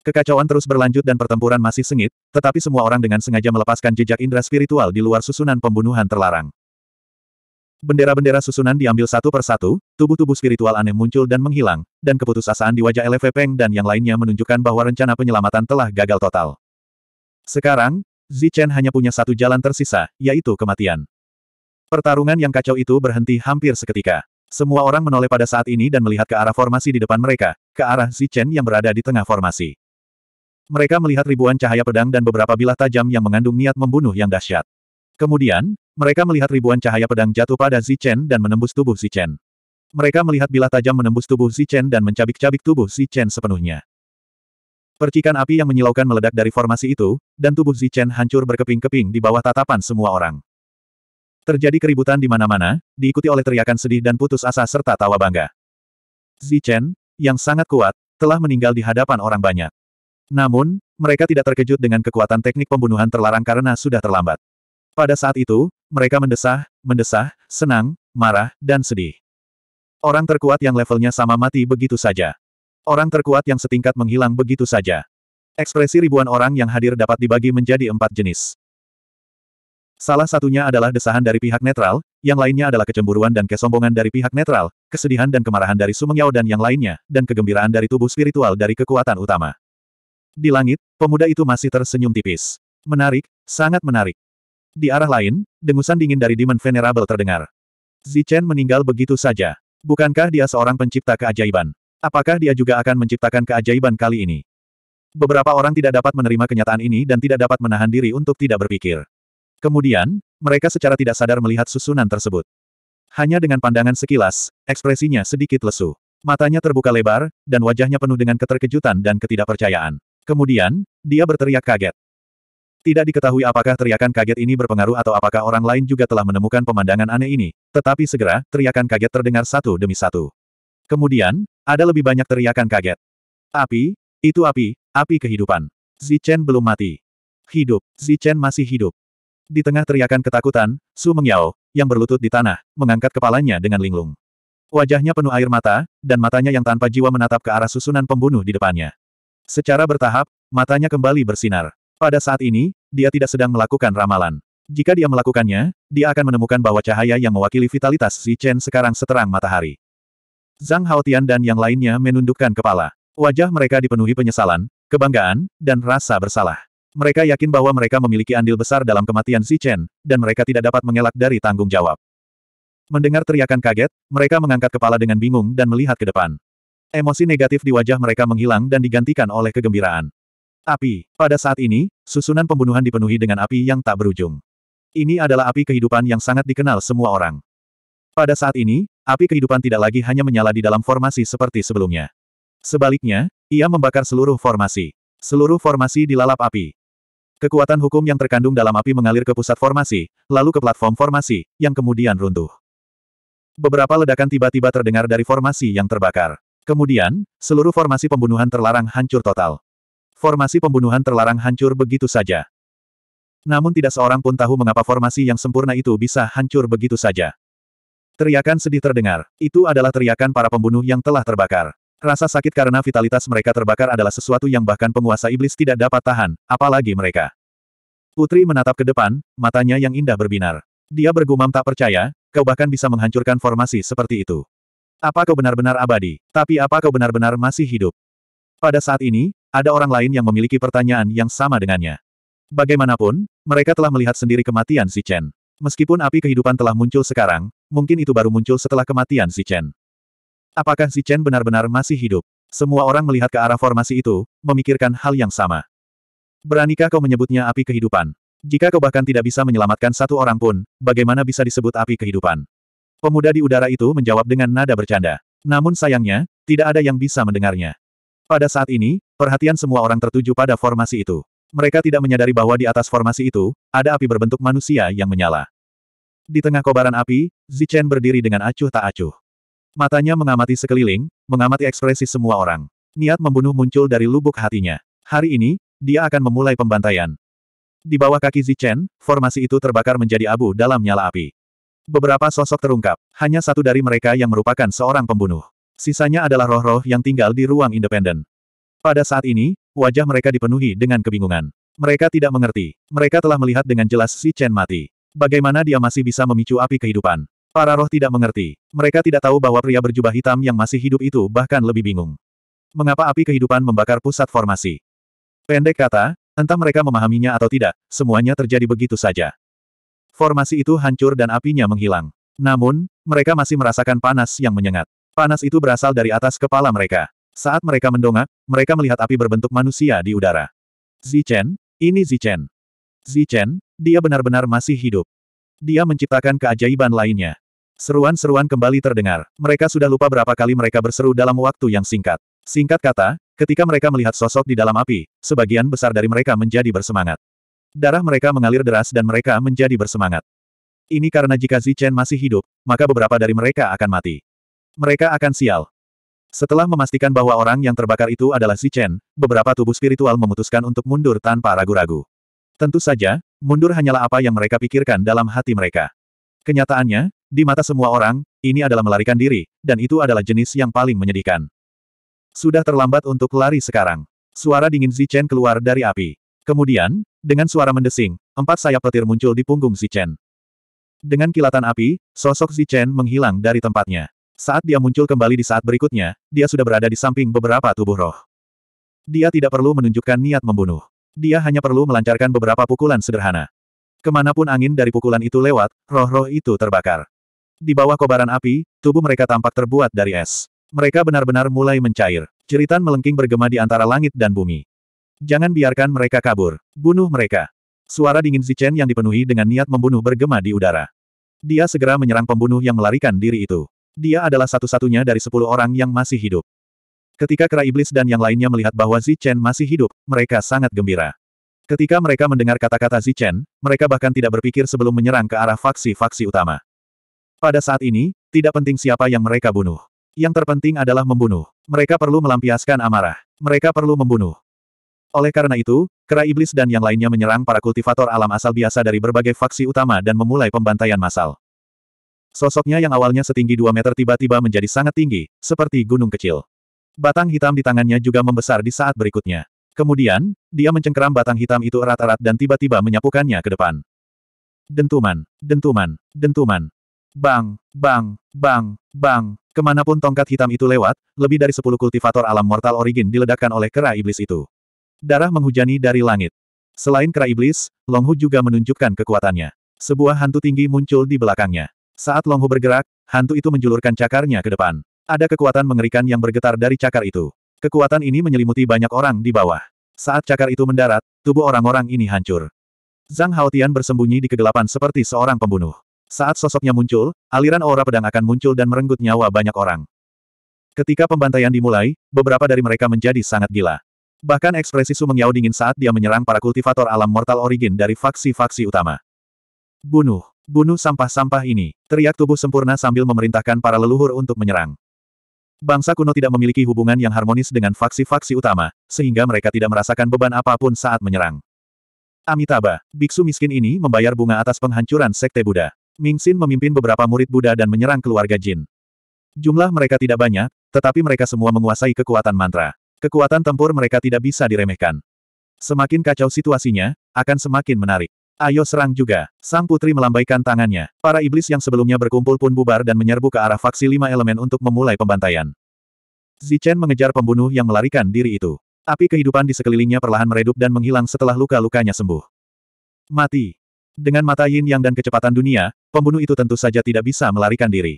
Kekacauan terus berlanjut dan pertempuran masih sengit, tetapi semua orang dengan sengaja melepaskan jejak indera spiritual di luar susunan pembunuhan terlarang. Bendera-bendera susunan diambil satu persatu, tubuh-tubuh spiritual aneh muncul dan menghilang, dan keputusasaan di wajah Lefe Peng dan yang lainnya menunjukkan bahwa rencana penyelamatan telah gagal total. Sekarang, Zichen hanya punya satu jalan tersisa, yaitu kematian. Pertarungan yang kacau itu berhenti hampir seketika. Semua orang menoleh pada saat ini dan melihat ke arah formasi di depan mereka, ke arah Zichen yang berada di tengah formasi mereka melihat ribuan cahaya pedang dan beberapa bilah tajam yang mengandung niat membunuh yang dahsyat. Kemudian, mereka melihat ribuan cahaya pedang jatuh pada Zichen dan menembus tubuh Zichen. Mereka melihat bilah tajam menembus tubuh Zichen dan mencabik-cabik tubuh Zichen sepenuhnya. Percikan api yang menyilaukan meledak dari formasi itu, dan tubuh Zichen hancur berkeping-keping di bawah tatapan semua orang. Terjadi keributan di mana-mana, diikuti oleh teriakan sedih dan putus asa serta tawa bangga. Zichen, yang sangat kuat, telah meninggal di hadapan orang banyak. Namun, mereka tidak terkejut dengan kekuatan teknik pembunuhan terlarang karena sudah terlambat. Pada saat itu, mereka mendesah, mendesah, senang, marah, dan sedih. Orang terkuat yang levelnya sama mati begitu saja. Orang terkuat yang setingkat menghilang begitu saja. Ekspresi ribuan orang yang hadir dapat dibagi menjadi empat jenis. Salah satunya adalah desahan dari pihak netral, yang lainnya adalah kecemburuan dan kesombongan dari pihak netral, kesedihan dan kemarahan dari Sumengyao dan yang lainnya, dan kegembiraan dari tubuh spiritual dari kekuatan utama. Di langit, pemuda itu masih tersenyum tipis. Menarik, sangat menarik. Di arah lain, dengusan dingin dari Demon Venerable terdengar. Zichen meninggal begitu saja. Bukankah dia seorang pencipta keajaiban? Apakah dia juga akan menciptakan keajaiban kali ini? Beberapa orang tidak dapat menerima kenyataan ini dan tidak dapat menahan diri untuk tidak berpikir. Kemudian, mereka secara tidak sadar melihat susunan tersebut. Hanya dengan pandangan sekilas, ekspresinya sedikit lesu. Matanya terbuka lebar, dan wajahnya penuh dengan keterkejutan dan ketidakpercayaan. Kemudian, dia berteriak kaget. Tidak diketahui apakah teriakan kaget ini berpengaruh atau apakah orang lain juga telah menemukan pemandangan aneh ini, tetapi segera, teriakan kaget terdengar satu demi satu. Kemudian, ada lebih banyak teriakan kaget. Api, itu api, api kehidupan. Zichen belum mati. Hidup, Zichen masih hidup. Di tengah teriakan ketakutan, Su Mengyao, yang berlutut di tanah, mengangkat kepalanya dengan linglung. Wajahnya penuh air mata, dan matanya yang tanpa jiwa menatap ke arah susunan pembunuh di depannya. Secara bertahap, matanya kembali bersinar. Pada saat ini, dia tidak sedang melakukan ramalan. Jika dia melakukannya, dia akan menemukan bahwa cahaya yang mewakili vitalitas si Chen sekarang seterang matahari. Zhang Haotian dan yang lainnya menundukkan kepala. Wajah mereka dipenuhi penyesalan, kebanggaan, dan rasa bersalah. Mereka yakin bahwa mereka memiliki andil besar dalam kematian Si Chen, dan mereka tidak dapat mengelak dari tanggung jawab. Mendengar teriakan kaget, mereka mengangkat kepala dengan bingung dan melihat ke depan. Emosi negatif di wajah mereka menghilang dan digantikan oleh kegembiraan. Api. Pada saat ini, susunan pembunuhan dipenuhi dengan api yang tak berujung. Ini adalah api kehidupan yang sangat dikenal semua orang. Pada saat ini, api kehidupan tidak lagi hanya menyala di dalam formasi seperti sebelumnya. Sebaliknya, ia membakar seluruh formasi. Seluruh formasi dilalap api. Kekuatan hukum yang terkandung dalam api mengalir ke pusat formasi, lalu ke platform formasi, yang kemudian runtuh. Beberapa ledakan tiba-tiba terdengar dari formasi yang terbakar. Kemudian, seluruh formasi pembunuhan terlarang hancur total. Formasi pembunuhan terlarang hancur begitu saja. Namun tidak seorang pun tahu mengapa formasi yang sempurna itu bisa hancur begitu saja. Teriakan sedih terdengar. Itu adalah teriakan para pembunuh yang telah terbakar. Rasa sakit karena vitalitas mereka terbakar adalah sesuatu yang bahkan penguasa iblis tidak dapat tahan, apalagi mereka. Putri menatap ke depan, matanya yang indah berbinar. Dia bergumam tak percaya, kau bahkan bisa menghancurkan formasi seperti itu. Apa kau benar-benar abadi? Tapi apa kau benar-benar masih hidup? Pada saat ini, ada orang lain yang memiliki pertanyaan yang sama dengannya. Bagaimanapun, mereka telah melihat sendiri kematian si Chen. Meskipun api kehidupan telah muncul sekarang, mungkin itu baru muncul setelah kematian si Chen. Apakah si Chen benar-benar masih hidup? Semua orang melihat ke arah formasi itu, memikirkan hal yang sama. Beranikah kau menyebutnya api kehidupan? Jika kau bahkan tidak bisa menyelamatkan satu orang pun, bagaimana bisa disebut api kehidupan? Pemuda di udara itu menjawab dengan nada bercanda. Namun sayangnya, tidak ada yang bisa mendengarnya. Pada saat ini, perhatian semua orang tertuju pada formasi itu. Mereka tidak menyadari bahwa di atas formasi itu, ada api berbentuk manusia yang menyala. Di tengah kobaran api, Zichen berdiri dengan acuh tak acuh. Matanya mengamati sekeliling, mengamati ekspresi semua orang. Niat membunuh muncul dari lubuk hatinya. Hari ini, dia akan memulai pembantaian. Di bawah kaki Zichen, formasi itu terbakar menjadi abu dalam nyala api. Beberapa sosok terungkap, hanya satu dari mereka yang merupakan seorang pembunuh. Sisanya adalah roh-roh yang tinggal di ruang independen. Pada saat ini, wajah mereka dipenuhi dengan kebingungan. Mereka tidak mengerti. Mereka telah melihat dengan jelas si Chen mati. Bagaimana dia masih bisa memicu api kehidupan? Para roh tidak mengerti. Mereka tidak tahu bahwa pria berjubah hitam yang masih hidup itu bahkan lebih bingung. Mengapa api kehidupan membakar pusat formasi? Pendek kata, entah mereka memahaminya atau tidak, semuanya terjadi begitu saja. Formasi itu hancur dan apinya menghilang. Namun, mereka masih merasakan panas yang menyengat. Panas itu berasal dari atas kepala mereka. Saat mereka mendongak, mereka melihat api berbentuk manusia di udara. Zichen, ini Zichen. Zichen, dia benar-benar masih hidup. Dia menciptakan keajaiban lainnya. Seruan-seruan kembali terdengar. Mereka sudah lupa berapa kali mereka berseru dalam waktu yang singkat. Singkat kata, ketika mereka melihat sosok di dalam api, sebagian besar dari mereka menjadi bersemangat. Darah mereka mengalir deras dan mereka menjadi bersemangat. Ini karena jika Zichen masih hidup, maka beberapa dari mereka akan mati. Mereka akan sial. Setelah memastikan bahwa orang yang terbakar itu adalah Zichen, beberapa tubuh spiritual memutuskan untuk mundur tanpa ragu-ragu. Tentu saja, mundur hanyalah apa yang mereka pikirkan dalam hati mereka. Kenyataannya, di mata semua orang, ini adalah melarikan diri, dan itu adalah jenis yang paling menyedihkan. Sudah terlambat untuk lari sekarang. Suara dingin Zichen keluar dari api. Kemudian, dengan suara mendesing, empat sayap petir muncul di punggung Zichen. Dengan kilatan api, sosok Zichen menghilang dari tempatnya. Saat dia muncul kembali di saat berikutnya, dia sudah berada di samping beberapa tubuh roh. Dia tidak perlu menunjukkan niat membunuh. Dia hanya perlu melancarkan beberapa pukulan sederhana. Kemanapun angin dari pukulan itu lewat, roh-roh itu terbakar. Di bawah kobaran api, tubuh mereka tampak terbuat dari es. Mereka benar-benar mulai mencair. Ceritan melengking bergema di antara langit dan bumi. Jangan biarkan mereka kabur. Bunuh mereka. Suara dingin Zichen yang dipenuhi dengan niat membunuh bergema di udara. Dia segera menyerang pembunuh yang melarikan diri itu. Dia adalah satu-satunya dari sepuluh orang yang masih hidup. Ketika kera iblis dan yang lainnya melihat bahwa Zichen masih hidup, mereka sangat gembira. Ketika mereka mendengar kata-kata Zichen, mereka bahkan tidak berpikir sebelum menyerang ke arah faksi-faksi utama. Pada saat ini, tidak penting siapa yang mereka bunuh. Yang terpenting adalah membunuh. Mereka perlu melampiaskan amarah. Mereka perlu membunuh. Oleh karena itu, kera iblis dan yang lainnya menyerang para kultivator alam asal biasa dari berbagai faksi utama dan memulai pembantaian massal. Sosoknya yang awalnya setinggi 2 meter tiba-tiba menjadi sangat tinggi, seperti gunung kecil. Batang hitam di tangannya juga membesar di saat berikutnya. Kemudian, dia mencengkeram batang hitam itu erat-erat dan tiba-tiba menyapukannya ke depan. Dentuman, dentuman, dentuman. Bang, bang, bang, bang. Kemanapun tongkat hitam itu lewat, lebih dari 10 kultivator alam mortal origin diledakkan oleh kera iblis itu. Darah menghujani dari langit. Selain kera iblis, Longhu juga menunjukkan kekuatannya. Sebuah hantu tinggi muncul di belakangnya. Saat Longhu bergerak, hantu itu menjulurkan cakarnya ke depan. Ada kekuatan mengerikan yang bergetar dari cakar itu. Kekuatan ini menyelimuti banyak orang di bawah. Saat cakar itu mendarat, tubuh orang-orang ini hancur. Zhang Haotian bersembunyi di kegelapan seperti seorang pembunuh. Saat sosoknya muncul, aliran aura pedang akan muncul dan merenggut nyawa banyak orang. Ketika pembantaian dimulai, beberapa dari mereka menjadi sangat gila. Bahkan ekspresi Su Mengyao dingin saat dia menyerang para kultivator alam mortal origin dari faksi-faksi utama. Bunuh! Bunuh sampah-sampah ini! Teriak tubuh sempurna sambil memerintahkan para leluhur untuk menyerang. Bangsa kuno tidak memiliki hubungan yang harmonis dengan faksi-faksi utama, sehingga mereka tidak merasakan beban apapun saat menyerang. Amitabha, biksu miskin ini membayar bunga atas penghancuran Sekte Buddha. Mingxin memimpin beberapa murid Buddha dan menyerang keluarga Jin. Jumlah mereka tidak banyak, tetapi mereka semua menguasai kekuatan mantra. Kekuatan tempur mereka tidak bisa diremehkan. Semakin kacau situasinya, akan semakin menarik. Ayo serang juga. Sang putri melambaikan tangannya. Para iblis yang sebelumnya berkumpul pun bubar dan menyerbu ke arah faksi lima elemen untuk memulai pembantaian. Zichen mengejar pembunuh yang melarikan diri itu. Api kehidupan di sekelilingnya perlahan meredup dan menghilang setelah luka-lukanya sembuh. Mati. Dengan mata yin yang dan kecepatan dunia, pembunuh itu tentu saja tidak bisa melarikan diri.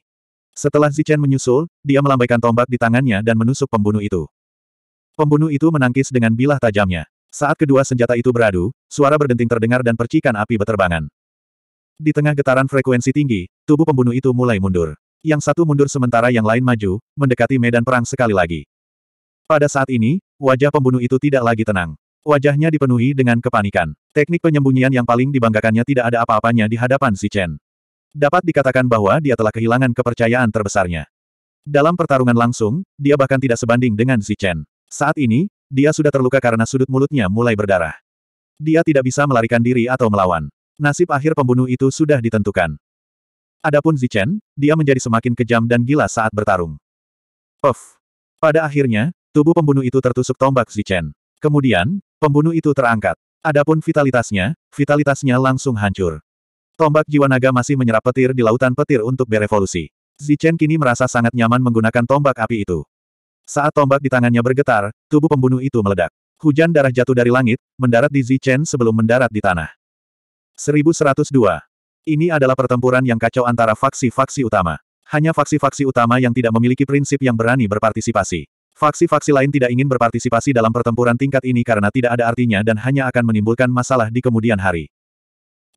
Setelah Zichen menyusul, dia melambaikan tombak di tangannya dan menusuk pembunuh itu. Pembunuh itu menangkis dengan bilah tajamnya. Saat kedua senjata itu beradu, suara berdenting terdengar dan percikan api beterbangan. Di tengah getaran frekuensi tinggi, tubuh pembunuh itu mulai mundur. Yang satu mundur sementara yang lain maju, mendekati medan perang sekali lagi. Pada saat ini, wajah pembunuh itu tidak lagi tenang. Wajahnya dipenuhi dengan kepanikan. Teknik penyembunyian yang paling dibanggakannya tidak ada apa-apanya di hadapan si Chen. Dapat dikatakan bahwa dia telah kehilangan kepercayaan terbesarnya. Dalam pertarungan langsung, dia bahkan tidak sebanding dengan si Chen. Saat ini, dia sudah terluka karena sudut mulutnya mulai berdarah. Dia tidak bisa melarikan diri atau melawan. Nasib akhir pembunuh itu sudah ditentukan. Adapun Zichen, dia menjadi semakin kejam dan gila saat bertarung. Puff. Pada akhirnya, tubuh pembunuh itu tertusuk tombak Zichen. Kemudian, pembunuh itu terangkat. Adapun vitalitasnya, vitalitasnya langsung hancur. Tombak jiwa naga masih menyerap petir di lautan petir untuk berevolusi. Zichen kini merasa sangat nyaman menggunakan tombak api itu. Saat tombak di tangannya bergetar, tubuh pembunuh itu meledak. Hujan darah jatuh dari langit, mendarat di Zichen sebelum mendarat di tanah. 1102. Ini adalah pertempuran yang kacau antara faksi-faksi utama. Hanya faksi-faksi utama yang tidak memiliki prinsip yang berani berpartisipasi. Faksi-faksi lain tidak ingin berpartisipasi dalam pertempuran tingkat ini karena tidak ada artinya dan hanya akan menimbulkan masalah di kemudian hari.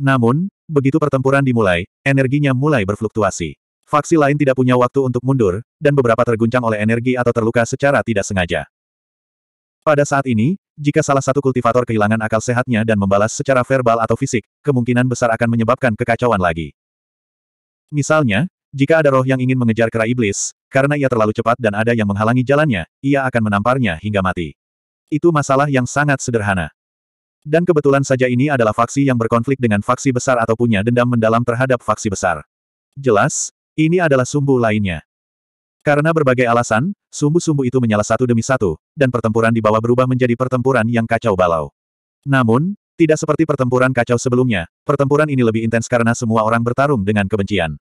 Namun, begitu pertempuran dimulai, energinya mulai berfluktuasi. Faksi lain tidak punya waktu untuk mundur, dan beberapa terguncang oleh energi atau terluka secara tidak sengaja. Pada saat ini, jika salah satu kultivator kehilangan akal sehatnya dan membalas secara verbal atau fisik, kemungkinan besar akan menyebabkan kekacauan lagi. Misalnya, jika ada roh yang ingin mengejar kera iblis, karena ia terlalu cepat dan ada yang menghalangi jalannya, ia akan menamparnya hingga mati. Itu masalah yang sangat sederhana. Dan kebetulan saja ini adalah faksi yang berkonflik dengan faksi besar atau punya dendam mendalam terhadap faksi besar. Jelas, ini adalah sumbu lainnya. Karena berbagai alasan, sumbu-sumbu itu menyala satu demi satu, dan pertempuran di bawah berubah menjadi pertempuran yang kacau balau. Namun, tidak seperti pertempuran kacau sebelumnya, pertempuran ini lebih intens karena semua orang bertarung dengan kebencian.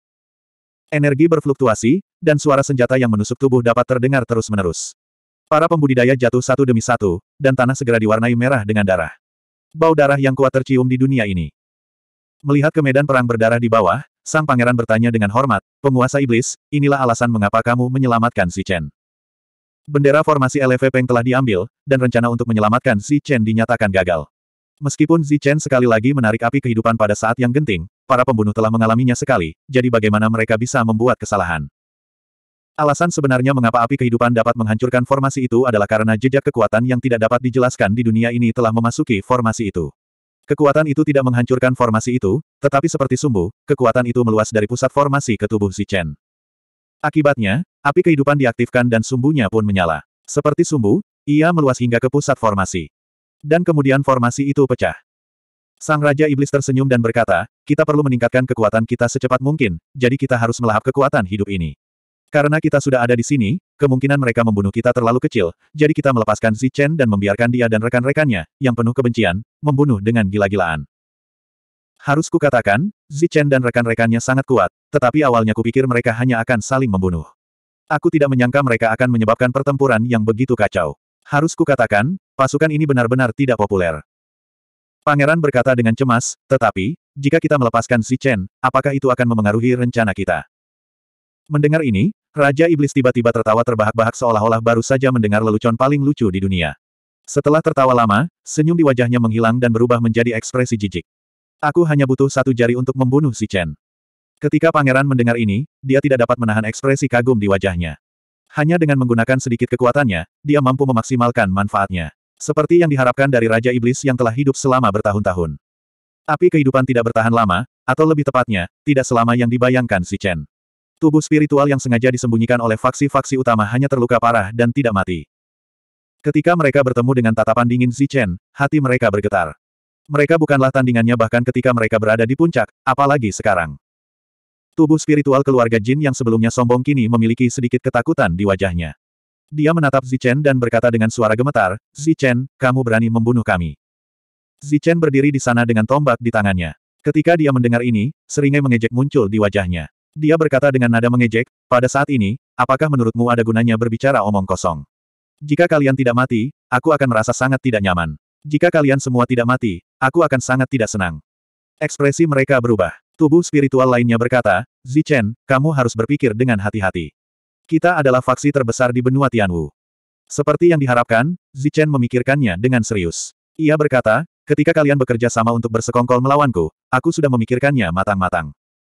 Energi berfluktuasi, dan suara senjata yang menusuk tubuh dapat terdengar terus-menerus. Para pembudidaya jatuh satu demi satu, dan tanah segera diwarnai merah dengan darah. Bau darah yang kuat tercium di dunia ini. Melihat ke medan perang berdarah di bawah, Sang pangeran bertanya dengan hormat, penguasa iblis, inilah alasan mengapa kamu menyelamatkan si Chen. Bendera formasi LV Peng telah diambil, dan rencana untuk menyelamatkan si Chen dinyatakan gagal. Meskipun Si Chen sekali lagi menarik api kehidupan pada saat yang genting, para pembunuh telah mengalaminya sekali, jadi bagaimana mereka bisa membuat kesalahan? Alasan sebenarnya mengapa api kehidupan dapat menghancurkan formasi itu adalah karena jejak kekuatan yang tidak dapat dijelaskan di dunia ini telah memasuki formasi itu. Kekuatan itu tidak menghancurkan formasi itu, tetapi seperti sumbu, kekuatan itu meluas dari pusat formasi ke tubuh Zichen. Akibatnya, api kehidupan diaktifkan dan sumbunya pun menyala. Seperti sumbu, ia meluas hingga ke pusat formasi. Dan kemudian formasi itu pecah. Sang Raja Iblis tersenyum dan berkata, kita perlu meningkatkan kekuatan kita secepat mungkin, jadi kita harus melahap kekuatan hidup ini. Karena kita sudah ada di sini, Kemungkinan mereka membunuh kita terlalu kecil, jadi kita melepaskan Zi Chen dan membiarkan dia dan rekan-rekannya, yang penuh kebencian, membunuh dengan gila-gilaan. Harus kukatakan, Zi Chen dan rekan-rekannya sangat kuat, tetapi awalnya kupikir mereka hanya akan saling membunuh. Aku tidak menyangka mereka akan menyebabkan pertempuran yang begitu kacau. Harus kukatakan, pasukan ini benar-benar tidak populer. Pangeran berkata dengan cemas, tetapi, jika kita melepaskan Zi Chen, apakah itu akan memengaruhi rencana kita? Mendengar ini, Raja Iblis tiba-tiba tertawa terbahak-bahak seolah-olah baru saja mendengar lelucon paling lucu di dunia. Setelah tertawa lama, senyum di wajahnya menghilang dan berubah menjadi ekspresi jijik. Aku hanya butuh satu jari untuk membunuh si Chen. Ketika pangeran mendengar ini, dia tidak dapat menahan ekspresi kagum di wajahnya. Hanya dengan menggunakan sedikit kekuatannya, dia mampu memaksimalkan manfaatnya. Seperti yang diharapkan dari Raja Iblis yang telah hidup selama bertahun-tahun. Api kehidupan tidak bertahan lama, atau lebih tepatnya, tidak selama yang dibayangkan si Chen. Tubuh spiritual yang sengaja disembunyikan oleh faksi-faksi utama hanya terluka parah dan tidak mati. Ketika mereka bertemu dengan tatapan dingin Zichen, hati mereka bergetar. Mereka bukanlah tandingannya bahkan ketika mereka berada di puncak, apalagi sekarang. Tubuh spiritual keluarga Jin yang sebelumnya sombong kini memiliki sedikit ketakutan di wajahnya. Dia menatap Zichen dan berkata dengan suara gemetar, Zichen, kamu berani membunuh kami. Zichen berdiri di sana dengan tombak di tangannya. Ketika dia mendengar ini, seringai mengejek muncul di wajahnya. Dia berkata dengan nada mengejek, pada saat ini, apakah menurutmu ada gunanya berbicara omong kosong? Jika kalian tidak mati, aku akan merasa sangat tidak nyaman. Jika kalian semua tidak mati, aku akan sangat tidak senang. Ekspresi mereka berubah. Tubuh spiritual lainnya berkata, Zichen, kamu harus berpikir dengan hati-hati. Kita adalah faksi terbesar di benua Tianwu. Seperti yang diharapkan, Zichen memikirkannya dengan serius. Ia berkata, ketika kalian bekerja sama untuk bersekongkol melawanku, aku sudah memikirkannya matang-matang.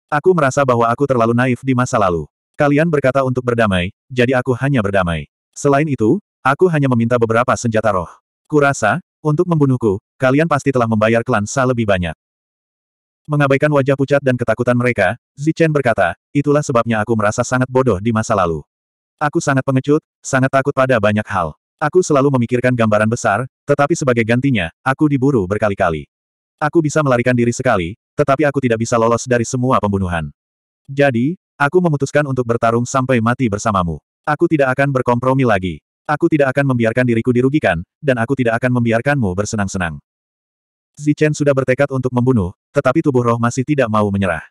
Aku merasa bahwa aku terlalu naif di masa lalu. Kalian berkata untuk berdamai, jadi aku hanya berdamai. Selain itu, aku hanya meminta beberapa senjata roh. Kurasa, untuk membunuhku, kalian pasti telah membayar klan Sa lebih banyak. Mengabaikan wajah pucat dan ketakutan mereka, Zichen berkata, itulah sebabnya aku merasa sangat bodoh di masa lalu. Aku sangat pengecut, sangat takut pada banyak hal. Aku selalu memikirkan gambaran besar, tetapi sebagai gantinya, aku diburu berkali-kali. Aku bisa melarikan diri sekali, tetapi aku tidak bisa lolos dari semua pembunuhan. Jadi, aku memutuskan untuk bertarung sampai mati bersamamu. Aku tidak akan berkompromi lagi. Aku tidak akan membiarkan diriku dirugikan, dan aku tidak akan membiarkanmu bersenang-senang. Zichen sudah bertekad untuk membunuh, tetapi tubuh roh masih tidak mau menyerah.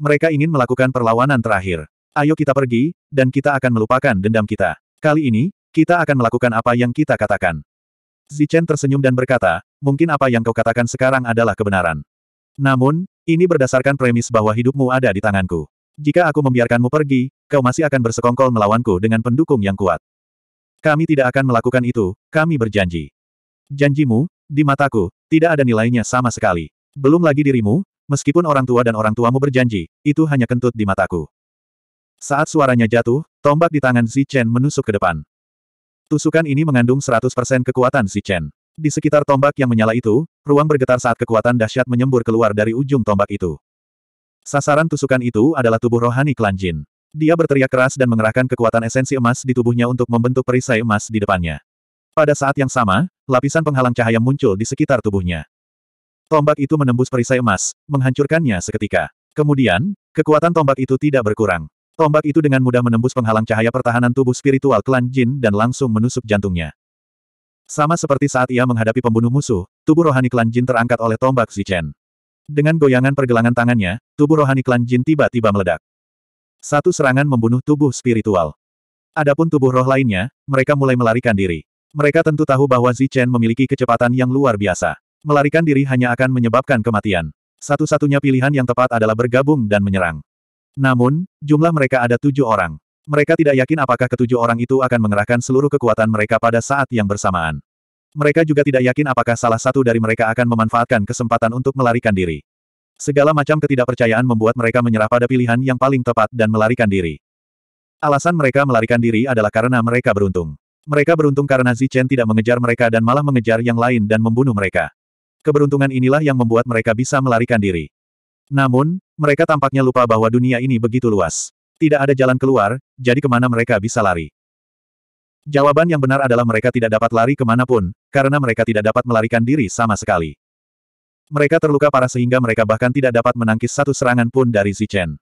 Mereka ingin melakukan perlawanan terakhir. Ayo kita pergi, dan kita akan melupakan dendam kita. Kali ini, kita akan melakukan apa yang kita katakan. Zichen tersenyum dan berkata, mungkin apa yang kau katakan sekarang adalah kebenaran. Namun, ini berdasarkan premis bahwa hidupmu ada di tanganku. Jika aku membiarkanmu pergi, kau masih akan bersekongkol melawanku dengan pendukung yang kuat. Kami tidak akan melakukan itu, kami berjanji. Janjimu, di mataku, tidak ada nilainya sama sekali. Belum lagi dirimu, meskipun orang tua dan orang tuamu berjanji, itu hanya kentut di mataku. Saat suaranya jatuh, tombak di tangan Zichen menusuk ke depan. Tusukan ini mengandung 100% kekuatan Zichen. Di sekitar tombak yang menyala itu, ruang bergetar saat kekuatan dahsyat menyembur keluar dari ujung tombak itu. Sasaran tusukan itu adalah tubuh rohani klan Jin. Dia berteriak keras dan mengerahkan kekuatan esensi emas di tubuhnya untuk membentuk perisai emas di depannya. Pada saat yang sama, lapisan penghalang cahaya muncul di sekitar tubuhnya. Tombak itu menembus perisai emas, menghancurkannya seketika. Kemudian, kekuatan tombak itu tidak berkurang. Tombak itu dengan mudah menembus penghalang cahaya pertahanan tubuh spiritual klan Jin dan langsung menusuk jantungnya. Sama seperti saat ia menghadapi pembunuh musuh, tubuh rohani klan Jin terangkat oleh tombak Zichen. Dengan goyangan pergelangan tangannya, tubuh rohani klan Jin tiba-tiba meledak. Satu serangan membunuh tubuh spiritual. Adapun tubuh roh lainnya, mereka mulai melarikan diri. Mereka tentu tahu bahwa Zichen memiliki kecepatan yang luar biasa. Melarikan diri hanya akan menyebabkan kematian. Satu-satunya pilihan yang tepat adalah bergabung dan menyerang. Namun, jumlah mereka ada tujuh orang. Mereka tidak yakin apakah ketujuh orang itu akan mengerahkan seluruh kekuatan mereka pada saat yang bersamaan. Mereka juga tidak yakin apakah salah satu dari mereka akan memanfaatkan kesempatan untuk melarikan diri. Segala macam ketidakpercayaan membuat mereka menyerah pada pilihan yang paling tepat dan melarikan diri. Alasan mereka melarikan diri adalah karena mereka beruntung. Mereka beruntung karena Zichen tidak mengejar mereka dan malah mengejar yang lain dan membunuh mereka. Keberuntungan inilah yang membuat mereka bisa melarikan diri. Namun, mereka tampaknya lupa bahwa dunia ini begitu luas. Tidak ada jalan keluar, jadi kemana mereka bisa lari? Jawaban yang benar adalah mereka tidak dapat lari kemanapun, karena mereka tidak dapat melarikan diri sama sekali. Mereka terluka parah sehingga mereka bahkan tidak dapat menangkis satu serangan pun dari Zichen.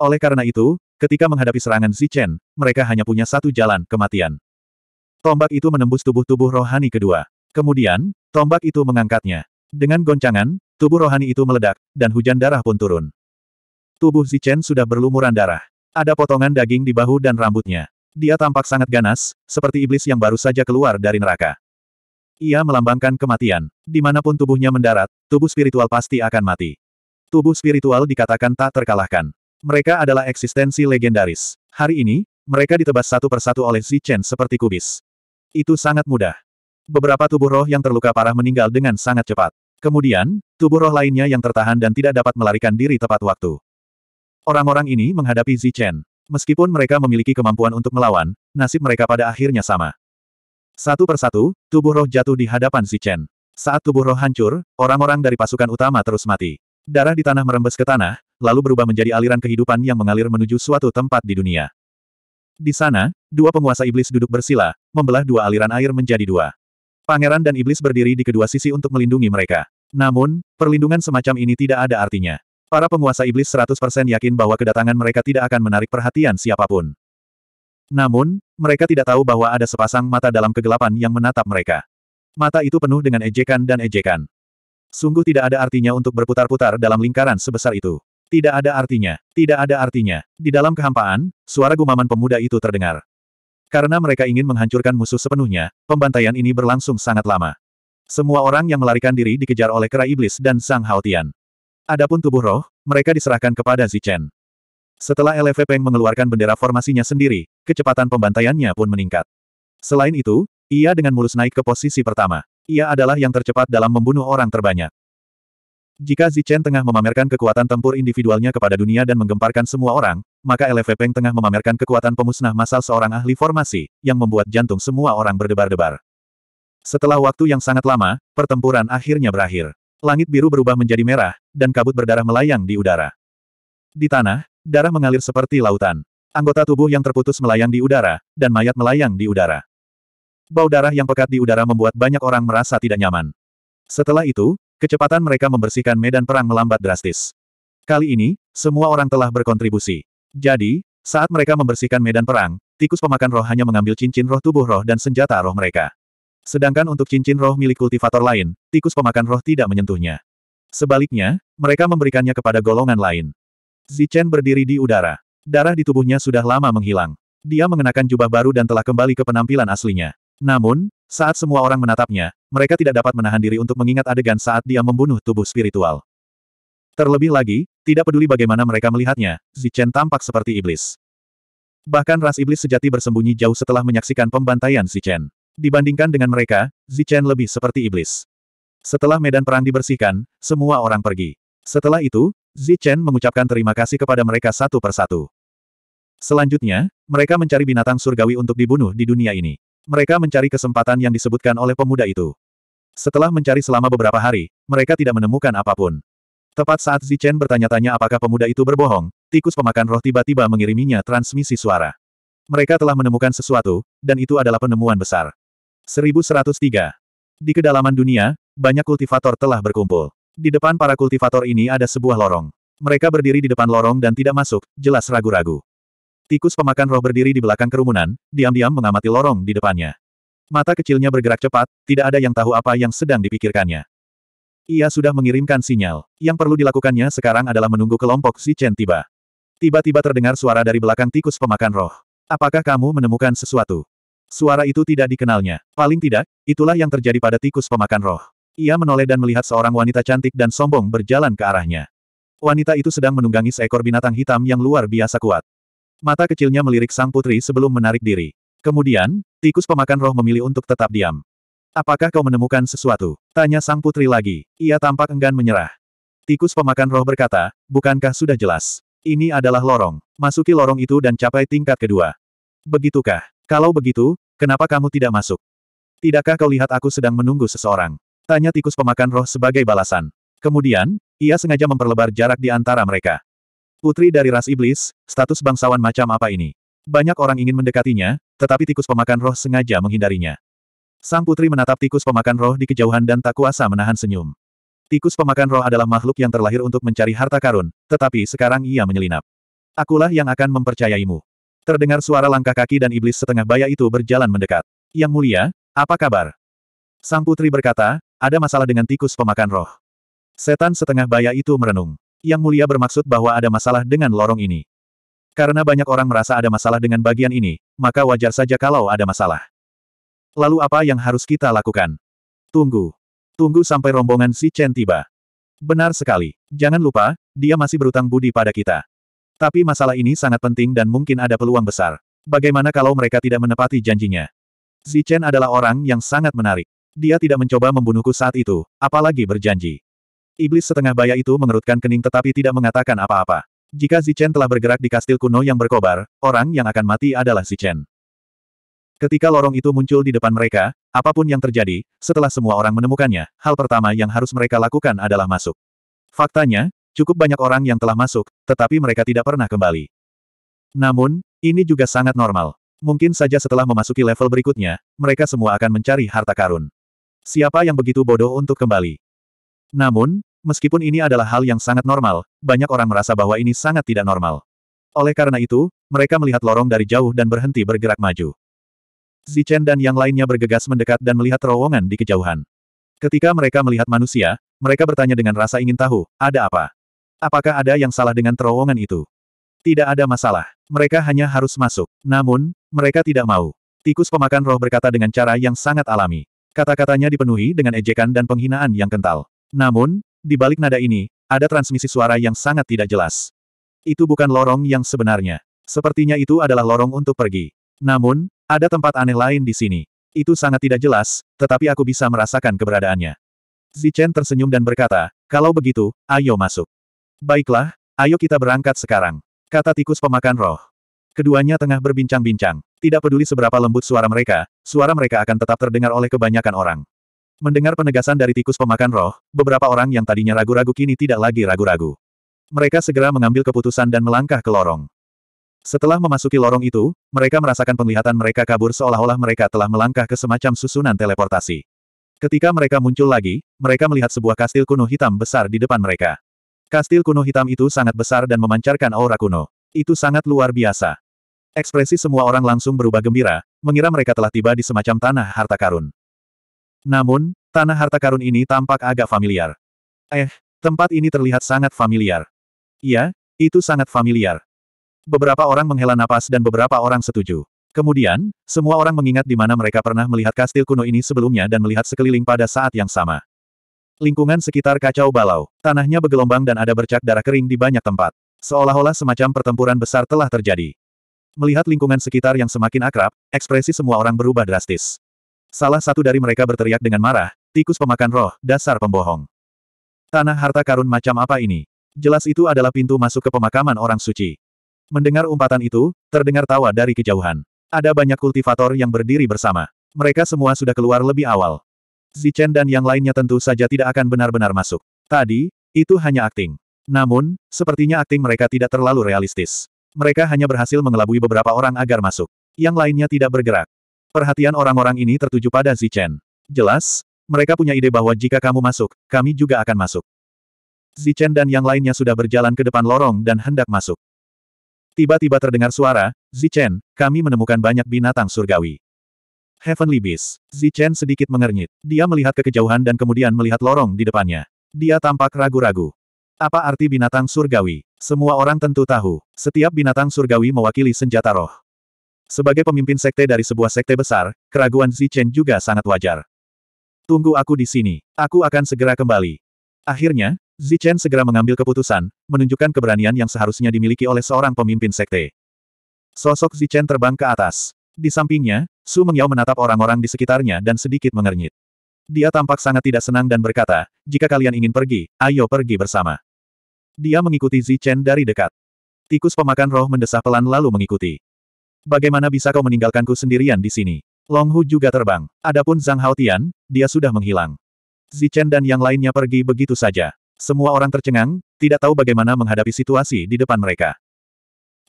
Oleh karena itu, ketika menghadapi serangan Zichen, mereka hanya punya satu jalan, kematian. Tombak itu menembus tubuh-tubuh rohani kedua. Kemudian, tombak itu mengangkatnya. Dengan goncangan, tubuh rohani itu meledak, dan hujan darah pun turun. Tubuh Zichen sudah berlumuran darah. Ada potongan daging di bahu dan rambutnya. Dia tampak sangat ganas, seperti iblis yang baru saja keluar dari neraka. Ia melambangkan kematian. Dimanapun tubuhnya mendarat, tubuh spiritual pasti akan mati. Tubuh spiritual dikatakan tak terkalahkan. Mereka adalah eksistensi legendaris. Hari ini, mereka ditebas satu persatu oleh Chen seperti kubis. Itu sangat mudah. Beberapa tubuh roh yang terluka parah meninggal dengan sangat cepat. Kemudian, tubuh roh lainnya yang tertahan dan tidak dapat melarikan diri tepat waktu. Orang-orang ini menghadapi Zichen. Meskipun mereka memiliki kemampuan untuk melawan, nasib mereka pada akhirnya sama. Satu persatu, tubuh roh jatuh di hadapan Zichen. Saat tubuh roh hancur, orang-orang dari pasukan utama terus mati. Darah di tanah merembes ke tanah, lalu berubah menjadi aliran kehidupan yang mengalir menuju suatu tempat di dunia. Di sana, dua penguasa iblis duduk bersila, membelah dua aliran air menjadi dua. Pangeran dan iblis berdiri di kedua sisi untuk melindungi mereka. Namun, perlindungan semacam ini tidak ada artinya. Para penguasa iblis 100% yakin bahwa kedatangan mereka tidak akan menarik perhatian siapapun. Namun, mereka tidak tahu bahwa ada sepasang mata dalam kegelapan yang menatap mereka. Mata itu penuh dengan ejekan dan ejekan. Sungguh tidak ada artinya untuk berputar-putar dalam lingkaran sebesar itu. Tidak ada artinya, tidak ada artinya. Di dalam kehampaan, suara gumaman pemuda itu terdengar. Karena mereka ingin menghancurkan musuh sepenuhnya, pembantaian ini berlangsung sangat lama. Semua orang yang melarikan diri dikejar oleh kera iblis dan Sang Haotian. Adapun tubuh roh, mereka diserahkan kepada Zichen. Setelah LV Peng mengeluarkan bendera formasinya sendiri, kecepatan pembantaiannya pun meningkat. Selain itu, ia dengan mulus naik ke posisi pertama. Ia adalah yang tercepat dalam membunuh orang terbanyak. Jika Zichen tengah memamerkan kekuatan tempur individualnya kepada dunia dan menggemparkan semua orang, maka LV Peng tengah memamerkan kekuatan pemusnah massal seorang ahli formasi, yang membuat jantung semua orang berdebar-debar. Setelah waktu yang sangat lama, pertempuran akhirnya berakhir. Langit biru berubah menjadi merah, dan kabut berdarah melayang di udara. Di tanah, darah mengalir seperti lautan. Anggota tubuh yang terputus melayang di udara, dan mayat melayang di udara. Bau darah yang pekat di udara membuat banyak orang merasa tidak nyaman. Setelah itu, kecepatan mereka membersihkan medan perang melambat drastis. Kali ini, semua orang telah berkontribusi. Jadi, saat mereka membersihkan medan perang, tikus pemakan roh hanya mengambil cincin roh tubuh roh dan senjata roh mereka. Sedangkan untuk cincin roh milik kultivator lain, tikus pemakan roh tidak menyentuhnya. Sebaliknya, mereka memberikannya kepada golongan lain. Zichen berdiri di udara. Darah di tubuhnya sudah lama menghilang. Dia mengenakan jubah baru dan telah kembali ke penampilan aslinya. Namun, saat semua orang menatapnya, mereka tidak dapat menahan diri untuk mengingat adegan saat dia membunuh tubuh spiritual. Terlebih lagi, tidak peduli bagaimana mereka melihatnya, Zichen tampak seperti iblis. Bahkan ras iblis sejati bersembunyi jauh setelah menyaksikan pembantaian Zichen. Dibandingkan dengan mereka, Zichen lebih seperti iblis. Setelah medan perang dibersihkan, semua orang pergi. Setelah itu, Zichen mengucapkan terima kasih kepada mereka satu persatu. Selanjutnya, mereka mencari binatang surgawi untuk dibunuh di dunia ini. Mereka mencari kesempatan yang disebutkan oleh pemuda itu. Setelah mencari selama beberapa hari, mereka tidak menemukan apapun. Tepat saat Zichen bertanya-tanya apakah pemuda itu berbohong, tikus pemakan roh tiba-tiba mengiriminya transmisi suara. Mereka telah menemukan sesuatu, dan itu adalah penemuan besar. 1103. Di kedalaman dunia, banyak kultivator telah berkumpul. Di depan para kultivator ini ada sebuah lorong. Mereka berdiri di depan lorong dan tidak masuk, jelas ragu-ragu. Tikus pemakan roh berdiri di belakang kerumunan, diam-diam mengamati lorong di depannya. Mata kecilnya bergerak cepat, tidak ada yang tahu apa yang sedang dipikirkannya. Ia sudah mengirimkan sinyal. Yang perlu dilakukannya sekarang adalah menunggu kelompok si Chen tiba. Tiba-tiba terdengar suara dari belakang tikus pemakan roh. Apakah kamu menemukan sesuatu? Suara itu tidak dikenalnya. Paling tidak, itulah yang terjadi pada tikus pemakan roh. Ia menoleh dan melihat seorang wanita cantik dan sombong berjalan ke arahnya. Wanita itu sedang menunggangi seekor binatang hitam yang luar biasa kuat. Mata kecilnya melirik sang putri sebelum menarik diri. Kemudian, tikus pemakan roh memilih untuk tetap diam. Apakah kau menemukan sesuatu? Tanya sang putri lagi. Ia tampak enggan menyerah. Tikus pemakan roh berkata, bukankah sudah jelas? Ini adalah lorong. Masuki lorong itu dan capai tingkat kedua. Begitukah? Kalau begitu, kenapa kamu tidak masuk? Tidakkah kau lihat aku sedang menunggu seseorang? Tanya tikus pemakan roh sebagai balasan. Kemudian, ia sengaja memperlebar jarak di antara mereka. Putri dari ras iblis, status bangsawan macam apa ini? Banyak orang ingin mendekatinya, tetapi tikus pemakan roh sengaja menghindarinya. Sang putri menatap tikus pemakan roh di kejauhan dan tak kuasa menahan senyum. Tikus pemakan roh adalah makhluk yang terlahir untuk mencari harta karun, tetapi sekarang ia menyelinap. Akulah yang akan mempercayaimu. Terdengar suara langkah kaki dan iblis setengah baya itu berjalan mendekat. Yang mulia, apa kabar? Sang putri berkata, ada masalah dengan tikus pemakan roh. Setan setengah baya itu merenung. Yang mulia bermaksud bahwa ada masalah dengan lorong ini. Karena banyak orang merasa ada masalah dengan bagian ini, maka wajar saja kalau ada masalah. Lalu apa yang harus kita lakukan? Tunggu. Tunggu sampai rombongan si Chen tiba. Benar sekali. Jangan lupa, dia masih berutang budi pada kita. Tapi masalah ini sangat penting dan mungkin ada peluang besar. Bagaimana kalau mereka tidak menepati janjinya? Zichen adalah orang yang sangat menarik. Dia tidak mencoba membunuhku saat itu, apalagi berjanji. Iblis setengah baya itu mengerutkan kening tetapi tidak mengatakan apa-apa. Jika Zichen telah bergerak di kastil kuno yang berkobar, orang yang akan mati adalah Zichen. Ketika lorong itu muncul di depan mereka, apapun yang terjadi, setelah semua orang menemukannya, hal pertama yang harus mereka lakukan adalah masuk. Faktanya, cukup banyak orang yang telah masuk, tetapi mereka tidak pernah kembali. Namun, ini juga sangat normal. Mungkin saja setelah memasuki level berikutnya, mereka semua akan mencari harta karun. Siapa yang begitu bodoh untuk kembali? Namun, meskipun ini adalah hal yang sangat normal, banyak orang merasa bahwa ini sangat tidak normal. Oleh karena itu, mereka melihat lorong dari jauh dan berhenti bergerak maju. Zichen dan yang lainnya bergegas mendekat dan melihat terowongan di kejauhan. Ketika mereka melihat manusia, mereka bertanya dengan rasa ingin tahu, ada apa? Apakah ada yang salah dengan terowongan itu? Tidak ada masalah. Mereka hanya harus masuk. Namun, mereka tidak mau. Tikus pemakan roh berkata dengan cara yang sangat alami. Kata-katanya dipenuhi dengan ejekan dan penghinaan yang kental. Namun, di balik nada ini, ada transmisi suara yang sangat tidak jelas. Itu bukan lorong yang sebenarnya. Sepertinya itu adalah lorong untuk pergi. Namun, ada tempat aneh lain di sini. Itu sangat tidak jelas, tetapi aku bisa merasakan keberadaannya. Zichen tersenyum dan berkata, kalau begitu, ayo masuk. Baiklah, ayo kita berangkat sekarang. Kata tikus pemakan roh. Keduanya tengah berbincang-bincang. Tidak peduli seberapa lembut suara mereka, suara mereka akan tetap terdengar oleh kebanyakan orang. Mendengar penegasan dari tikus pemakan roh, beberapa orang yang tadinya ragu-ragu kini tidak lagi ragu-ragu. Mereka segera mengambil keputusan dan melangkah ke lorong. Setelah memasuki lorong itu, mereka merasakan penglihatan mereka kabur seolah-olah mereka telah melangkah ke semacam susunan teleportasi. Ketika mereka muncul lagi, mereka melihat sebuah kastil kuno hitam besar di depan mereka. Kastil kuno hitam itu sangat besar dan memancarkan aura kuno. Itu sangat luar biasa. Ekspresi semua orang langsung berubah gembira, mengira mereka telah tiba di semacam tanah harta karun. Namun, tanah harta karun ini tampak agak familiar. Eh, tempat ini terlihat sangat familiar. Iya, itu sangat familiar. Beberapa orang menghela napas dan beberapa orang setuju. Kemudian, semua orang mengingat di mana mereka pernah melihat kastil kuno ini sebelumnya dan melihat sekeliling pada saat yang sama. Lingkungan sekitar kacau balau, tanahnya bergelombang dan ada bercak darah kering di banyak tempat. Seolah-olah semacam pertempuran besar telah terjadi. Melihat lingkungan sekitar yang semakin akrab, ekspresi semua orang berubah drastis. Salah satu dari mereka berteriak dengan marah, tikus pemakan roh, dasar pembohong. Tanah harta karun macam apa ini? Jelas itu adalah pintu masuk ke pemakaman orang suci. Mendengar umpatan itu, terdengar tawa dari kejauhan. Ada banyak kultivator yang berdiri bersama. Mereka semua sudah keluar lebih awal. Zichen dan yang lainnya tentu saja tidak akan benar-benar masuk. Tadi, itu hanya akting. Namun, sepertinya akting mereka tidak terlalu realistis. Mereka hanya berhasil mengelabui beberapa orang agar masuk. Yang lainnya tidak bergerak. Perhatian orang-orang ini tertuju pada Zichen. Jelas, mereka punya ide bahwa jika kamu masuk, kami juga akan masuk. Zichen dan yang lainnya sudah berjalan ke depan lorong dan hendak masuk. Tiba-tiba terdengar suara, Zichen, kami menemukan banyak binatang surgawi. Heavenly Beast. Zichen sedikit mengernyit. Dia melihat ke kejauhan dan kemudian melihat lorong di depannya. Dia tampak ragu-ragu. Apa arti binatang surgawi? Semua orang tentu tahu. Setiap binatang surgawi mewakili senjata roh. Sebagai pemimpin sekte dari sebuah sekte besar, keraguan Zichen juga sangat wajar. Tunggu aku di sini. Aku akan segera kembali. Akhirnya, Zichen segera mengambil keputusan, menunjukkan keberanian yang seharusnya dimiliki oleh seorang pemimpin sekte. Sosok Zichen terbang ke atas. Di sampingnya, Su Mengyao menatap orang-orang di sekitarnya dan sedikit mengernyit. Dia tampak sangat tidak senang dan berkata, jika kalian ingin pergi, ayo pergi bersama. Dia mengikuti Zichen dari dekat. Tikus pemakan roh mendesah pelan lalu mengikuti. Bagaimana bisa kau meninggalkanku sendirian di sini? Long Hu juga terbang. Adapun Zhang Haotian, dia sudah menghilang. Zichen dan yang lainnya pergi begitu saja. Semua orang tercengang, tidak tahu bagaimana menghadapi situasi di depan mereka.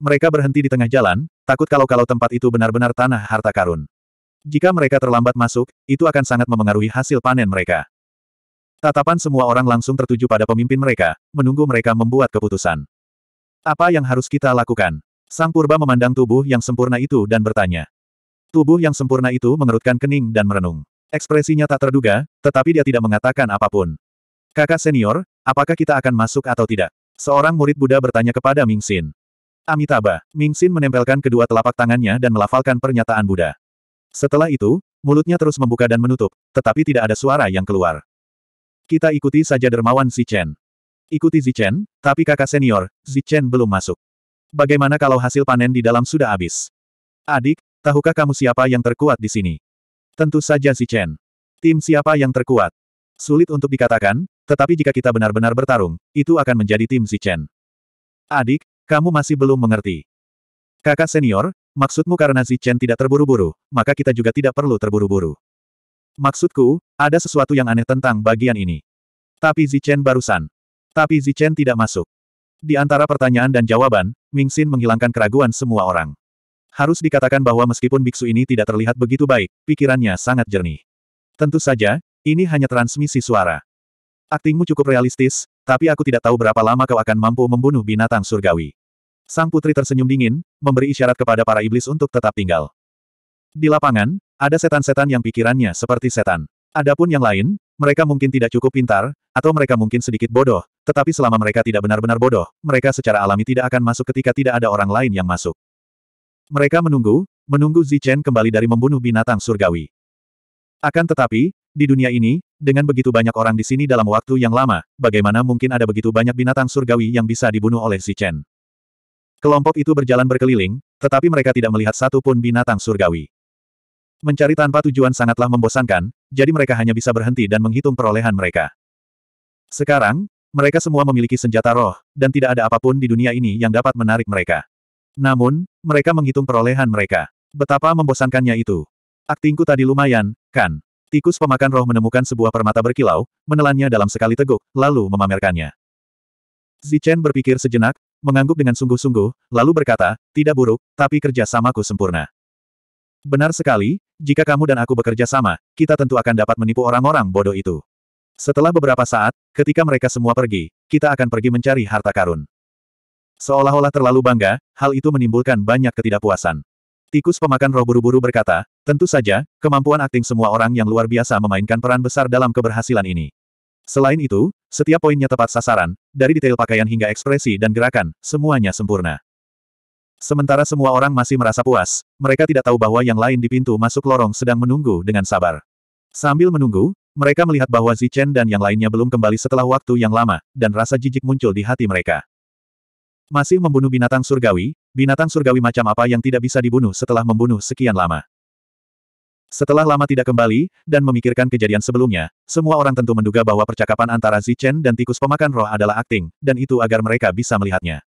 Mereka berhenti di tengah jalan, takut kalau-kalau tempat itu benar-benar tanah harta karun. Jika mereka terlambat masuk, itu akan sangat memengaruhi hasil panen mereka. Tatapan semua orang langsung tertuju pada pemimpin mereka, menunggu mereka membuat keputusan. Apa yang harus kita lakukan? Sang Purba memandang tubuh yang sempurna itu dan bertanya. Tubuh yang sempurna itu mengerutkan kening dan merenung. Ekspresinya tak terduga, tetapi dia tidak mengatakan apapun. Kakak senior, apakah kita akan masuk atau tidak? Seorang murid Buddha bertanya kepada Ming Xin. Amitabha, Ming Xin menempelkan kedua telapak tangannya dan melafalkan pernyataan Buddha. Setelah itu, mulutnya terus membuka dan menutup, tetapi tidak ada suara yang keluar. Kita ikuti saja dermawan Zichen. Ikuti Zichen, tapi kakak senior, Zichen belum masuk. Bagaimana kalau hasil panen di dalam sudah habis? Adik, tahukah kamu siapa yang terkuat di sini? Tentu saja Zichen. Tim siapa yang terkuat? Sulit untuk dikatakan, tetapi jika kita benar-benar bertarung, itu akan menjadi tim Zichen. Adik, kamu masih belum mengerti. Kakak senior, maksudmu karena Zichen tidak terburu-buru, maka kita juga tidak perlu terburu-buru. Maksudku, ada sesuatu yang aneh tentang bagian ini. Tapi Zichen barusan. Tapi Zichen tidak masuk. Di antara pertanyaan dan jawaban, Ming Mingxin menghilangkan keraguan semua orang. Harus dikatakan bahwa meskipun biksu ini tidak terlihat begitu baik, pikirannya sangat jernih. Tentu saja, ini hanya transmisi suara. Aktingmu cukup realistis, tapi aku tidak tahu berapa lama kau akan mampu membunuh binatang surgawi. Sang putri tersenyum dingin, memberi isyarat kepada para iblis untuk tetap tinggal. Di lapangan, ada setan-setan yang pikirannya seperti setan. Adapun yang lain, mereka mungkin tidak cukup pintar, atau mereka mungkin sedikit bodoh, tetapi selama mereka tidak benar-benar bodoh, mereka secara alami tidak akan masuk ketika tidak ada orang lain yang masuk. Mereka menunggu, menunggu Zichen kembali dari membunuh binatang surgawi. Akan tetapi, di dunia ini, dengan begitu banyak orang di sini dalam waktu yang lama, bagaimana mungkin ada begitu banyak binatang surgawi yang bisa dibunuh oleh Zichen? Kelompok itu berjalan berkeliling, tetapi mereka tidak melihat satu pun binatang surgawi. Mencari tanpa tujuan sangatlah membosankan, jadi mereka hanya bisa berhenti dan menghitung perolehan mereka. Sekarang, mereka semua memiliki senjata roh, dan tidak ada apapun di dunia ini yang dapat menarik mereka. Namun, mereka menghitung perolehan mereka. Betapa membosankannya itu. Aktingku tadi lumayan, kan? Tikus pemakan roh menemukan sebuah permata berkilau, menelannya dalam sekali teguk, lalu memamerkannya. Zichen berpikir sejenak, mengangguk dengan sungguh-sungguh, lalu berkata, tidak buruk, tapi kerjasamaku sempurna. Benar sekali, jika kamu dan aku bekerja sama, kita tentu akan dapat menipu orang-orang bodoh itu. Setelah beberapa saat, ketika mereka semua pergi, kita akan pergi mencari harta karun. Seolah-olah terlalu bangga, hal itu menimbulkan banyak ketidakpuasan. Tikus pemakan roh buru-buru berkata, tentu saja, kemampuan akting semua orang yang luar biasa memainkan peran besar dalam keberhasilan ini. Selain itu, setiap poinnya tepat sasaran, dari detail pakaian hingga ekspresi dan gerakan, semuanya sempurna. Sementara semua orang masih merasa puas, mereka tidak tahu bahwa yang lain di pintu masuk lorong sedang menunggu dengan sabar. Sambil menunggu, mereka melihat bahwa Zichen dan yang lainnya belum kembali setelah waktu yang lama, dan rasa jijik muncul di hati mereka. Masih membunuh binatang surgawi, binatang surgawi macam apa yang tidak bisa dibunuh setelah membunuh sekian lama. Setelah lama tidak kembali, dan memikirkan kejadian sebelumnya, semua orang tentu menduga bahwa percakapan antara Zichen dan tikus pemakan roh adalah akting, dan itu agar mereka bisa melihatnya.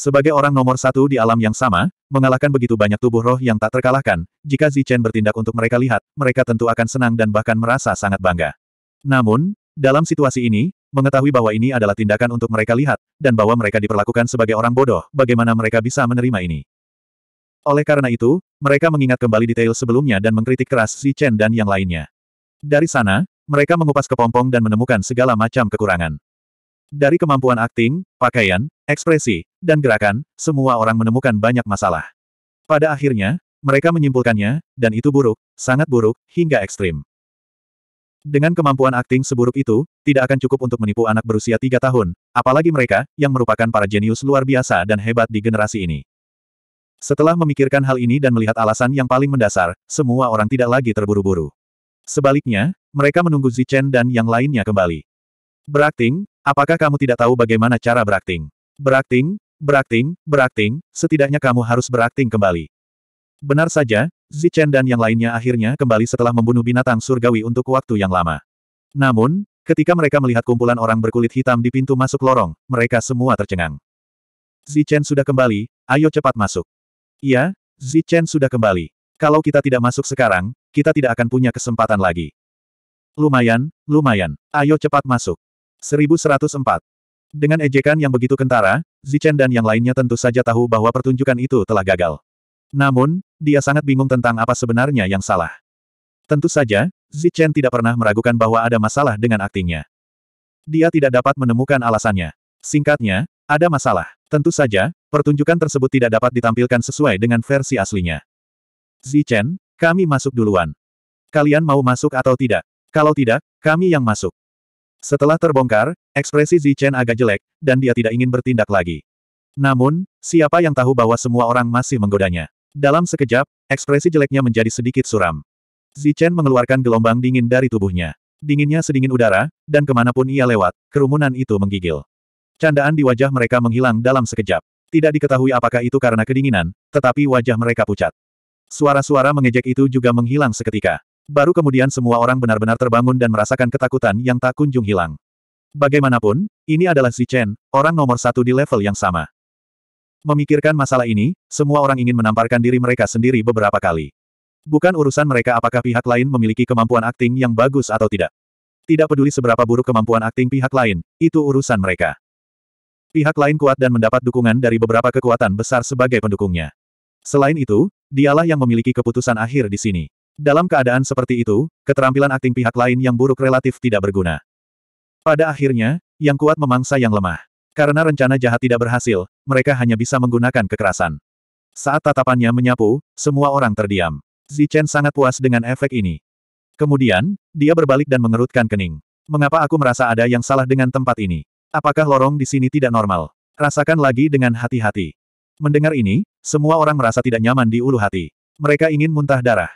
Sebagai orang nomor satu di alam yang sama, mengalahkan begitu banyak tubuh roh yang tak terkalahkan, jika Zichen bertindak untuk mereka lihat, mereka tentu akan senang dan bahkan merasa sangat bangga. Namun, dalam situasi ini, mengetahui bahwa ini adalah tindakan untuk mereka lihat, dan bahwa mereka diperlakukan sebagai orang bodoh, bagaimana mereka bisa menerima ini. Oleh karena itu, mereka mengingat kembali detail sebelumnya dan mengkritik keras Chen dan yang lainnya. Dari sana, mereka mengupas kepompong dan menemukan segala macam kekurangan. Dari kemampuan akting, pakaian, ekspresi, dan gerakan, semua orang menemukan banyak masalah. Pada akhirnya, mereka menyimpulkannya, dan itu buruk, sangat buruk, hingga ekstrim. Dengan kemampuan akting seburuk itu, tidak akan cukup untuk menipu anak berusia tiga tahun, apalagi mereka, yang merupakan para jenius luar biasa dan hebat di generasi ini. Setelah memikirkan hal ini dan melihat alasan yang paling mendasar, semua orang tidak lagi terburu-buru. Sebaliknya, mereka menunggu Zichen dan yang lainnya kembali. Berakting, Apakah kamu tidak tahu bagaimana cara berakting? Berakting, berakting, berakting, setidaknya kamu harus berakting kembali. Benar saja, Zichen dan yang lainnya akhirnya kembali setelah membunuh binatang surgawi untuk waktu yang lama. Namun, ketika mereka melihat kumpulan orang berkulit hitam di pintu masuk lorong, mereka semua tercengang. Zichen sudah kembali, ayo cepat masuk. Iya, Zichen sudah kembali. Kalau kita tidak masuk sekarang, kita tidak akan punya kesempatan lagi. Lumayan, lumayan. Ayo cepat masuk. 1104. Dengan ejekan yang begitu kentara, Zichen dan yang lainnya tentu saja tahu bahwa pertunjukan itu telah gagal. Namun, dia sangat bingung tentang apa sebenarnya yang salah. Tentu saja, Zichen tidak pernah meragukan bahwa ada masalah dengan aktingnya. Dia tidak dapat menemukan alasannya. Singkatnya, ada masalah. Tentu saja, pertunjukan tersebut tidak dapat ditampilkan sesuai dengan versi aslinya. Zichen, kami masuk duluan. Kalian mau masuk atau tidak? Kalau tidak, kami yang masuk. Setelah terbongkar, ekspresi Zichen agak jelek, dan dia tidak ingin bertindak lagi. Namun, siapa yang tahu bahwa semua orang masih menggodanya? Dalam sekejap, ekspresi jeleknya menjadi sedikit suram. Zichen mengeluarkan gelombang dingin dari tubuhnya. Dinginnya sedingin udara, dan kemanapun ia lewat, kerumunan itu menggigil. Candaan di wajah mereka menghilang dalam sekejap. Tidak diketahui apakah itu karena kedinginan, tetapi wajah mereka pucat. Suara-suara mengejek itu juga menghilang seketika. Baru kemudian semua orang benar-benar terbangun dan merasakan ketakutan yang tak kunjung hilang. Bagaimanapun, ini adalah Xi Chen, orang nomor satu di level yang sama. Memikirkan masalah ini, semua orang ingin menamparkan diri mereka sendiri beberapa kali. Bukan urusan mereka apakah pihak lain memiliki kemampuan akting yang bagus atau tidak. Tidak peduli seberapa buruk kemampuan akting pihak lain, itu urusan mereka. Pihak lain kuat dan mendapat dukungan dari beberapa kekuatan besar sebagai pendukungnya. Selain itu, dialah yang memiliki keputusan akhir di sini. Dalam keadaan seperti itu, keterampilan akting pihak lain yang buruk relatif tidak berguna. Pada akhirnya, yang kuat memangsa yang lemah. Karena rencana jahat tidak berhasil, mereka hanya bisa menggunakan kekerasan. Saat tatapannya menyapu, semua orang terdiam. Zichen sangat puas dengan efek ini. Kemudian, dia berbalik dan mengerutkan kening. Mengapa aku merasa ada yang salah dengan tempat ini? Apakah lorong di sini tidak normal? Rasakan lagi dengan hati-hati. Mendengar ini, semua orang merasa tidak nyaman di ulu hati. Mereka ingin muntah darah.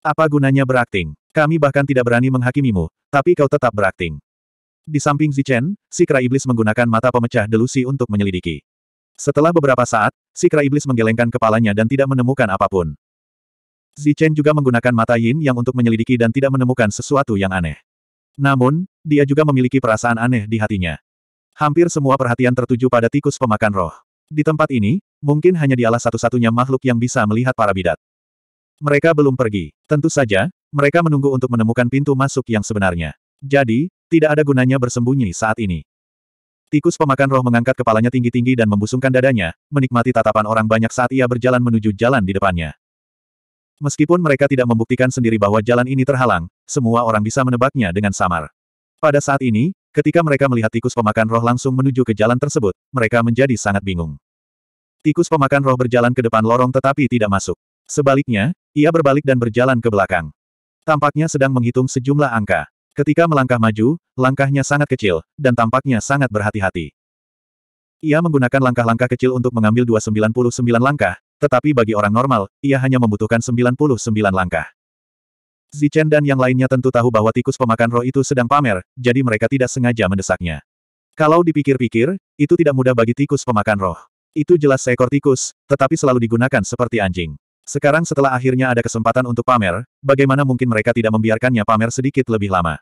Apa gunanya berakting? Kami bahkan tidak berani menghakimimu, tapi kau tetap berakting. Di samping Zichen, si kera iblis menggunakan mata pemecah delusi untuk menyelidiki. Setelah beberapa saat, si kera iblis menggelengkan kepalanya dan tidak menemukan apapun. Zichen juga menggunakan mata yin yang untuk menyelidiki dan tidak menemukan sesuatu yang aneh. Namun, dia juga memiliki perasaan aneh di hatinya. Hampir semua perhatian tertuju pada tikus pemakan roh. Di tempat ini, mungkin hanya dialah satu-satunya makhluk yang bisa melihat para bidat. Mereka belum pergi. Tentu saja, mereka menunggu untuk menemukan pintu masuk yang sebenarnya. Jadi, tidak ada gunanya bersembunyi saat ini. Tikus pemakan roh mengangkat kepalanya tinggi-tinggi dan membusungkan dadanya, menikmati tatapan orang banyak saat ia berjalan menuju jalan di depannya. Meskipun mereka tidak membuktikan sendiri bahwa jalan ini terhalang, semua orang bisa menebaknya dengan samar. Pada saat ini, ketika mereka melihat tikus pemakan roh langsung menuju ke jalan tersebut, mereka menjadi sangat bingung. Tikus pemakan roh berjalan ke depan lorong tetapi tidak masuk. Sebaliknya, ia berbalik dan berjalan ke belakang. Tampaknya sedang menghitung sejumlah angka. Ketika melangkah maju, langkahnya sangat kecil, dan tampaknya sangat berhati-hati. Ia menggunakan langkah-langkah kecil untuk mengambil 299 langkah, tetapi bagi orang normal, ia hanya membutuhkan 99 langkah. Zichen dan yang lainnya tentu tahu bahwa tikus pemakan roh itu sedang pamer, jadi mereka tidak sengaja mendesaknya. Kalau dipikir-pikir, itu tidak mudah bagi tikus pemakan roh. Itu jelas seekor tikus, tetapi selalu digunakan seperti anjing. Sekarang setelah akhirnya ada kesempatan untuk pamer, bagaimana mungkin mereka tidak membiarkannya pamer sedikit lebih lama?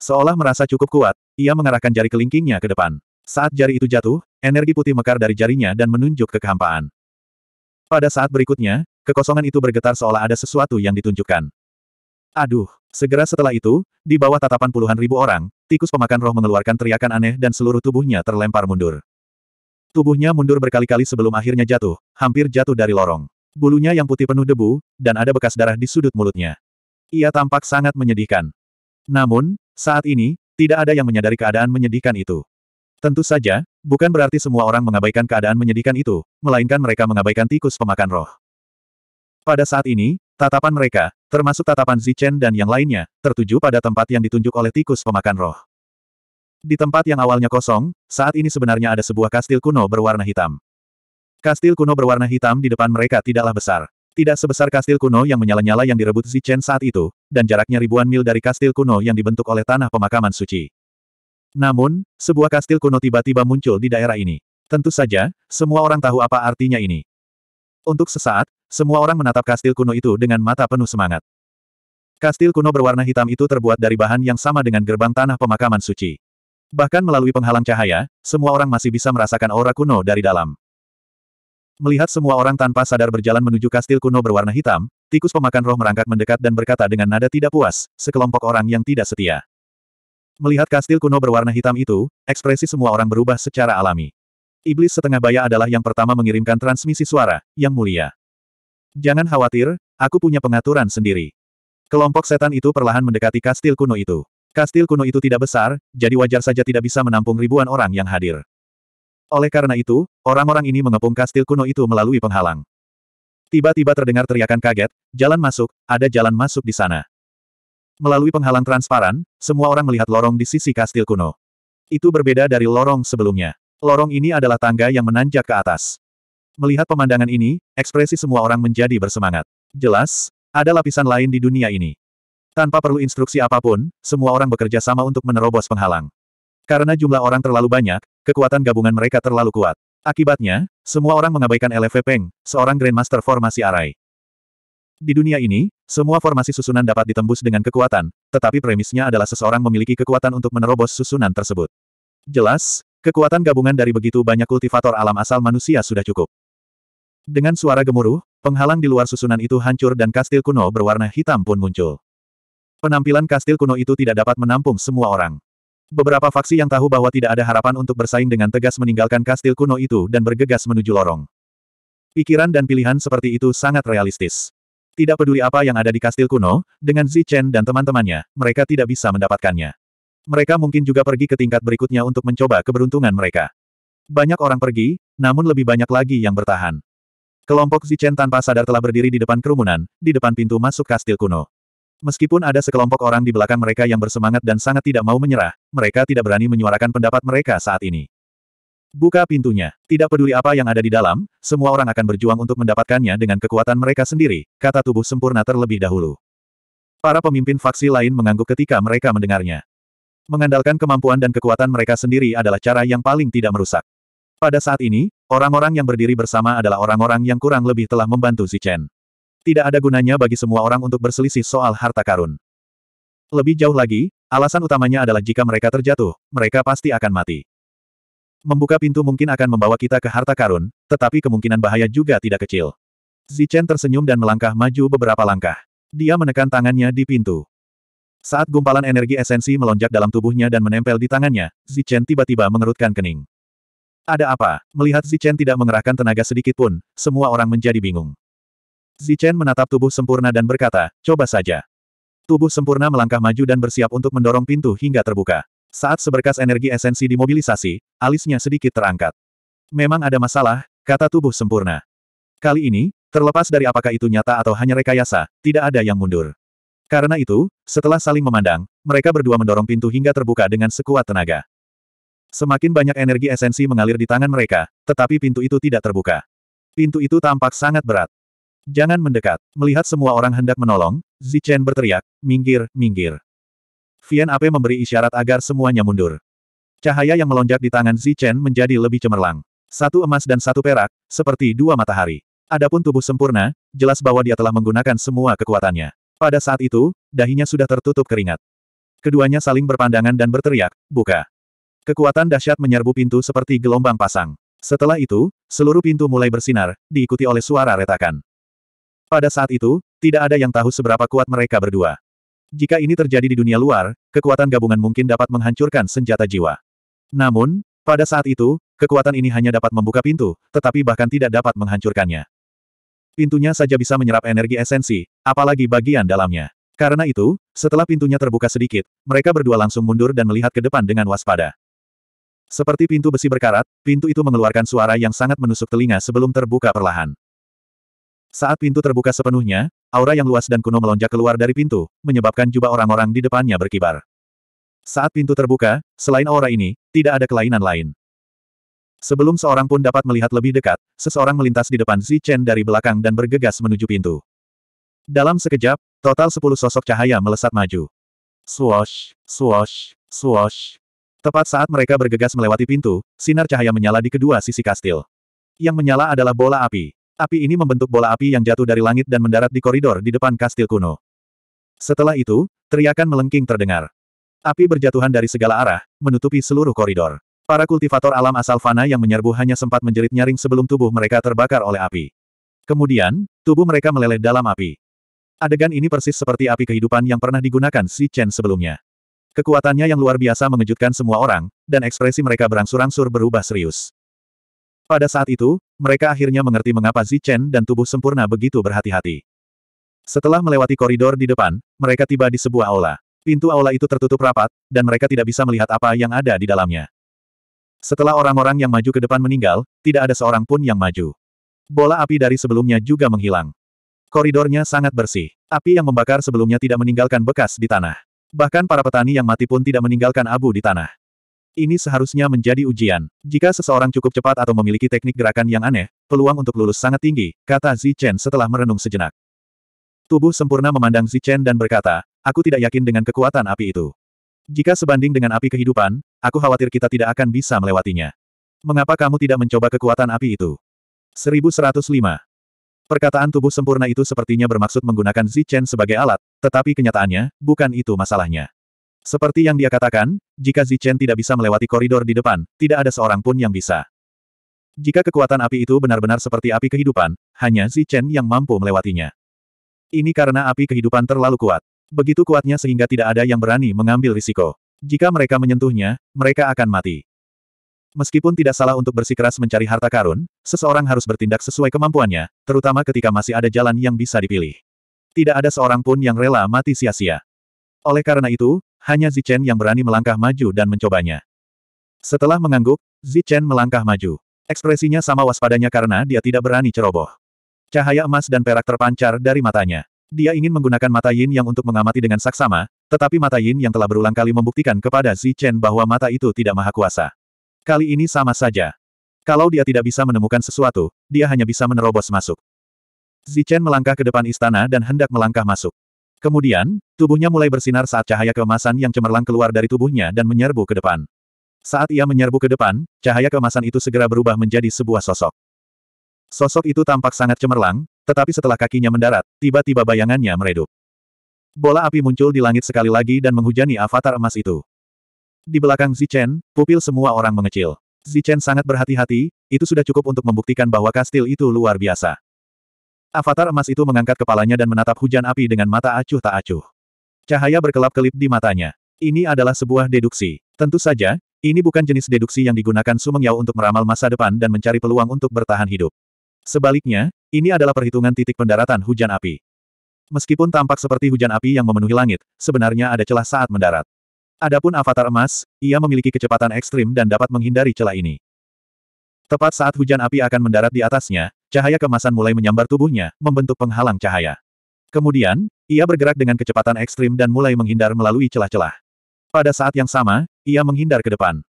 Seolah merasa cukup kuat, ia mengarahkan jari kelingkingnya ke depan. Saat jari itu jatuh, energi putih mekar dari jarinya dan menunjuk ke kehampaan. Pada saat berikutnya, kekosongan itu bergetar seolah ada sesuatu yang ditunjukkan. Aduh, segera setelah itu, di bawah tatapan puluhan ribu orang, tikus pemakan roh mengeluarkan teriakan aneh dan seluruh tubuhnya terlempar mundur. Tubuhnya mundur berkali-kali sebelum akhirnya jatuh, hampir jatuh dari lorong. Bulunya yang putih penuh debu, dan ada bekas darah di sudut mulutnya. Ia tampak sangat menyedihkan. Namun, saat ini, tidak ada yang menyadari keadaan menyedihkan itu. Tentu saja, bukan berarti semua orang mengabaikan keadaan menyedihkan itu, melainkan mereka mengabaikan tikus pemakan roh. Pada saat ini, tatapan mereka, termasuk tatapan Zichen dan yang lainnya, tertuju pada tempat yang ditunjuk oleh tikus pemakan roh. Di tempat yang awalnya kosong, saat ini sebenarnya ada sebuah kastil kuno berwarna hitam. Kastil kuno berwarna hitam di depan mereka tidaklah besar. Tidak sebesar kastil kuno yang menyala-nyala yang direbut Zichen saat itu, dan jaraknya ribuan mil dari kastil kuno yang dibentuk oleh tanah pemakaman suci. Namun, sebuah kastil kuno tiba-tiba muncul di daerah ini. Tentu saja, semua orang tahu apa artinya ini. Untuk sesaat, semua orang menatap kastil kuno itu dengan mata penuh semangat. Kastil kuno berwarna hitam itu terbuat dari bahan yang sama dengan gerbang tanah pemakaman suci. Bahkan melalui penghalang cahaya, semua orang masih bisa merasakan aura kuno dari dalam. Melihat semua orang tanpa sadar berjalan menuju kastil kuno berwarna hitam, tikus pemakan roh merangkak mendekat dan berkata dengan nada tidak puas, sekelompok orang yang tidak setia. Melihat kastil kuno berwarna hitam itu, ekspresi semua orang berubah secara alami. Iblis setengah baya adalah yang pertama mengirimkan transmisi suara, yang mulia. Jangan khawatir, aku punya pengaturan sendiri. Kelompok setan itu perlahan mendekati kastil kuno itu. Kastil kuno itu tidak besar, jadi wajar saja tidak bisa menampung ribuan orang yang hadir. Oleh karena itu, orang-orang ini mengepung kastil kuno itu melalui penghalang. Tiba-tiba terdengar teriakan kaget, jalan masuk, ada jalan masuk di sana. Melalui penghalang transparan, semua orang melihat lorong di sisi kastil kuno. Itu berbeda dari lorong sebelumnya. Lorong ini adalah tangga yang menanjak ke atas. Melihat pemandangan ini, ekspresi semua orang menjadi bersemangat. Jelas, ada lapisan lain di dunia ini. Tanpa perlu instruksi apapun, semua orang bekerja sama untuk menerobos penghalang. Karena jumlah orang terlalu banyak, Kekuatan gabungan mereka terlalu kuat. Akibatnya, semua orang mengabaikan LV Peng, seorang Grandmaster formasi Arai. Di dunia ini, semua formasi susunan dapat ditembus dengan kekuatan, tetapi premisnya adalah seseorang memiliki kekuatan untuk menerobos susunan tersebut. Jelas, kekuatan gabungan dari begitu banyak kultivator alam asal manusia sudah cukup. Dengan suara gemuruh, penghalang di luar susunan itu hancur dan kastil kuno berwarna hitam pun muncul. Penampilan kastil kuno itu tidak dapat menampung semua orang. Beberapa faksi yang tahu bahwa tidak ada harapan untuk bersaing dengan tegas meninggalkan kastil kuno itu dan bergegas menuju lorong. Pikiran dan pilihan seperti itu sangat realistis. Tidak peduli apa yang ada di kastil kuno, dengan Zichen dan teman-temannya, mereka tidak bisa mendapatkannya. Mereka mungkin juga pergi ke tingkat berikutnya untuk mencoba keberuntungan mereka. Banyak orang pergi, namun lebih banyak lagi yang bertahan. Kelompok Zichen tanpa sadar telah berdiri di depan kerumunan, di depan pintu masuk kastil kuno. Meskipun ada sekelompok orang di belakang mereka yang bersemangat dan sangat tidak mau menyerah, mereka tidak berani menyuarakan pendapat mereka saat ini. Buka pintunya. Tidak peduli apa yang ada di dalam, semua orang akan berjuang untuk mendapatkannya dengan kekuatan mereka sendiri, kata tubuh sempurna terlebih dahulu. Para pemimpin faksi lain mengangguk ketika mereka mendengarnya. Mengandalkan kemampuan dan kekuatan mereka sendiri adalah cara yang paling tidak merusak. Pada saat ini, orang-orang yang berdiri bersama adalah orang-orang yang kurang lebih telah membantu Zichen. Tidak ada gunanya bagi semua orang untuk berselisih soal harta karun. Lebih jauh lagi, alasan utamanya adalah jika mereka terjatuh, mereka pasti akan mati. Membuka pintu mungkin akan membawa kita ke harta karun, tetapi kemungkinan bahaya juga tidak kecil. Zichen tersenyum dan melangkah maju beberapa langkah. Dia menekan tangannya di pintu. Saat gumpalan energi esensi melonjak dalam tubuhnya dan menempel di tangannya, Zichen tiba-tiba mengerutkan kening. Ada apa? Melihat Zichen tidak mengerahkan tenaga sedikit pun, semua orang menjadi bingung. Zichen menatap tubuh sempurna dan berkata, coba saja. Tubuh sempurna melangkah maju dan bersiap untuk mendorong pintu hingga terbuka. Saat seberkas energi esensi dimobilisasi, alisnya sedikit terangkat. Memang ada masalah, kata tubuh sempurna. Kali ini, terlepas dari apakah itu nyata atau hanya rekayasa, tidak ada yang mundur. Karena itu, setelah saling memandang, mereka berdua mendorong pintu hingga terbuka dengan sekuat tenaga. Semakin banyak energi esensi mengalir di tangan mereka, tetapi pintu itu tidak terbuka. Pintu itu tampak sangat berat. Jangan mendekat. Melihat semua orang hendak menolong, Zichen berteriak, minggir, minggir. Vian Ape memberi isyarat agar semuanya mundur. Cahaya yang melonjak di tangan Zichen menjadi lebih cemerlang. Satu emas dan satu perak, seperti dua matahari. Adapun tubuh sempurna, jelas bahwa dia telah menggunakan semua kekuatannya. Pada saat itu, dahinya sudah tertutup keringat. Keduanya saling berpandangan dan berteriak, buka. Kekuatan dahsyat menyerbu pintu seperti gelombang pasang. Setelah itu, seluruh pintu mulai bersinar, diikuti oleh suara retakan. Pada saat itu, tidak ada yang tahu seberapa kuat mereka berdua. Jika ini terjadi di dunia luar, kekuatan gabungan mungkin dapat menghancurkan senjata jiwa. Namun, pada saat itu, kekuatan ini hanya dapat membuka pintu, tetapi bahkan tidak dapat menghancurkannya. Pintunya saja bisa menyerap energi esensi, apalagi bagian dalamnya. Karena itu, setelah pintunya terbuka sedikit, mereka berdua langsung mundur dan melihat ke depan dengan waspada. Seperti pintu besi berkarat, pintu itu mengeluarkan suara yang sangat menusuk telinga sebelum terbuka perlahan. Saat pintu terbuka sepenuhnya, aura yang luas dan kuno melonjak keluar dari pintu, menyebabkan jubah orang-orang di depannya berkibar. Saat pintu terbuka, selain aura ini, tidak ada kelainan lain. Sebelum seorang pun dapat melihat lebih dekat, seseorang melintas di depan Xi Chen dari belakang dan bergegas menuju pintu. Dalam sekejap, total sepuluh sosok cahaya melesat maju. Swash, swash, swash. Tepat saat mereka bergegas melewati pintu, sinar cahaya menyala di kedua sisi kastil. Yang menyala adalah bola api. Api ini membentuk bola api yang jatuh dari langit dan mendarat di koridor di depan kastil kuno. Setelah itu, teriakan melengking terdengar. Api berjatuhan dari segala arah, menutupi seluruh koridor. Para kultivator alam asal Fana yang menyerbu hanya sempat menjerit nyaring sebelum tubuh mereka terbakar oleh api. Kemudian, tubuh mereka meleleh dalam api. Adegan ini persis seperti api kehidupan yang pernah digunakan si Chen sebelumnya. Kekuatannya yang luar biasa mengejutkan semua orang, dan ekspresi mereka berangsur-angsur berubah serius. Pada saat itu, mereka akhirnya mengerti mengapa Zichen dan tubuh sempurna begitu berhati-hati. Setelah melewati koridor di depan, mereka tiba di sebuah aula. Pintu aula itu tertutup rapat, dan mereka tidak bisa melihat apa yang ada di dalamnya. Setelah orang-orang yang maju ke depan meninggal, tidak ada seorang pun yang maju. Bola api dari sebelumnya juga menghilang. Koridornya sangat bersih. Api yang membakar sebelumnya tidak meninggalkan bekas di tanah. Bahkan para petani yang mati pun tidak meninggalkan abu di tanah. Ini seharusnya menjadi ujian. Jika seseorang cukup cepat atau memiliki teknik gerakan yang aneh, peluang untuk lulus sangat tinggi, kata Zichen setelah merenung sejenak. Tubuh sempurna memandang Zichen dan berkata, aku tidak yakin dengan kekuatan api itu. Jika sebanding dengan api kehidupan, aku khawatir kita tidak akan bisa melewatinya. Mengapa kamu tidak mencoba kekuatan api itu? 1105. Perkataan tubuh sempurna itu sepertinya bermaksud menggunakan Zichen sebagai alat, tetapi kenyataannya, bukan itu masalahnya. Seperti yang dia katakan, jika Zichen tidak bisa melewati koridor di depan, tidak ada seorang pun yang bisa. Jika kekuatan api itu benar-benar seperti api kehidupan, hanya Zichen yang mampu melewatinya. Ini karena api kehidupan terlalu kuat. Begitu kuatnya sehingga tidak ada yang berani mengambil risiko. Jika mereka menyentuhnya, mereka akan mati. Meskipun tidak salah untuk bersikeras mencari harta karun, seseorang harus bertindak sesuai kemampuannya, terutama ketika masih ada jalan yang bisa dipilih. Tidak ada seorang pun yang rela mati sia-sia. Oleh karena itu, hanya Zichen yang berani melangkah maju dan mencobanya. Setelah mengangguk, Zichen melangkah maju. Ekspresinya sama waspadanya karena dia tidak berani ceroboh. Cahaya emas dan perak terpancar dari matanya. Dia ingin menggunakan mata Yin yang untuk mengamati dengan saksama, tetapi mata Yin yang telah berulang kali membuktikan kepada Zichen bahwa mata itu tidak maha kuasa. Kali ini sama saja. Kalau dia tidak bisa menemukan sesuatu, dia hanya bisa menerobos masuk. Zichen melangkah ke depan istana dan hendak melangkah masuk. Kemudian, tubuhnya mulai bersinar saat cahaya keemasan yang cemerlang keluar dari tubuhnya dan menyerbu ke depan. Saat ia menyerbu ke depan, cahaya keemasan itu segera berubah menjadi sebuah sosok. Sosok itu tampak sangat cemerlang, tetapi setelah kakinya mendarat, tiba-tiba bayangannya meredup. Bola api muncul di langit sekali lagi dan menghujani avatar emas itu. Di belakang Zichen, pupil semua orang mengecil. Zichen sangat berhati-hati, itu sudah cukup untuk membuktikan bahwa kastil itu luar biasa. Avatar emas itu mengangkat kepalanya dan menatap hujan api dengan mata acuh tak acuh. Cahaya berkelap-kelip di matanya. Ini adalah sebuah deduksi. Tentu saja, ini bukan jenis deduksi yang digunakan Sumeng Yao untuk meramal masa depan dan mencari peluang untuk bertahan hidup. Sebaliknya, ini adalah perhitungan titik pendaratan hujan api. Meskipun tampak seperti hujan api yang memenuhi langit, sebenarnya ada celah saat mendarat. Adapun avatar emas, ia memiliki kecepatan ekstrim dan dapat menghindari celah ini. Tepat saat hujan api akan mendarat di atasnya, Cahaya kemasan mulai menyambar tubuhnya, membentuk penghalang cahaya. Kemudian, ia bergerak dengan kecepatan ekstrim dan mulai menghindar melalui celah-celah. Pada saat yang sama, ia menghindar ke depan.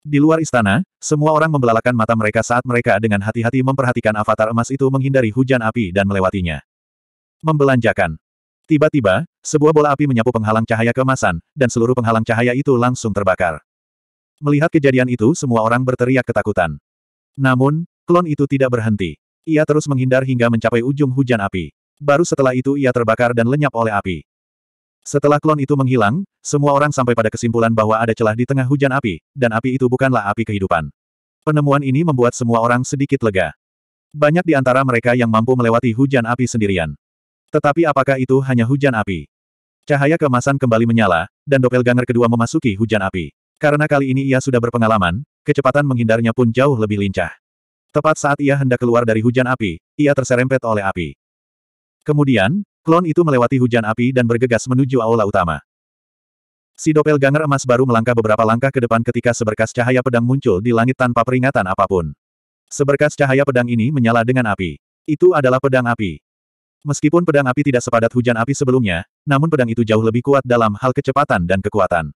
Di luar istana, semua orang membelalakan mata mereka saat mereka dengan hati-hati memperhatikan avatar emas itu menghindari hujan api dan melewatinya. Membelanjakan. Tiba-tiba, sebuah bola api menyapu penghalang cahaya kemasan, dan seluruh penghalang cahaya itu langsung terbakar. Melihat kejadian itu semua orang berteriak ketakutan. Namun, Klon itu tidak berhenti. Ia terus menghindar hingga mencapai ujung hujan api. Baru setelah itu ia terbakar dan lenyap oleh api. Setelah klon itu menghilang, semua orang sampai pada kesimpulan bahwa ada celah di tengah hujan api, dan api itu bukanlah api kehidupan. Penemuan ini membuat semua orang sedikit lega. Banyak di antara mereka yang mampu melewati hujan api sendirian. Tetapi apakah itu hanya hujan api? Cahaya kemasan kembali menyala, dan doppelganger kedua memasuki hujan api. Karena kali ini ia sudah berpengalaman, kecepatan menghindarnya pun jauh lebih lincah. Tepat saat ia hendak keluar dari hujan api, ia terserempet oleh api. Kemudian, klon itu melewati hujan api dan bergegas menuju aula utama. Si Ganger emas baru melangkah beberapa langkah ke depan ketika seberkas cahaya pedang muncul di langit tanpa peringatan apapun. Seberkas cahaya pedang ini menyala dengan api. Itu adalah pedang api. Meskipun pedang api tidak sepadat hujan api sebelumnya, namun pedang itu jauh lebih kuat dalam hal kecepatan dan kekuatan.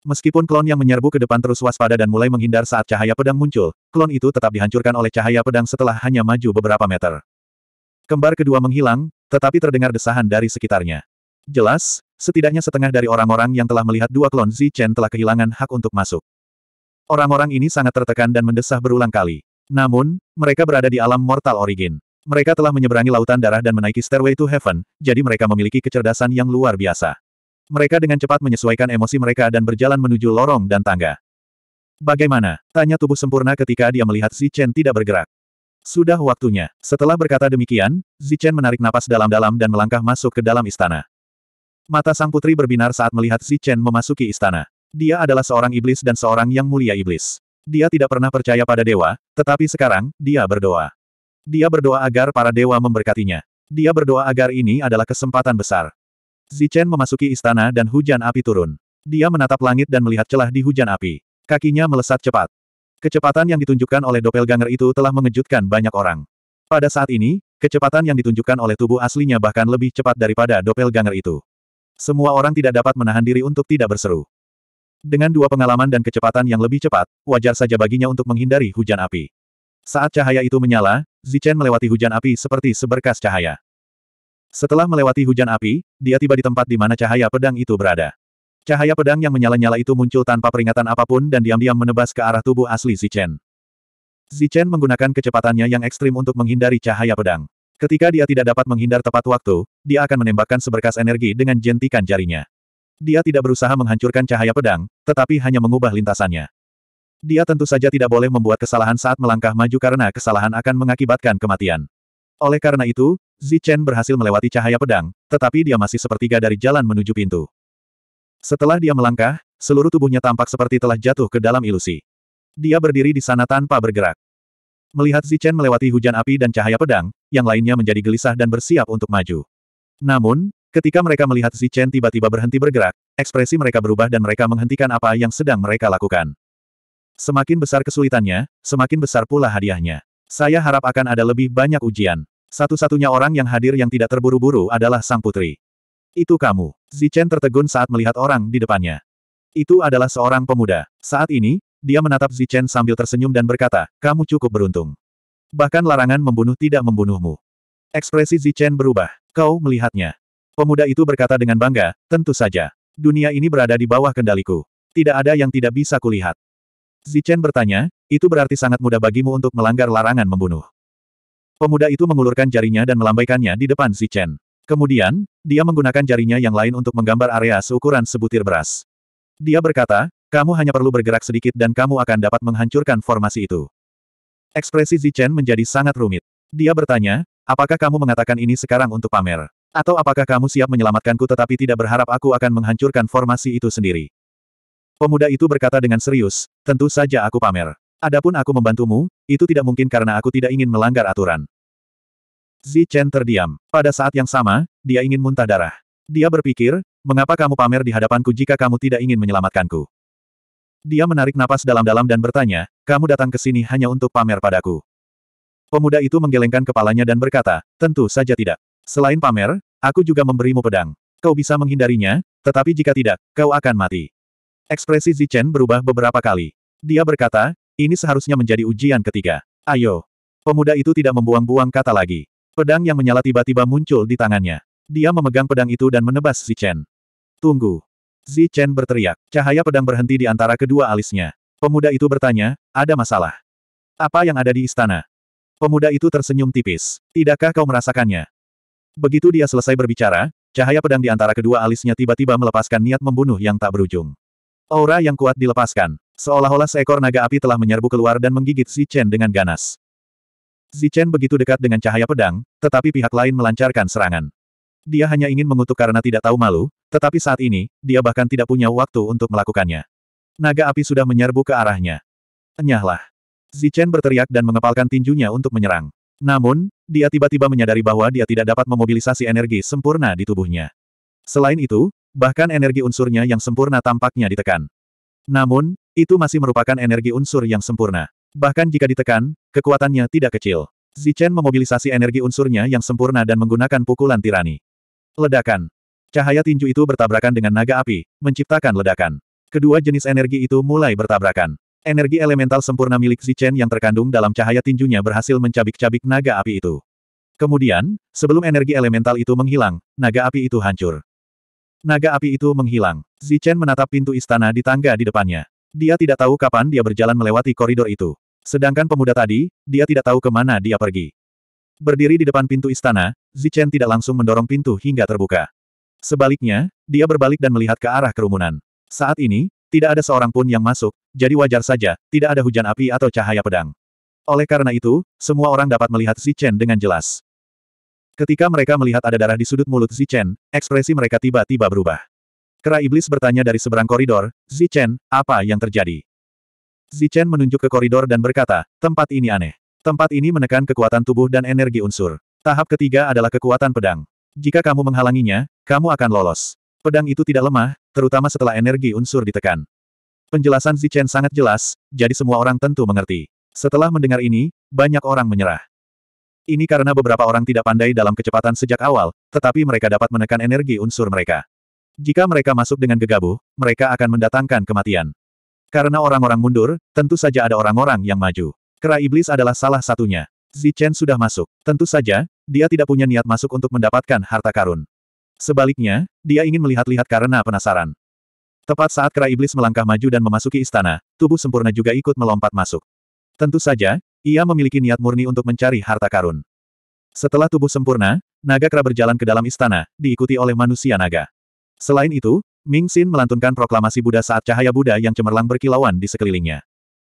Meskipun klon yang menyerbu ke depan terus waspada dan mulai menghindar saat cahaya pedang muncul, klon itu tetap dihancurkan oleh cahaya pedang setelah hanya maju beberapa meter. Kembar kedua menghilang, tetapi terdengar desahan dari sekitarnya. Jelas, setidaknya setengah dari orang-orang yang telah melihat dua klon Chen telah kehilangan hak untuk masuk. Orang-orang ini sangat tertekan dan mendesah berulang kali. Namun, mereka berada di alam mortal origin. Mereka telah menyeberangi lautan darah dan menaiki stairway to heaven, jadi mereka memiliki kecerdasan yang luar biasa. Mereka dengan cepat menyesuaikan emosi mereka dan berjalan menuju lorong dan tangga. Bagaimana? Tanya tubuh sempurna ketika dia melihat Zichen tidak bergerak. Sudah waktunya. Setelah berkata demikian, Zichen menarik napas dalam-dalam dan melangkah masuk ke dalam istana. Mata sang putri berbinar saat melihat Zichen memasuki istana. Dia adalah seorang iblis dan seorang yang mulia iblis. Dia tidak pernah percaya pada dewa, tetapi sekarang, dia berdoa. Dia berdoa agar para dewa memberkatinya. Dia berdoa agar ini adalah kesempatan besar. Zichen memasuki istana dan hujan api turun. Dia menatap langit dan melihat celah di hujan api. Kakinya melesat cepat. Kecepatan yang ditunjukkan oleh doppelganger itu telah mengejutkan banyak orang. Pada saat ini, kecepatan yang ditunjukkan oleh tubuh aslinya bahkan lebih cepat daripada doppelganger itu. Semua orang tidak dapat menahan diri untuk tidak berseru. Dengan dua pengalaman dan kecepatan yang lebih cepat, wajar saja baginya untuk menghindari hujan api. Saat cahaya itu menyala, Zichen melewati hujan api seperti seberkas cahaya. Setelah melewati hujan api, dia tiba di tempat di mana cahaya pedang itu berada. Cahaya pedang yang menyala-nyala itu muncul tanpa peringatan apapun dan diam-diam menebas ke arah tubuh asli Zichen. Zichen menggunakan kecepatannya yang ekstrim untuk menghindari cahaya pedang. Ketika dia tidak dapat menghindar tepat waktu, dia akan menembakkan seberkas energi dengan jentikan jarinya. Dia tidak berusaha menghancurkan cahaya pedang, tetapi hanya mengubah lintasannya. Dia tentu saja tidak boleh membuat kesalahan saat melangkah maju karena kesalahan akan mengakibatkan kematian. Oleh karena itu, Zichen berhasil melewati cahaya pedang, tetapi dia masih sepertiga dari jalan menuju pintu. Setelah dia melangkah, seluruh tubuhnya tampak seperti telah jatuh ke dalam ilusi. Dia berdiri di sana tanpa bergerak. Melihat Zichen melewati hujan api dan cahaya pedang, yang lainnya menjadi gelisah dan bersiap untuk maju. Namun, ketika mereka melihat Zichen tiba-tiba berhenti bergerak, ekspresi mereka berubah dan mereka menghentikan apa yang sedang mereka lakukan. Semakin besar kesulitannya, semakin besar pula hadiahnya. Saya harap akan ada lebih banyak ujian. Satu-satunya orang yang hadir yang tidak terburu-buru adalah sang putri. Itu kamu. Zichen tertegun saat melihat orang di depannya. Itu adalah seorang pemuda. Saat ini, dia menatap Zichen sambil tersenyum dan berkata, kamu cukup beruntung. Bahkan larangan membunuh tidak membunuhmu. Ekspresi Zichen berubah. Kau melihatnya. Pemuda itu berkata dengan bangga, tentu saja. Dunia ini berada di bawah kendaliku. Tidak ada yang tidak bisa kulihat. Zichen bertanya, itu berarti sangat mudah bagimu untuk melanggar larangan membunuh. Pemuda itu mengulurkan jarinya dan melambaikannya di depan si Chen. Kemudian, dia menggunakan jarinya yang lain untuk menggambar area seukuran sebutir beras. Dia berkata, kamu hanya perlu bergerak sedikit dan kamu akan dapat menghancurkan formasi itu. Ekspresi Zichen menjadi sangat rumit. Dia bertanya, apakah kamu mengatakan ini sekarang untuk pamer? Atau apakah kamu siap menyelamatkanku tetapi tidak berharap aku akan menghancurkan formasi itu sendiri? Pemuda itu berkata dengan serius, tentu saja aku pamer. Adapun aku membantumu, itu tidak mungkin karena aku tidak ingin melanggar aturan. Zi Chen terdiam. Pada saat yang sama, dia ingin muntah darah. Dia berpikir, mengapa kamu pamer di hadapanku jika kamu tidak ingin menyelamatkanku? Dia menarik napas dalam-dalam dan bertanya, kamu datang ke sini hanya untuk pamer padaku. Pemuda itu menggelengkan kepalanya dan berkata, tentu saja tidak. Selain pamer, aku juga memberimu pedang. Kau bisa menghindarinya, tetapi jika tidak, kau akan mati. Ekspresi Zichen berubah beberapa kali. Dia berkata, ini seharusnya menjadi ujian ketiga. Ayo. Pemuda itu tidak membuang-buang kata lagi. Pedang yang menyala tiba-tiba muncul di tangannya. Dia memegang pedang itu dan menebas Chen. Tunggu. Chen berteriak. Cahaya pedang berhenti di antara kedua alisnya. Pemuda itu bertanya, ada masalah. Apa yang ada di istana? Pemuda itu tersenyum tipis. Tidakkah kau merasakannya? Begitu dia selesai berbicara, cahaya pedang di antara kedua alisnya tiba-tiba melepaskan niat membunuh yang tak berujung. Aura yang kuat dilepaskan. Seolah-olah seekor naga api telah menyerbu keluar dan menggigit Zichen dengan ganas. Zichen begitu dekat dengan cahaya pedang, tetapi pihak lain melancarkan serangan. Dia hanya ingin mengutuk karena tidak tahu malu, tetapi saat ini, dia bahkan tidak punya waktu untuk melakukannya. Naga api sudah menyerbu ke arahnya. Enyahlah. Zichen berteriak dan mengepalkan tinjunya untuk menyerang. Namun, dia tiba-tiba menyadari bahwa dia tidak dapat memobilisasi energi sempurna di tubuhnya. Selain itu, bahkan energi unsurnya yang sempurna tampaknya ditekan. Namun, itu masih merupakan energi unsur yang sempurna. Bahkan jika ditekan, kekuatannya tidak kecil. Zichen memobilisasi energi unsurnya yang sempurna dan menggunakan pukulan tirani. Ledakan. Cahaya tinju itu bertabrakan dengan naga api, menciptakan ledakan. Kedua jenis energi itu mulai bertabrakan. Energi elemental sempurna milik Zichen yang terkandung dalam cahaya tinjunya berhasil mencabik-cabik naga api itu. Kemudian, sebelum energi elemental itu menghilang, naga api itu hancur. Naga api itu menghilang. Zichen menatap pintu istana di tangga di depannya. Dia tidak tahu kapan dia berjalan melewati koridor itu. Sedangkan pemuda tadi, dia tidak tahu kemana dia pergi. Berdiri di depan pintu istana, Zichen tidak langsung mendorong pintu hingga terbuka. Sebaliknya, dia berbalik dan melihat ke arah kerumunan. Saat ini, tidak ada seorang pun yang masuk, jadi wajar saja, tidak ada hujan api atau cahaya pedang. Oleh karena itu, semua orang dapat melihat Zichen dengan jelas. Ketika mereka melihat ada darah di sudut mulut Zichen, ekspresi mereka tiba-tiba berubah. Kera iblis bertanya dari seberang koridor, Zichen, apa yang terjadi? Zichen menunjuk ke koridor dan berkata, tempat ini aneh. Tempat ini menekan kekuatan tubuh dan energi unsur. Tahap ketiga adalah kekuatan pedang. Jika kamu menghalanginya, kamu akan lolos. Pedang itu tidak lemah, terutama setelah energi unsur ditekan. Penjelasan Zichen sangat jelas, jadi semua orang tentu mengerti. Setelah mendengar ini, banyak orang menyerah. Ini karena beberapa orang tidak pandai dalam kecepatan sejak awal, tetapi mereka dapat menekan energi unsur mereka. Jika mereka masuk dengan gegabah, mereka akan mendatangkan kematian. Karena orang-orang mundur, tentu saja ada orang-orang yang maju. Kera Iblis adalah salah satunya. Zichen sudah masuk. Tentu saja, dia tidak punya niat masuk untuk mendapatkan harta karun. Sebaliknya, dia ingin melihat-lihat karena penasaran. Tepat saat Kera Iblis melangkah maju dan memasuki istana, tubuh sempurna juga ikut melompat masuk. Tentu saja, ia memiliki niat murni untuk mencari harta karun. Setelah tubuh sempurna, naga kera berjalan ke dalam istana, diikuti oleh manusia naga. Selain itu, Ming Xin melantunkan proklamasi Buddha saat cahaya Buddha yang cemerlang berkilauan di sekelilingnya.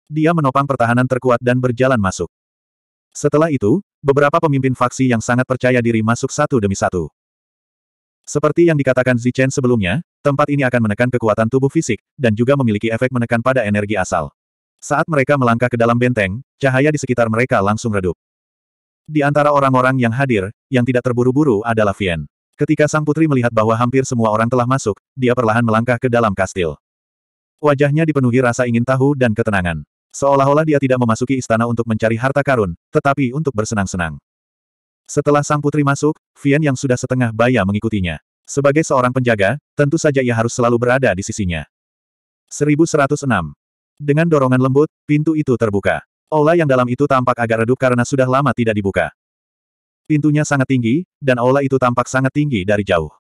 Dia menopang pertahanan terkuat dan berjalan masuk. Setelah itu, beberapa pemimpin faksi yang sangat percaya diri masuk satu demi satu. Seperti yang dikatakan Zichen sebelumnya, tempat ini akan menekan kekuatan tubuh fisik, dan juga memiliki efek menekan pada energi asal. Saat mereka melangkah ke dalam benteng, cahaya di sekitar mereka langsung redup. Di antara orang-orang yang hadir, yang tidak terburu-buru adalah Vien. Ketika sang putri melihat bahwa hampir semua orang telah masuk, dia perlahan melangkah ke dalam kastil. Wajahnya dipenuhi rasa ingin tahu dan ketenangan. Seolah-olah dia tidak memasuki istana untuk mencari harta karun, tetapi untuk bersenang-senang. Setelah sang putri masuk, Vien yang sudah setengah baya mengikutinya. Sebagai seorang penjaga, tentu saja ia harus selalu berada di sisinya. 1106. Dengan dorongan lembut, pintu itu terbuka. Aula yang dalam itu tampak agak redup karena sudah lama tidak dibuka. Pintunya sangat tinggi, dan aula itu tampak sangat tinggi dari jauh.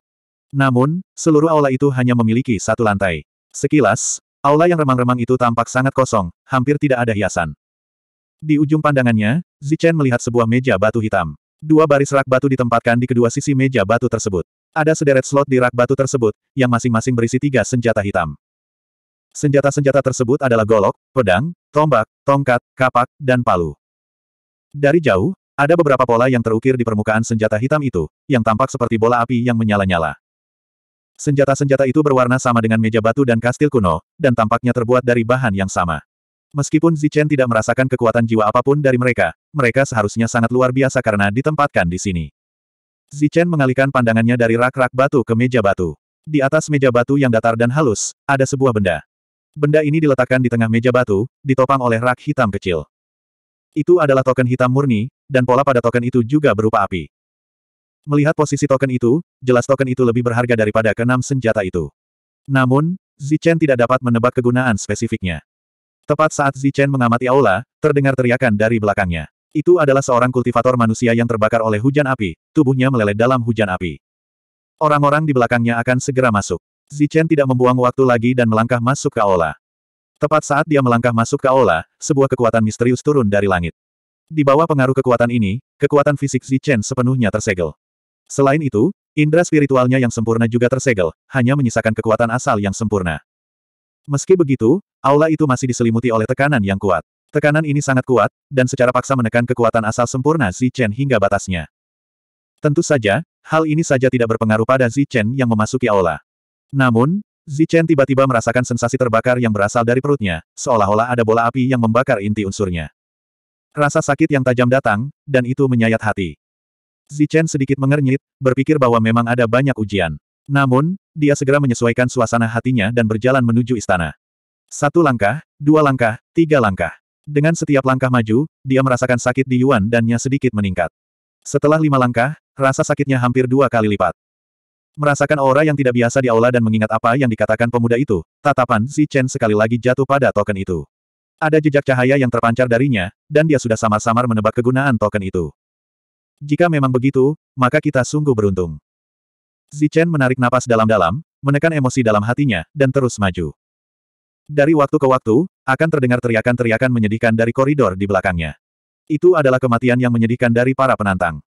Namun, seluruh aula itu hanya memiliki satu lantai. Sekilas, aula yang remang-remang itu tampak sangat kosong, hampir tidak ada hiasan. Di ujung pandangannya, Zichen melihat sebuah meja batu hitam. Dua baris rak batu ditempatkan di kedua sisi meja batu tersebut. Ada sederet slot di rak batu tersebut, yang masing-masing berisi tiga senjata hitam. Senjata-senjata tersebut adalah golok, pedang, tombak, tongkat, kapak, dan palu. Dari jauh, ada beberapa pola yang terukir di permukaan senjata hitam itu, yang tampak seperti bola api yang menyala-nyala. Senjata-senjata itu berwarna sama dengan meja batu dan kastil kuno, dan tampaknya terbuat dari bahan yang sama. Meskipun Zichen tidak merasakan kekuatan jiwa apapun dari mereka, mereka seharusnya sangat luar biasa karena ditempatkan di sini. Zichen mengalihkan pandangannya dari rak-rak batu ke meja batu. Di atas meja batu yang datar dan halus, ada sebuah benda. Benda ini diletakkan di tengah meja batu, ditopang oleh rak hitam kecil. Itu adalah token hitam murni, dan pola pada token itu juga berupa api. Melihat posisi token itu, jelas token itu lebih berharga daripada keenam senjata itu. Namun, Zichen tidak dapat menebak kegunaan spesifiknya. Tepat saat Zichen mengamati aula, terdengar teriakan dari belakangnya. Itu adalah seorang kultivator manusia yang terbakar oleh hujan api, tubuhnya meleleh dalam hujan api. Orang-orang di belakangnya akan segera masuk. Zichen tidak membuang waktu lagi dan melangkah masuk ke aula. Tepat saat dia melangkah masuk ke aula, sebuah kekuatan misterius turun dari langit. Di bawah pengaruh kekuatan ini, kekuatan fisik Zichen sepenuhnya tersegel. Selain itu, indera spiritualnya yang sempurna juga tersegel, hanya menyisakan kekuatan asal yang sempurna. Meski begitu, aula itu masih diselimuti oleh tekanan yang kuat. Tekanan ini sangat kuat, dan secara paksa menekan kekuatan asal sempurna Zichen hingga batasnya. Tentu saja, hal ini saja tidak berpengaruh pada Zichen yang memasuki aula. Namun, Zichen tiba-tiba merasakan sensasi terbakar yang berasal dari perutnya, seolah-olah ada bola api yang membakar inti unsurnya. Rasa sakit yang tajam datang, dan itu menyayat hati. Zichen sedikit mengernyit, berpikir bahwa memang ada banyak ujian. Namun, dia segera menyesuaikan suasana hatinya dan berjalan menuju istana. Satu langkah, dua langkah, tiga langkah. Dengan setiap langkah maju, dia merasakan sakit di Yuan dannya sedikit meningkat. Setelah lima langkah, rasa sakitnya hampir dua kali lipat. Merasakan aura yang tidak biasa di aula dan mengingat apa yang dikatakan pemuda itu, tatapan si Chen sekali lagi jatuh pada token itu. Ada jejak cahaya yang terpancar darinya, dan dia sudah samar-samar menebak kegunaan token itu. Jika memang begitu, maka kita sungguh beruntung. Chen menarik napas dalam-dalam, menekan emosi dalam hatinya, dan terus maju. Dari waktu ke waktu, akan terdengar teriakan-teriakan menyedihkan dari koridor di belakangnya. Itu adalah kematian yang menyedihkan dari para penantang.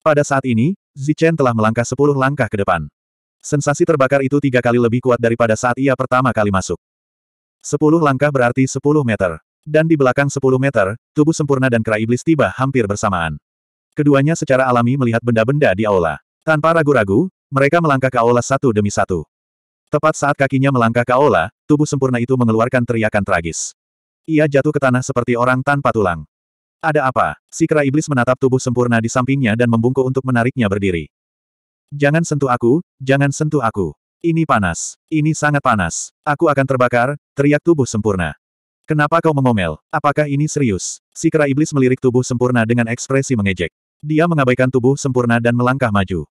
Pada saat ini, Zichen telah melangkah sepuluh langkah ke depan. Sensasi terbakar itu tiga kali lebih kuat daripada saat ia pertama kali masuk. Sepuluh langkah berarti sepuluh meter. Dan di belakang sepuluh meter, tubuh sempurna dan kera iblis tiba hampir bersamaan. Keduanya secara alami melihat benda-benda di aula. Tanpa ragu-ragu, mereka melangkah ke aula satu demi satu. Tepat saat kakinya melangkah ke aula, tubuh sempurna itu mengeluarkan teriakan tragis. Ia jatuh ke tanah seperti orang tanpa tulang. Ada apa? Si kera iblis menatap tubuh sempurna di sampingnya dan membungkuk untuk menariknya berdiri. Jangan sentuh aku, jangan sentuh aku. Ini panas. Ini sangat panas. Aku akan terbakar, teriak tubuh sempurna. Kenapa kau mengomel? Apakah ini serius? Si kera iblis melirik tubuh sempurna dengan ekspresi mengejek. Dia mengabaikan tubuh sempurna dan melangkah maju.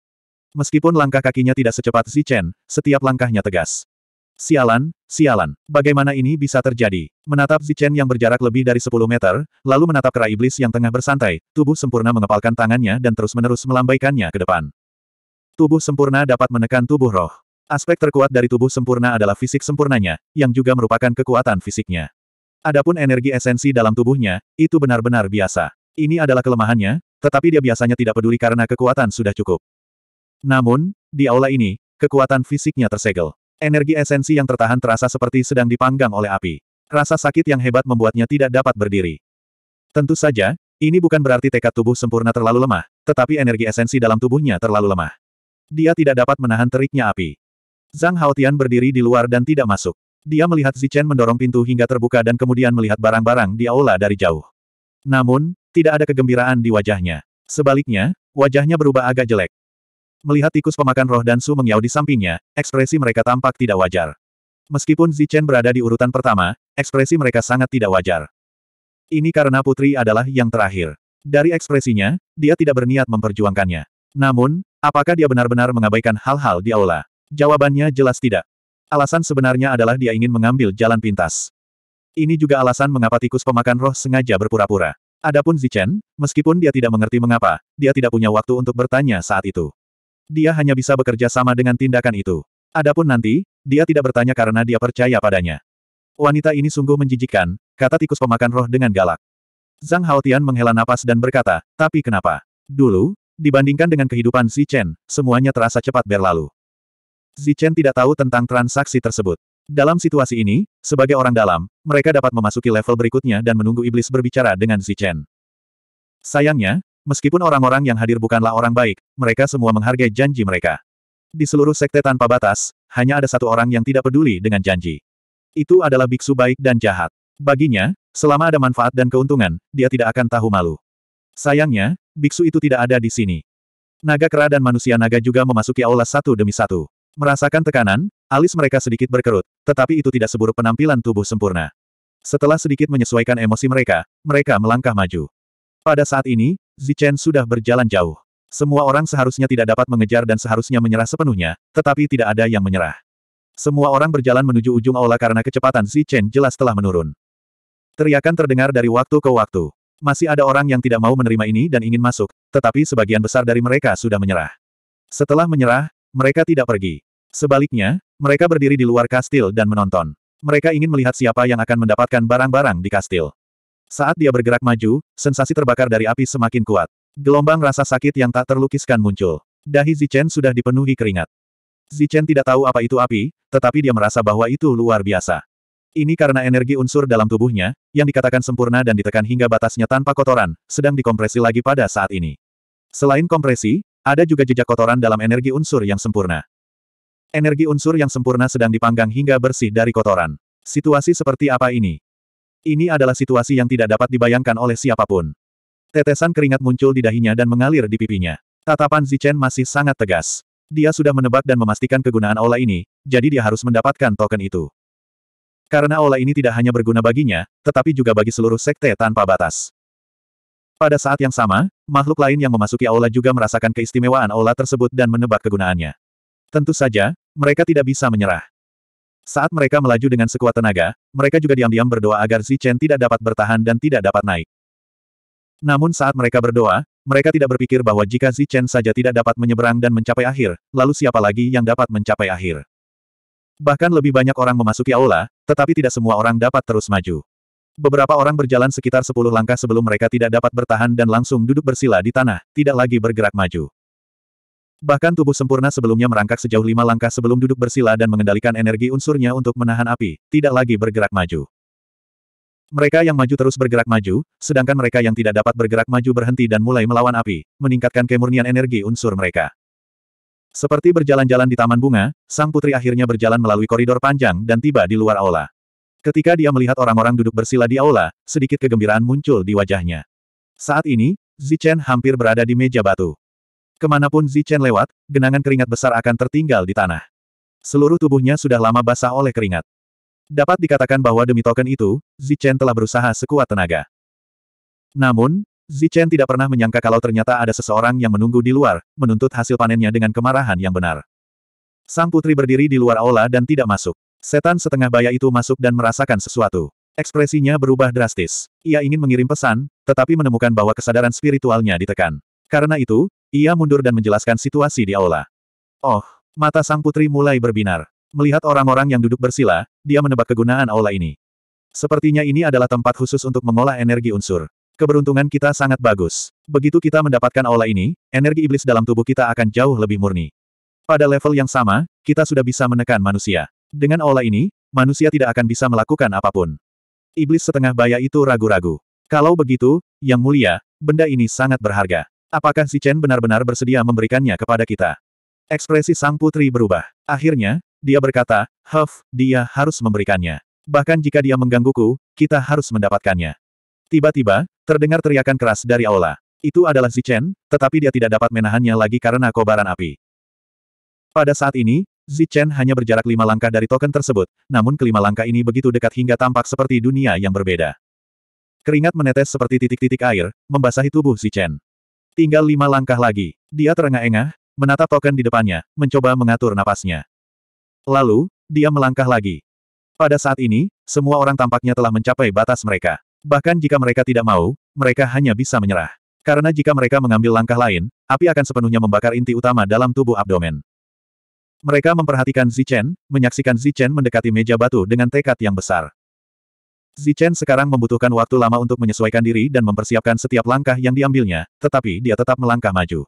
Meskipun langkah kakinya tidak secepat Zichen, setiap langkahnya tegas. Sialan, sialan. Bagaimana ini bisa terjadi? Menatap Zichen yang berjarak lebih dari 10 meter, lalu menatap kera iblis yang tengah bersantai, tubuh sempurna mengepalkan tangannya dan terus-menerus melambaikannya ke depan. Tubuh sempurna dapat menekan tubuh roh. Aspek terkuat dari tubuh sempurna adalah fisik sempurnanya, yang juga merupakan kekuatan fisiknya. Adapun energi esensi dalam tubuhnya, itu benar-benar biasa. Ini adalah kelemahannya, tetapi dia biasanya tidak peduli karena kekuatan sudah cukup. Namun, di aula ini, kekuatan fisiknya tersegel. Energi esensi yang tertahan terasa seperti sedang dipanggang oleh api. Rasa sakit yang hebat membuatnya tidak dapat berdiri. Tentu saja, ini bukan berarti tekad tubuh sempurna terlalu lemah, tetapi energi esensi dalam tubuhnya terlalu lemah. Dia tidak dapat menahan teriknya api. Zhang Haotian berdiri di luar dan tidak masuk. Dia melihat Zichen mendorong pintu hingga terbuka dan kemudian melihat barang-barang di aula dari jauh. Namun, tidak ada kegembiraan di wajahnya. Sebaliknya, wajahnya berubah agak jelek. Melihat tikus pemakan roh dan Su Mengyao di sampingnya, ekspresi mereka tampak tidak wajar. Meskipun Zichen berada di urutan pertama, ekspresi mereka sangat tidak wajar. Ini karena putri adalah yang terakhir. Dari ekspresinya, dia tidak berniat memperjuangkannya. Namun, apakah dia benar-benar mengabaikan hal-hal di aula? Jawabannya jelas tidak. Alasan sebenarnya adalah dia ingin mengambil jalan pintas. Ini juga alasan mengapa tikus pemakan roh sengaja berpura-pura. Adapun Zichen, meskipun dia tidak mengerti mengapa, dia tidak punya waktu untuk bertanya saat itu. Dia hanya bisa bekerja sama dengan tindakan itu. Adapun nanti, dia tidak bertanya karena dia percaya padanya. Wanita ini sungguh menjijikkan, kata tikus pemakan roh dengan galak. Zhang Haotian menghela napas dan berkata, tapi kenapa? Dulu, dibandingkan dengan kehidupan Xi Chen, semuanya terasa cepat berlalu. Xi Chen tidak tahu tentang transaksi tersebut. Dalam situasi ini, sebagai orang dalam, mereka dapat memasuki level berikutnya dan menunggu iblis berbicara dengan Xi Chen. Sayangnya, Meskipun orang-orang yang hadir bukanlah orang baik, mereka semua menghargai janji mereka. Di seluruh sekte tanpa batas, hanya ada satu orang yang tidak peduli dengan janji. Itu adalah biksu baik dan jahat. Baginya, selama ada manfaat dan keuntungan, dia tidak akan tahu malu. Sayangnya, biksu itu tidak ada di sini. Naga kera dan manusia naga juga memasuki aula satu demi satu. Merasakan tekanan, alis mereka sedikit berkerut, tetapi itu tidak seburuk penampilan tubuh sempurna. Setelah sedikit menyesuaikan emosi mereka, mereka melangkah maju. Pada saat ini, Zichen sudah berjalan jauh. Semua orang seharusnya tidak dapat mengejar dan seharusnya menyerah sepenuhnya, tetapi tidak ada yang menyerah. Semua orang berjalan menuju ujung aula karena kecepatan Zichen jelas telah menurun. Teriakan terdengar dari waktu ke waktu. Masih ada orang yang tidak mau menerima ini dan ingin masuk, tetapi sebagian besar dari mereka sudah menyerah. Setelah menyerah, mereka tidak pergi. Sebaliknya, mereka berdiri di luar kastil dan menonton. Mereka ingin melihat siapa yang akan mendapatkan barang-barang di kastil. Saat dia bergerak maju, sensasi terbakar dari api semakin kuat. Gelombang rasa sakit yang tak terlukiskan muncul. Dahi Zichen sudah dipenuhi keringat. Zichen tidak tahu apa itu api, tetapi dia merasa bahwa itu luar biasa. Ini karena energi unsur dalam tubuhnya, yang dikatakan sempurna dan ditekan hingga batasnya tanpa kotoran, sedang dikompresi lagi pada saat ini. Selain kompresi, ada juga jejak kotoran dalam energi unsur yang sempurna. Energi unsur yang sempurna sedang dipanggang hingga bersih dari kotoran. Situasi seperti apa ini? Ini adalah situasi yang tidak dapat dibayangkan oleh siapapun. Tetesan keringat muncul di dahinya dan mengalir di pipinya. Tatapan Zichen masih sangat tegas. Dia sudah menebak dan memastikan kegunaan aula ini, jadi dia harus mendapatkan token itu. Karena aula ini tidak hanya berguna baginya, tetapi juga bagi seluruh sekte tanpa batas. Pada saat yang sama, makhluk lain yang memasuki aula juga merasakan keistimewaan aula tersebut dan menebak kegunaannya. Tentu saja, mereka tidak bisa menyerah. Saat mereka melaju dengan sekuat tenaga, mereka juga diam-diam berdoa agar Chen tidak dapat bertahan dan tidak dapat naik. Namun saat mereka berdoa, mereka tidak berpikir bahwa jika Chen saja tidak dapat menyeberang dan mencapai akhir, lalu siapa lagi yang dapat mencapai akhir? Bahkan lebih banyak orang memasuki aula, tetapi tidak semua orang dapat terus maju. Beberapa orang berjalan sekitar sepuluh langkah sebelum mereka tidak dapat bertahan dan langsung duduk bersila di tanah, tidak lagi bergerak maju. Bahkan tubuh sempurna sebelumnya merangkak sejauh lima langkah sebelum duduk bersila dan mengendalikan energi unsurnya untuk menahan api, tidak lagi bergerak maju. Mereka yang maju terus bergerak maju, sedangkan mereka yang tidak dapat bergerak maju berhenti dan mulai melawan api, meningkatkan kemurnian energi unsur mereka. Seperti berjalan-jalan di taman bunga, sang putri akhirnya berjalan melalui koridor panjang dan tiba di luar aula. Ketika dia melihat orang-orang duduk bersila di aula, sedikit kegembiraan muncul di wajahnya. Saat ini, Zichen hampir berada di meja batu. Kemanapun Zichen lewat, genangan keringat besar akan tertinggal di tanah. Seluruh tubuhnya sudah lama basah oleh keringat. Dapat dikatakan bahwa demi token itu, Zichen telah berusaha sekuat tenaga. Namun, Zichen tidak pernah menyangka kalau ternyata ada seseorang yang menunggu di luar, menuntut hasil panennya dengan kemarahan yang benar. Sang putri berdiri di luar aula dan tidak masuk. Setan setengah baya itu masuk dan merasakan sesuatu. Ekspresinya berubah drastis. Ia ingin mengirim pesan, tetapi menemukan bahwa kesadaran spiritualnya ditekan. Karena itu, ia mundur dan menjelaskan situasi di aula. Oh, mata sang putri mulai berbinar. Melihat orang-orang yang duduk bersila, dia menebak kegunaan aula ini. Sepertinya ini adalah tempat khusus untuk mengolah energi unsur. Keberuntungan kita sangat bagus. Begitu kita mendapatkan aula ini, energi iblis dalam tubuh kita akan jauh lebih murni. Pada level yang sama, kita sudah bisa menekan manusia. Dengan aula ini, manusia tidak akan bisa melakukan apapun. Iblis setengah baya itu ragu-ragu. Kalau begitu, Yang Mulia, benda ini sangat berharga. Apakah si Chen benar-benar bersedia memberikannya kepada kita? Ekspresi sang putri berubah. Akhirnya, dia berkata, Huff, dia harus memberikannya. Bahkan jika dia menggangguku, kita harus mendapatkannya. Tiba-tiba, terdengar teriakan keras dari aula. Itu adalah Si Chen, tetapi dia tidak dapat menahannya lagi karena kobaran api. Pada saat ini, Chen hanya berjarak lima langkah dari token tersebut, namun kelima langkah ini begitu dekat hingga tampak seperti dunia yang berbeda. Keringat menetes seperti titik-titik air, membasahi tubuh Chen. Tinggal lima langkah lagi. Dia terengah-engah, menatap token di depannya, mencoba mengatur napasnya. Lalu, dia melangkah lagi. Pada saat ini, semua orang tampaknya telah mencapai batas mereka. Bahkan jika mereka tidak mau, mereka hanya bisa menyerah. Karena jika mereka mengambil langkah lain, api akan sepenuhnya membakar inti utama dalam tubuh abdomen. Mereka memperhatikan Zichen, menyaksikan Zichen mendekati meja batu dengan tekad yang besar. Zichen sekarang membutuhkan waktu lama untuk menyesuaikan diri dan mempersiapkan setiap langkah yang diambilnya, tetapi dia tetap melangkah maju.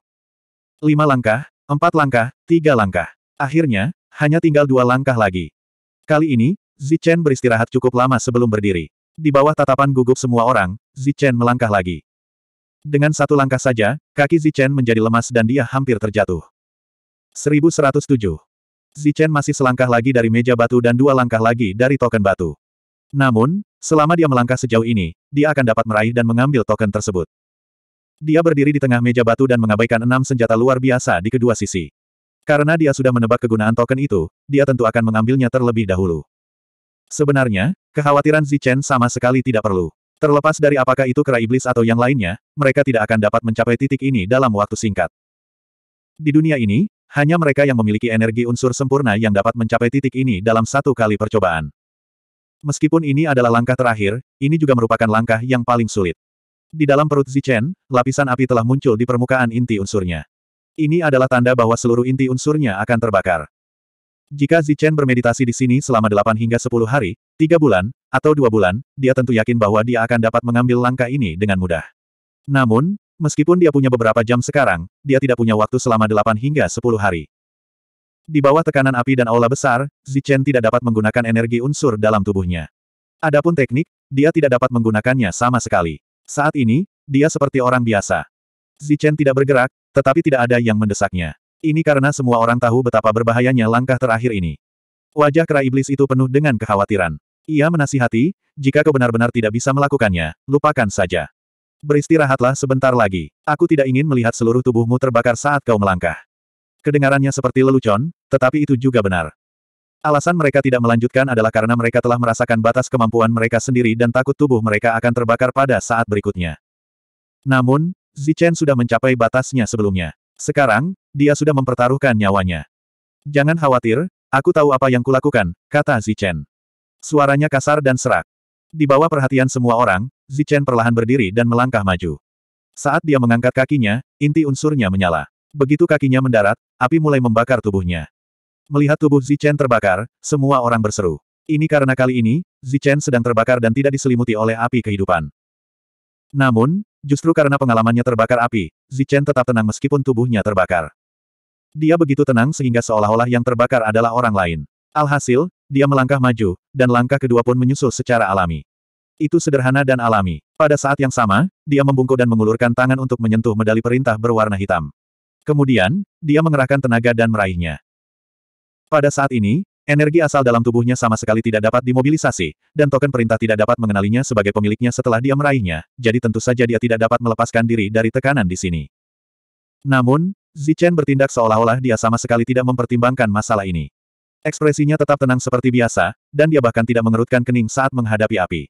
Lima langkah, empat langkah, tiga langkah. Akhirnya, hanya tinggal dua langkah lagi. Kali ini, Zichen beristirahat cukup lama sebelum berdiri. Di bawah tatapan gugup semua orang, Zichen melangkah lagi. Dengan satu langkah saja, kaki Zichen menjadi lemas dan dia hampir terjatuh. 1107. Zichen masih selangkah lagi dari meja batu dan dua langkah lagi dari token batu. Namun, selama dia melangkah sejauh ini, dia akan dapat meraih dan mengambil token tersebut. Dia berdiri di tengah meja batu dan mengabaikan enam senjata luar biasa di kedua sisi. Karena dia sudah menebak kegunaan token itu, dia tentu akan mengambilnya terlebih dahulu. Sebenarnya, kekhawatiran Zichen sama sekali tidak perlu. Terlepas dari apakah itu kera iblis atau yang lainnya, mereka tidak akan dapat mencapai titik ini dalam waktu singkat. Di dunia ini, hanya mereka yang memiliki energi unsur sempurna yang dapat mencapai titik ini dalam satu kali percobaan. Meskipun ini adalah langkah terakhir, ini juga merupakan langkah yang paling sulit. Di dalam perut Zichen, lapisan api telah muncul di permukaan inti unsurnya. Ini adalah tanda bahwa seluruh inti unsurnya akan terbakar. Jika Zichen bermeditasi di sini selama 8 hingga 10 hari, 3 bulan, atau 2 bulan, dia tentu yakin bahwa dia akan dapat mengambil langkah ini dengan mudah. Namun, meskipun dia punya beberapa jam sekarang, dia tidak punya waktu selama 8 hingga 10 hari. Di bawah tekanan api dan aula besar, Zichen tidak dapat menggunakan energi unsur dalam tubuhnya. Adapun teknik, dia tidak dapat menggunakannya sama sekali. Saat ini, dia seperti orang biasa. Zichen tidak bergerak, tetapi tidak ada yang mendesaknya. Ini karena semua orang tahu betapa berbahayanya langkah terakhir ini. Wajah kera iblis itu penuh dengan kekhawatiran. Ia menasihati, jika kau benar-benar tidak bisa melakukannya, lupakan saja. Beristirahatlah sebentar lagi. Aku tidak ingin melihat seluruh tubuhmu terbakar saat kau melangkah. Kedengarannya seperti lelucon, tetapi itu juga benar. Alasan mereka tidak melanjutkan adalah karena mereka telah merasakan batas kemampuan mereka sendiri dan takut tubuh mereka akan terbakar pada saat berikutnya. Namun, Zichen sudah mencapai batasnya sebelumnya. Sekarang, dia sudah mempertaruhkan nyawanya. Jangan khawatir, aku tahu apa yang kulakukan, kata Zichen. Suaranya kasar dan serak. Di bawah perhatian semua orang, Zichen perlahan berdiri dan melangkah maju. Saat dia mengangkat kakinya, inti unsurnya menyala. Begitu kakinya mendarat, Api mulai membakar tubuhnya. Melihat tubuh Zichen terbakar, semua orang berseru. Ini karena kali ini, Zichen sedang terbakar dan tidak diselimuti oleh api kehidupan. Namun, justru karena pengalamannya terbakar api, Zichen tetap tenang meskipun tubuhnya terbakar. Dia begitu tenang sehingga seolah-olah yang terbakar adalah orang lain. Alhasil, dia melangkah maju, dan langkah kedua pun menyusul secara alami. Itu sederhana dan alami. Pada saat yang sama, dia membungkuk dan mengulurkan tangan untuk menyentuh medali perintah berwarna hitam. Kemudian, dia mengerahkan tenaga dan meraihnya. Pada saat ini, energi asal dalam tubuhnya sama sekali tidak dapat dimobilisasi, dan token perintah tidak dapat mengenalinya sebagai pemiliknya setelah dia meraihnya, jadi tentu saja dia tidak dapat melepaskan diri dari tekanan di sini. Namun, Zichen bertindak seolah-olah dia sama sekali tidak mempertimbangkan masalah ini. Ekspresinya tetap tenang seperti biasa, dan dia bahkan tidak mengerutkan kening saat menghadapi api.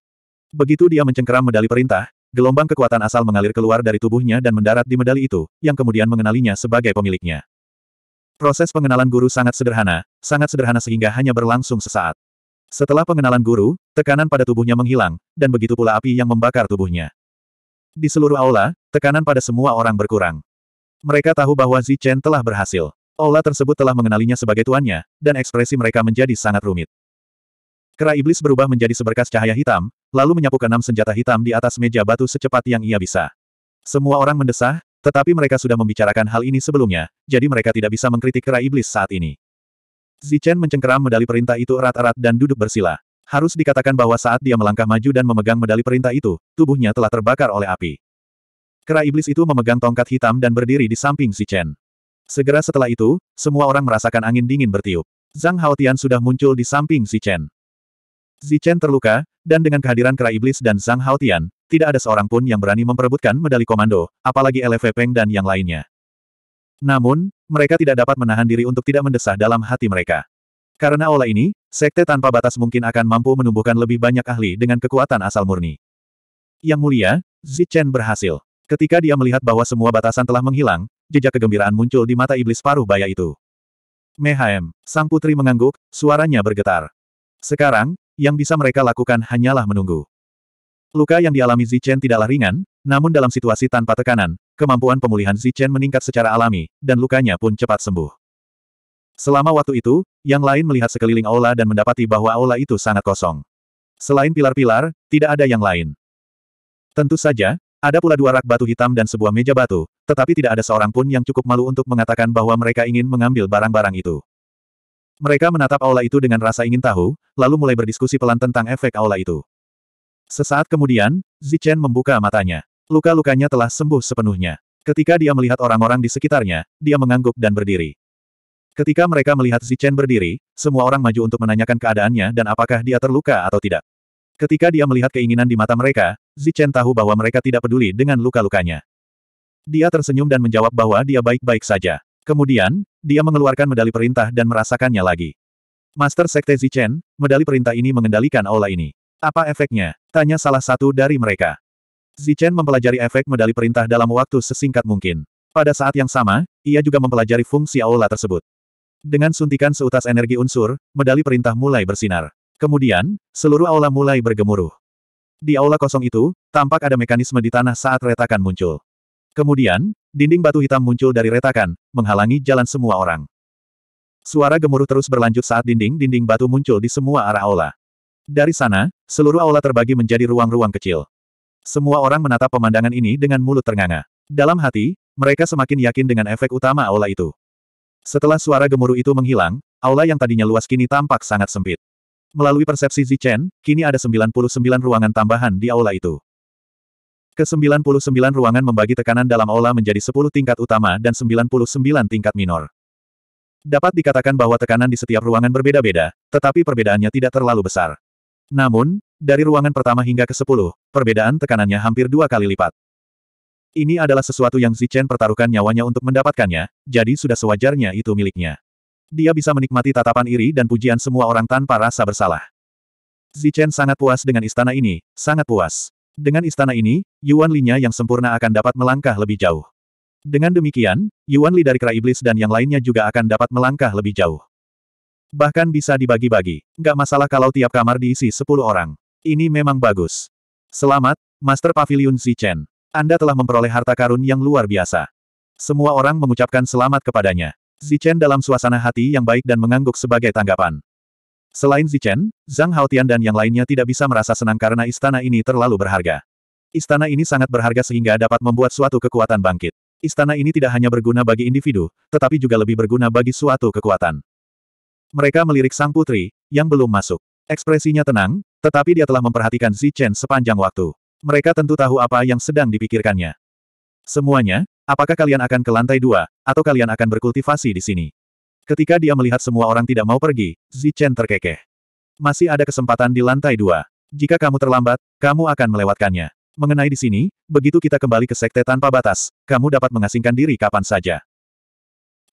Begitu dia mencengkeram medali perintah, Gelombang kekuatan asal mengalir keluar dari tubuhnya dan mendarat di medali itu, yang kemudian mengenalinya sebagai pemiliknya. Proses pengenalan guru sangat sederhana, sangat sederhana sehingga hanya berlangsung sesaat. Setelah pengenalan guru, tekanan pada tubuhnya menghilang, dan begitu pula api yang membakar tubuhnya. Di seluruh aula, tekanan pada semua orang berkurang. Mereka tahu bahwa Chen telah berhasil. Aula tersebut telah mengenalinya sebagai tuannya, dan ekspresi mereka menjadi sangat rumit. Kera iblis berubah menjadi seberkas cahaya hitam, lalu menyapu keenam senjata hitam di atas meja batu secepat yang ia bisa. Semua orang mendesah, tetapi mereka sudah membicarakan hal ini sebelumnya, jadi mereka tidak bisa mengkritik kera iblis saat ini. Zichen mencengkeram medali perintah itu erat-erat dan duduk bersila. Harus dikatakan bahwa saat dia melangkah maju dan memegang medali perintah itu, tubuhnya telah terbakar oleh api. Kera iblis itu memegang tongkat hitam dan berdiri di samping Zichen. Segera setelah itu, semua orang merasakan angin dingin bertiup. Zhang Haotian sudah muncul di samping Zichen. Zichen terluka, dan dengan kehadiran Kera Iblis dan Zhang Haotian, tidak ada seorang pun yang berani memperebutkan medali komando, apalagi LV Peng dan yang lainnya. Namun, mereka tidak dapat menahan diri untuk tidak mendesah dalam hati mereka. Karena olah ini, sekte tanpa batas mungkin akan mampu menumbuhkan lebih banyak ahli dengan kekuatan asal murni. Yang mulia, Zichen berhasil. Ketika dia melihat bahwa semua batasan telah menghilang, jejak kegembiraan muncul di mata iblis paruh baya itu. Mehaem, sang putri mengangguk, suaranya bergetar. Sekarang, yang bisa mereka lakukan hanyalah menunggu. Luka yang dialami Zichen tidaklah ringan, namun dalam situasi tanpa tekanan, kemampuan pemulihan Zichen meningkat secara alami, dan lukanya pun cepat sembuh. Selama waktu itu, yang lain melihat sekeliling aula dan mendapati bahwa aula itu sangat kosong. Selain pilar-pilar, tidak ada yang lain. Tentu saja, ada pula dua rak batu hitam dan sebuah meja batu, tetapi tidak ada seorang pun yang cukup malu untuk mengatakan bahwa mereka ingin mengambil barang-barang itu. Mereka menatap aula itu dengan rasa ingin tahu, lalu mulai berdiskusi pelan tentang efek aula itu. Sesaat kemudian, Zichen membuka matanya. Luka-lukanya telah sembuh sepenuhnya. Ketika dia melihat orang-orang di sekitarnya, dia mengangguk dan berdiri. Ketika mereka melihat Zichen berdiri, semua orang maju untuk menanyakan keadaannya dan apakah dia terluka atau tidak. Ketika dia melihat keinginan di mata mereka, Zichen tahu bahwa mereka tidak peduli dengan luka-lukanya. Dia tersenyum dan menjawab bahwa dia baik-baik saja. Kemudian, dia mengeluarkan medali perintah dan merasakannya lagi. Master Sekte Zichen, medali perintah ini mengendalikan aula ini. Apa efeknya? Tanya salah satu dari mereka. Zichen mempelajari efek medali perintah dalam waktu sesingkat mungkin. Pada saat yang sama, ia juga mempelajari fungsi aula tersebut. Dengan suntikan seutas energi unsur, medali perintah mulai bersinar. Kemudian, seluruh aula mulai bergemuruh. Di aula kosong itu, tampak ada mekanisme di tanah saat retakan muncul. Kemudian, dinding batu hitam muncul dari retakan, menghalangi jalan semua orang. Suara gemuruh terus berlanjut saat dinding-dinding batu muncul di semua arah aula. Dari sana, seluruh aula terbagi menjadi ruang-ruang kecil. Semua orang menatap pemandangan ini dengan mulut ternganga. Dalam hati, mereka semakin yakin dengan efek utama aula itu. Setelah suara gemuruh itu menghilang, aula yang tadinya luas kini tampak sangat sempit. Melalui persepsi Zichen, kini ada 99 ruangan tambahan di aula itu. Ke-99 ruangan membagi tekanan dalam aula menjadi 10 tingkat utama dan 99 tingkat minor. Dapat dikatakan bahwa tekanan di setiap ruangan berbeda-beda, tetapi perbedaannya tidak terlalu besar. Namun, dari ruangan pertama hingga ke-10, perbedaan tekanannya hampir dua kali lipat. Ini adalah sesuatu yang Zichen pertaruhkan nyawanya untuk mendapatkannya, jadi sudah sewajarnya itu miliknya. Dia bisa menikmati tatapan iri dan pujian semua orang tanpa rasa bersalah. Zichen sangat puas dengan istana ini, sangat puas. Dengan istana ini, Yuan Li-nya yang sempurna akan dapat melangkah lebih jauh. Dengan demikian, Yuan Li dari Kera Iblis dan yang lainnya juga akan dapat melangkah lebih jauh. Bahkan bisa dibagi-bagi. Nggak masalah kalau tiap kamar diisi 10 orang. Ini memang bagus. Selamat, Master Pavilion Zichen. Anda telah memperoleh harta karun yang luar biasa. Semua orang mengucapkan selamat kepadanya. Zichen dalam suasana hati yang baik dan mengangguk sebagai tanggapan. Selain Zichen, Zhang Haotian dan yang lainnya tidak bisa merasa senang karena istana ini terlalu berharga. Istana ini sangat berharga sehingga dapat membuat suatu kekuatan bangkit. Istana ini tidak hanya berguna bagi individu, tetapi juga lebih berguna bagi suatu kekuatan. Mereka melirik sang putri, yang belum masuk. Ekspresinya tenang, tetapi dia telah memperhatikan Zichen sepanjang waktu. Mereka tentu tahu apa yang sedang dipikirkannya. Semuanya, apakah kalian akan ke lantai dua, atau kalian akan berkultivasi di sini? Ketika dia melihat semua orang tidak mau pergi, Zichen terkekeh. Masih ada kesempatan di lantai dua. Jika kamu terlambat, kamu akan melewatkannya. Mengenai di sini, begitu kita kembali ke sekte tanpa batas, kamu dapat mengasingkan diri kapan saja.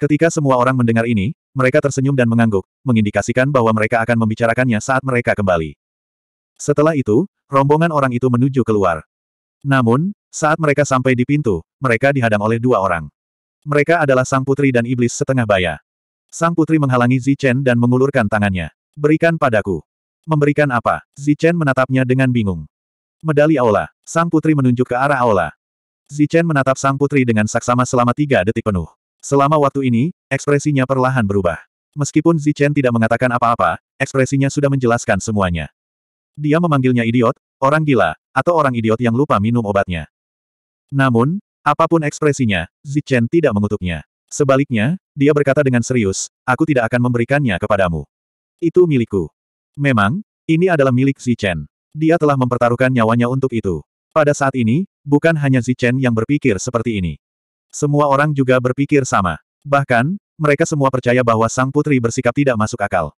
Ketika semua orang mendengar ini, mereka tersenyum dan mengangguk, mengindikasikan bahwa mereka akan membicarakannya saat mereka kembali. Setelah itu, rombongan orang itu menuju keluar. Namun, saat mereka sampai di pintu, mereka dihadang oleh dua orang. Mereka adalah sang putri dan iblis setengah baya. Sang putri menghalangi Zichen dan mengulurkan tangannya. Berikan padaku. Memberikan apa? Zichen menatapnya dengan bingung. Medali Aula. Sang putri menunjuk ke arah Aula. Zichen menatap sang putri dengan saksama selama tiga detik penuh. Selama waktu ini, ekspresinya perlahan berubah. Meskipun Zichen tidak mengatakan apa-apa, ekspresinya sudah menjelaskan semuanya. Dia memanggilnya idiot, orang gila, atau orang idiot yang lupa minum obatnya. Namun, apapun ekspresinya, Zichen tidak mengutuknya. Sebaliknya, dia berkata dengan serius, aku tidak akan memberikannya kepadamu. Itu milikku. Memang, ini adalah milik Zichen. Dia telah mempertaruhkan nyawanya untuk itu. Pada saat ini, bukan hanya Zichen yang berpikir seperti ini. Semua orang juga berpikir sama. Bahkan, mereka semua percaya bahwa sang putri bersikap tidak masuk akal.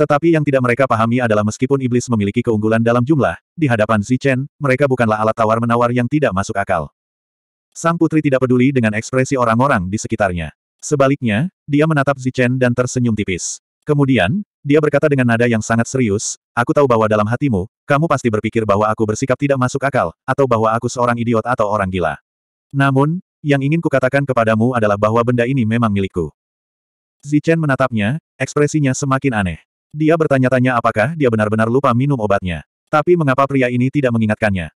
Tetapi yang tidak mereka pahami adalah meskipun iblis memiliki keunggulan dalam jumlah, di hadapan Zichen, mereka bukanlah alat tawar-menawar yang tidak masuk akal. Sang putri tidak peduli dengan ekspresi orang-orang di sekitarnya. Sebaliknya, dia menatap Zichen dan tersenyum tipis. Kemudian, dia berkata dengan nada yang sangat serius, aku tahu bahwa dalam hatimu, kamu pasti berpikir bahwa aku bersikap tidak masuk akal, atau bahwa aku seorang idiot atau orang gila. Namun, yang ingin kukatakan kepadamu adalah bahwa benda ini memang milikku. Zichen menatapnya, ekspresinya semakin aneh. Dia bertanya-tanya apakah dia benar-benar lupa minum obatnya. Tapi mengapa pria ini tidak mengingatkannya?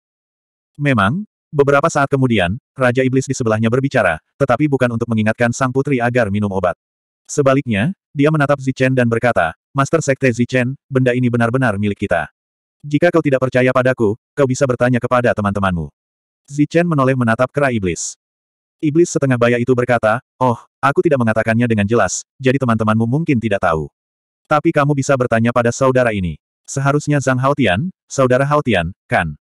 Memang, Beberapa saat kemudian, Raja Iblis di sebelahnya berbicara, tetapi bukan untuk mengingatkan sang putri agar minum obat. Sebaliknya, dia menatap Zichen dan berkata, Master Sekte Zichen, benda ini benar-benar milik kita. Jika kau tidak percaya padaku, kau bisa bertanya kepada teman-temanmu. Zichen menoleh menatap kera iblis. Iblis setengah baya itu berkata, Oh, aku tidak mengatakannya dengan jelas, jadi teman-temanmu mungkin tidak tahu. Tapi kamu bisa bertanya pada saudara ini. Seharusnya Zhang Haotian, saudara Haotian, kan?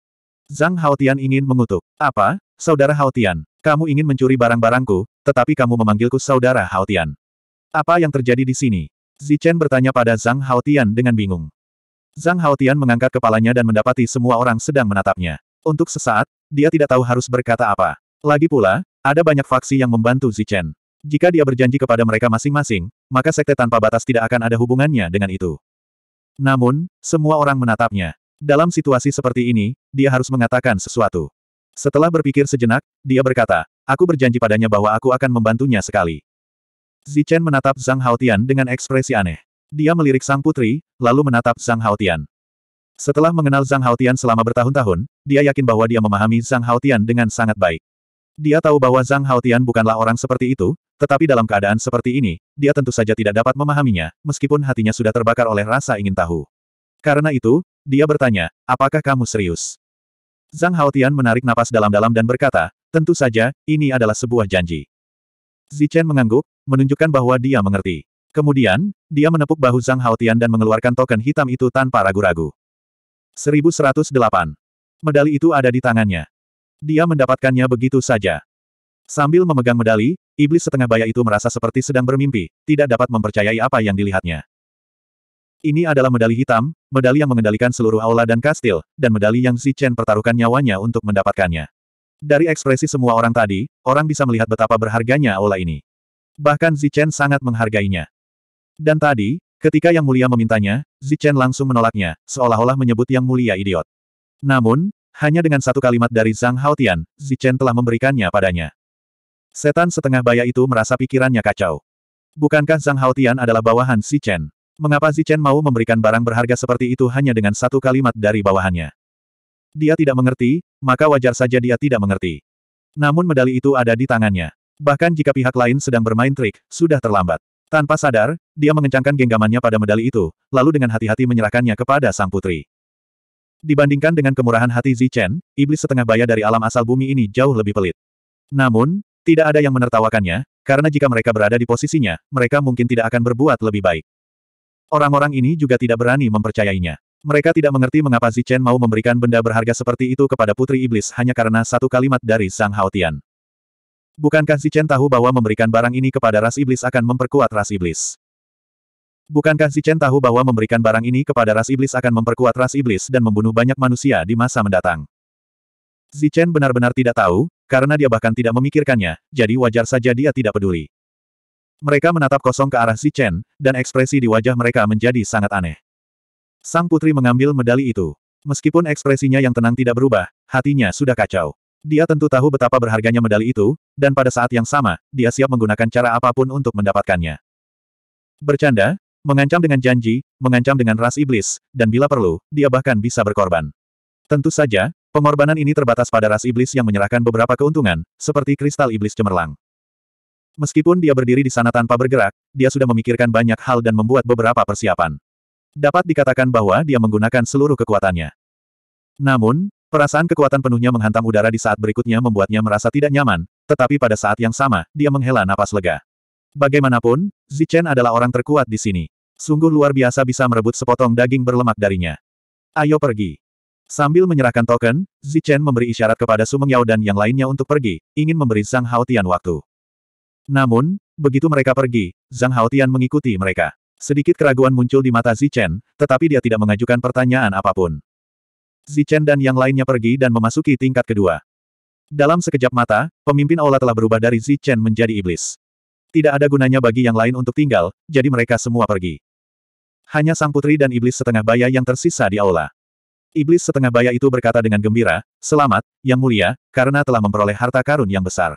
Zhang Haotian ingin mengutuk. Apa, saudara Haotian, kamu ingin mencuri barang-barangku, tetapi kamu memanggilku saudara Haotian. Apa yang terjadi di sini? Zichen bertanya pada Zhang Haotian dengan bingung. Zhang Haotian mengangkat kepalanya dan mendapati semua orang sedang menatapnya. Untuk sesaat, dia tidak tahu harus berkata apa. Lagi pula, ada banyak faksi yang membantu Zichen. Jika dia berjanji kepada mereka masing-masing, maka sekte tanpa batas tidak akan ada hubungannya dengan itu. Namun, semua orang menatapnya. Dalam situasi seperti ini, dia harus mengatakan sesuatu. Setelah berpikir sejenak, dia berkata, aku berjanji padanya bahwa aku akan membantunya sekali. Zichen menatap Zhang Haotian dengan ekspresi aneh. Dia melirik sang putri, lalu menatap Zhang Haotian. Setelah mengenal Zhang Haotian selama bertahun-tahun, dia yakin bahwa dia memahami Zhang Haotian dengan sangat baik. Dia tahu bahwa Zhang Haotian bukanlah orang seperti itu, tetapi dalam keadaan seperti ini, dia tentu saja tidak dapat memahaminya, meskipun hatinya sudah terbakar oleh rasa ingin tahu. Karena itu, dia bertanya, apakah kamu serius? Zhang Haotian menarik napas dalam-dalam dan berkata, tentu saja, ini adalah sebuah janji. Zichen mengangguk, menunjukkan bahwa dia mengerti. Kemudian, dia menepuk bahu Zhang Haotian dan mengeluarkan token hitam itu tanpa ragu-ragu. 1108. Medali itu ada di tangannya. Dia mendapatkannya begitu saja. Sambil memegang medali, iblis setengah baya itu merasa seperti sedang bermimpi, tidak dapat mempercayai apa yang dilihatnya. Ini adalah medali hitam, medali yang mengendalikan seluruh aula dan kastil, dan medali yang Xi Chen pertaruhkan nyawanya untuk mendapatkannya. Dari ekspresi semua orang tadi, orang bisa melihat betapa berharganya aula ini. Bahkan Xi Chen sangat menghargainya. Dan tadi, ketika Yang Mulia memintanya, Xi Chen langsung menolaknya, seolah-olah menyebut Yang Mulia idiot. Namun, hanya dengan satu kalimat dari Zhang Haotian, Xi Chen telah memberikannya padanya. Setan setengah baya itu merasa pikirannya kacau. Bukankah Zhang Haotian adalah bawahan Xi Chen? Mengapa Zichen mau memberikan barang berharga seperti itu hanya dengan satu kalimat dari bawahannya? Dia tidak mengerti, maka wajar saja dia tidak mengerti. Namun medali itu ada di tangannya. Bahkan jika pihak lain sedang bermain trik, sudah terlambat. Tanpa sadar, dia mengencangkan genggamannya pada medali itu, lalu dengan hati-hati menyerahkannya kepada sang putri. Dibandingkan dengan kemurahan hati Zichen, iblis setengah baya dari alam asal bumi ini jauh lebih pelit. Namun, tidak ada yang menertawakannya, karena jika mereka berada di posisinya, mereka mungkin tidak akan berbuat lebih baik. Orang-orang ini juga tidak berani mempercayainya. Mereka tidak mengerti mengapa Zichen mau memberikan benda berharga seperti itu kepada Putri Iblis hanya karena satu kalimat dari Sang Haotian. Bukankah Zichen tahu bahwa memberikan barang ini kepada ras iblis akan memperkuat ras iblis? Bukankah Zichen tahu bahwa memberikan barang ini kepada ras iblis akan memperkuat ras iblis dan membunuh banyak manusia di masa mendatang? Zichen benar-benar tidak tahu, karena dia bahkan tidak memikirkannya, jadi wajar saja dia tidak peduli. Mereka menatap kosong ke arah Si Chen, dan ekspresi di wajah mereka menjadi sangat aneh. Sang putri mengambil medali itu. Meskipun ekspresinya yang tenang tidak berubah, hatinya sudah kacau. Dia tentu tahu betapa berharganya medali itu, dan pada saat yang sama, dia siap menggunakan cara apapun untuk mendapatkannya. Bercanda, mengancam dengan janji, mengancam dengan ras iblis, dan bila perlu, dia bahkan bisa berkorban. Tentu saja, pengorbanan ini terbatas pada ras iblis yang menyerahkan beberapa keuntungan, seperti kristal iblis cemerlang. Meskipun dia berdiri di sana tanpa bergerak, dia sudah memikirkan banyak hal dan membuat beberapa persiapan. Dapat dikatakan bahwa dia menggunakan seluruh kekuatannya. Namun, perasaan kekuatan penuhnya menghantam udara di saat berikutnya membuatnya merasa tidak nyaman, tetapi pada saat yang sama, dia menghela napas lega. Bagaimanapun, Zichen adalah orang terkuat di sini. Sungguh luar biasa bisa merebut sepotong daging berlemak darinya. Ayo pergi. Sambil menyerahkan token, Zichen memberi isyarat kepada Sumeng Yao dan yang lainnya untuk pergi, ingin memberi Zhang Hao Tian waktu. Namun, begitu mereka pergi, Zhang Haotian mengikuti mereka. Sedikit keraguan muncul di mata Zichen, tetapi dia tidak mengajukan pertanyaan apapun. Zichen dan yang lainnya pergi dan memasuki tingkat kedua. Dalam sekejap mata, pemimpin aula telah berubah dari Zichen menjadi iblis. Tidak ada gunanya bagi yang lain untuk tinggal, jadi mereka semua pergi. Hanya sang putri dan iblis setengah baya yang tersisa di aula. Iblis setengah baya itu berkata dengan gembira, Selamat, Yang Mulia, karena telah memperoleh harta karun yang besar.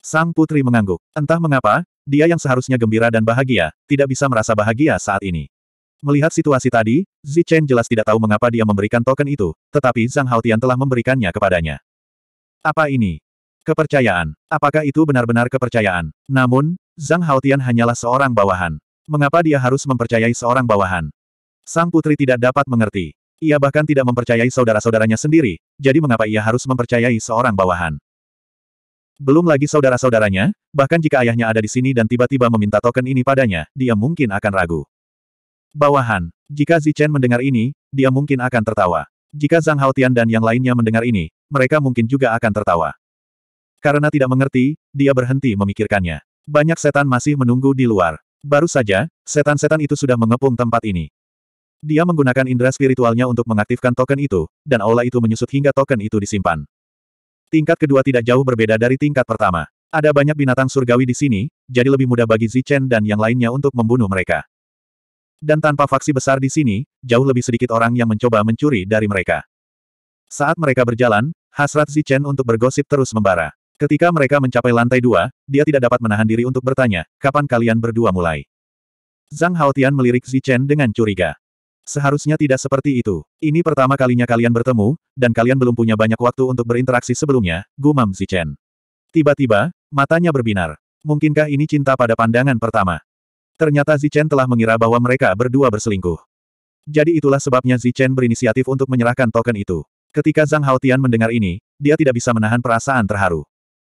Sang putri mengangguk. Entah mengapa, dia yang seharusnya gembira dan bahagia, tidak bisa merasa bahagia saat ini. Melihat situasi tadi, Zi Chen jelas tidak tahu mengapa dia memberikan token itu, tetapi Zhang Haotian telah memberikannya kepadanya. Apa ini? Kepercayaan. Apakah itu benar-benar kepercayaan? Namun, Zhang Haotian hanyalah seorang bawahan. Mengapa dia harus mempercayai seorang bawahan? Sang putri tidak dapat mengerti. Ia bahkan tidak mempercayai saudara-saudaranya sendiri, jadi mengapa ia harus mempercayai seorang bawahan? Belum lagi saudara-saudaranya, bahkan jika ayahnya ada di sini dan tiba-tiba meminta token ini padanya, dia mungkin akan ragu. Bawahan, jika Zichen mendengar ini, dia mungkin akan tertawa. Jika Zhang Haotian dan yang lainnya mendengar ini, mereka mungkin juga akan tertawa. Karena tidak mengerti, dia berhenti memikirkannya. Banyak setan masih menunggu di luar. Baru saja, setan-setan itu sudah mengepung tempat ini. Dia menggunakan indera spiritualnya untuk mengaktifkan token itu, dan aula itu menyusut hingga token itu disimpan. Tingkat kedua tidak jauh berbeda dari tingkat pertama. Ada banyak binatang surgawi di sini, jadi lebih mudah bagi Zichen dan yang lainnya untuk membunuh mereka. Dan tanpa faksi besar di sini, jauh lebih sedikit orang yang mencoba mencuri dari mereka. Saat mereka berjalan, hasrat Zichen untuk bergosip terus membara. Ketika mereka mencapai lantai dua, dia tidak dapat menahan diri untuk bertanya, kapan kalian berdua mulai? Zhang Haotian melirik Zichen dengan curiga. Seharusnya tidak seperti itu. Ini pertama kalinya kalian bertemu, dan kalian belum punya banyak waktu untuk berinteraksi sebelumnya, gumam Zichen. Tiba-tiba, matanya berbinar. Mungkinkah ini cinta pada pandangan pertama? Ternyata Zichen telah mengira bahwa mereka berdua berselingkuh. Jadi itulah sebabnya Zichen berinisiatif untuk menyerahkan token itu. Ketika Zhang Haotian mendengar ini, dia tidak bisa menahan perasaan terharu.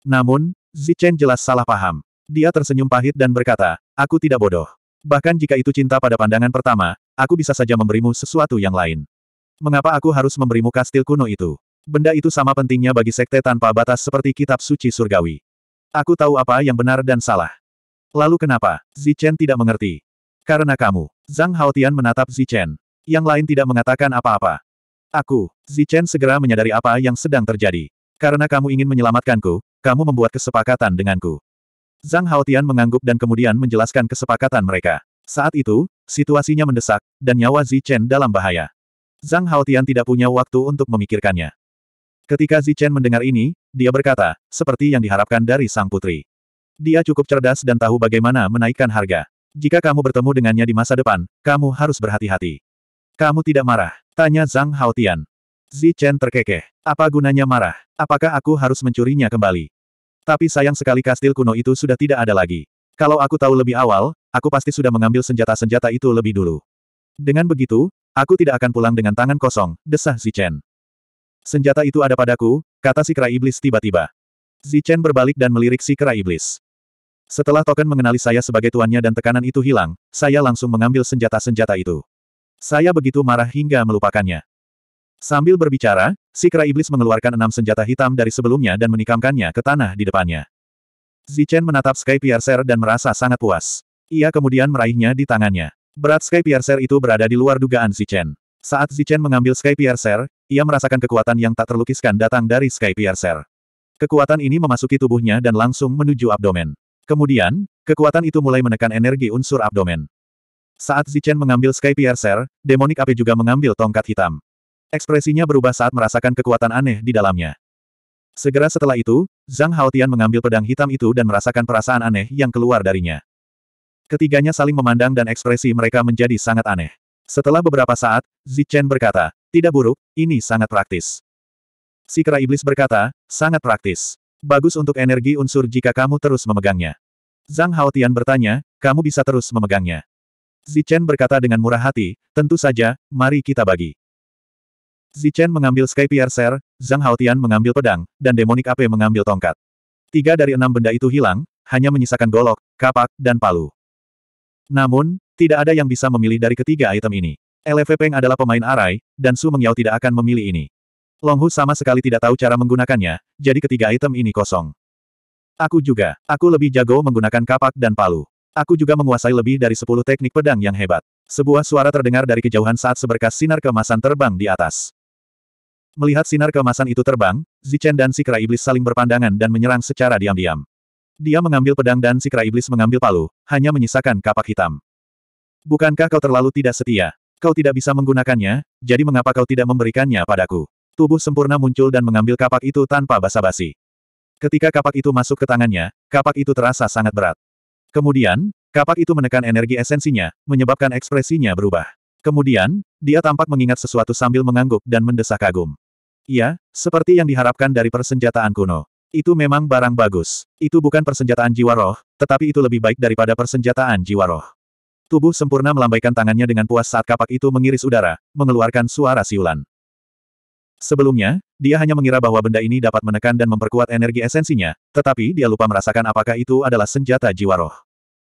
Namun, Zichen jelas salah paham. Dia tersenyum pahit dan berkata, aku tidak bodoh. Bahkan jika itu cinta pada pandangan pertama, Aku bisa saja memberimu sesuatu yang lain. Mengapa aku harus memberimu kastil kuno itu? Benda itu sama pentingnya bagi sekte tanpa batas seperti kitab suci surgawi. Aku tahu apa yang benar dan salah. Lalu kenapa? Zichen tidak mengerti. Karena kamu. Zhang Haotian menatap Zichen. Yang lain tidak mengatakan apa-apa. Aku. Zichen segera menyadari apa yang sedang terjadi. Karena kamu ingin menyelamatkanku, kamu membuat kesepakatan denganku. Zhang Haotian mengangguk dan kemudian menjelaskan kesepakatan mereka. Saat itu, Situasinya mendesak, dan nyawa Zichen dalam bahaya. Zhang Haotian tidak punya waktu untuk memikirkannya. Ketika Zichen mendengar ini, dia berkata, seperti yang diharapkan dari sang putri. Dia cukup cerdas dan tahu bagaimana menaikkan harga. Jika kamu bertemu dengannya di masa depan, kamu harus berhati-hati. Kamu tidak marah? Tanya Zhang Haotian. Zichen terkekeh. Apa gunanya marah? Apakah aku harus mencurinya kembali? Tapi sayang sekali kastil kuno itu sudah tidak ada lagi. Kalau aku tahu lebih awal, aku pasti sudah mengambil senjata-senjata itu lebih dulu. Dengan begitu, aku tidak akan pulang dengan tangan kosong, desah Zichen. Senjata itu ada padaku, kata si kera iblis tiba-tiba. Zichen berbalik dan melirik si kera iblis. Setelah token mengenali saya sebagai tuannya dan tekanan itu hilang, saya langsung mengambil senjata-senjata itu. Saya begitu marah hingga melupakannya. Sambil berbicara, si kera iblis mengeluarkan enam senjata hitam dari sebelumnya dan menikamkannya ke tanah di depannya. Zichen menatap Sky Piercer dan merasa sangat puas. Ia kemudian meraihnya di tangannya. Berat Sky Piercer itu berada di luar dugaan Zichen. Saat Zichen mengambil Sky Piercer, ia merasakan kekuatan yang tak terlukiskan datang dari Sky Piercer. Kekuatan ini memasuki tubuhnya dan langsung menuju abdomen. Kemudian, kekuatan itu mulai menekan energi unsur abdomen. Saat Zichen mengambil Sky Piercer, Demonic Ape juga mengambil tongkat hitam. Ekspresinya berubah saat merasakan kekuatan aneh di dalamnya. Segera setelah itu, Zhang Haotian mengambil pedang hitam itu dan merasakan perasaan aneh yang keluar darinya. Ketiganya saling memandang dan ekspresi mereka menjadi sangat aneh. Setelah beberapa saat, Zichen berkata, tidak buruk, ini sangat praktis. Si kera iblis berkata, sangat praktis. Bagus untuk energi unsur jika kamu terus memegangnya. Zhang Haotian bertanya, kamu bisa terus memegangnya. Zichen berkata dengan murah hati, tentu saja, mari kita bagi. Zichen mengambil Sky Piercer, Zhang Haotian mengambil pedang, dan Demonic ape mengambil tongkat. Tiga dari enam benda itu hilang, hanya menyisakan golok, kapak, dan palu. Namun, tidak ada yang bisa memilih dari ketiga item ini. LV Peng adalah pemain arai, dan Su Mengyao tidak akan memilih ini. Longhu sama sekali tidak tahu cara menggunakannya, jadi ketiga item ini kosong. Aku juga, aku lebih jago menggunakan kapak dan palu. Aku juga menguasai lebih dari 10 teknik pedang yang hebat. Sebuah suara terdengar dari kejauhan saat seberkas sinar kemasan terbang di atas. Melihat sinar kemasan itu terbang, Zichen dan si kera iblis saling berpandangan dan menyerang secara diam-diam. Dia mengambil pedang dan si kera iblis mengambil palu, hanya menyisakan kapak hitam. Bukankah kau terlalu tidak setia? Kau tidak bisa menggunakannya, jadi mengapa kau tidak memberikannya padaku? Tubuh sempurna muncul dan mengambil kapak itu tanpa basa-basi. Ketika kapak itu masuk ke tangannya, kapak itu terasa sangat berat. Kemudian, kapak itu menekan energi esensinya, menyebabkan ekspresinya berubah. Kemudian, dia tampak mengingat sesuatu sambil mengangguk dan mendesah kagum. Iya, seperti yang diharapkan dari persenjataan kuno. Itu memang barang bagus. Itu bukan persenjataan jiwa roh, tetapi itu lebih baik daripada persenjataan jiwa roh. Tubuh sempurna melambaikan tangannya dengan puas saat kapak itu mengiris udara, mengeluarkan suara siulan. Sebelumnya, dia hanya mengira bahwa benda ini dapat menekan dan memperkuat energi esensinya, tetapi dia lupa merasakan apakah itu adalah senjata jiwa roh.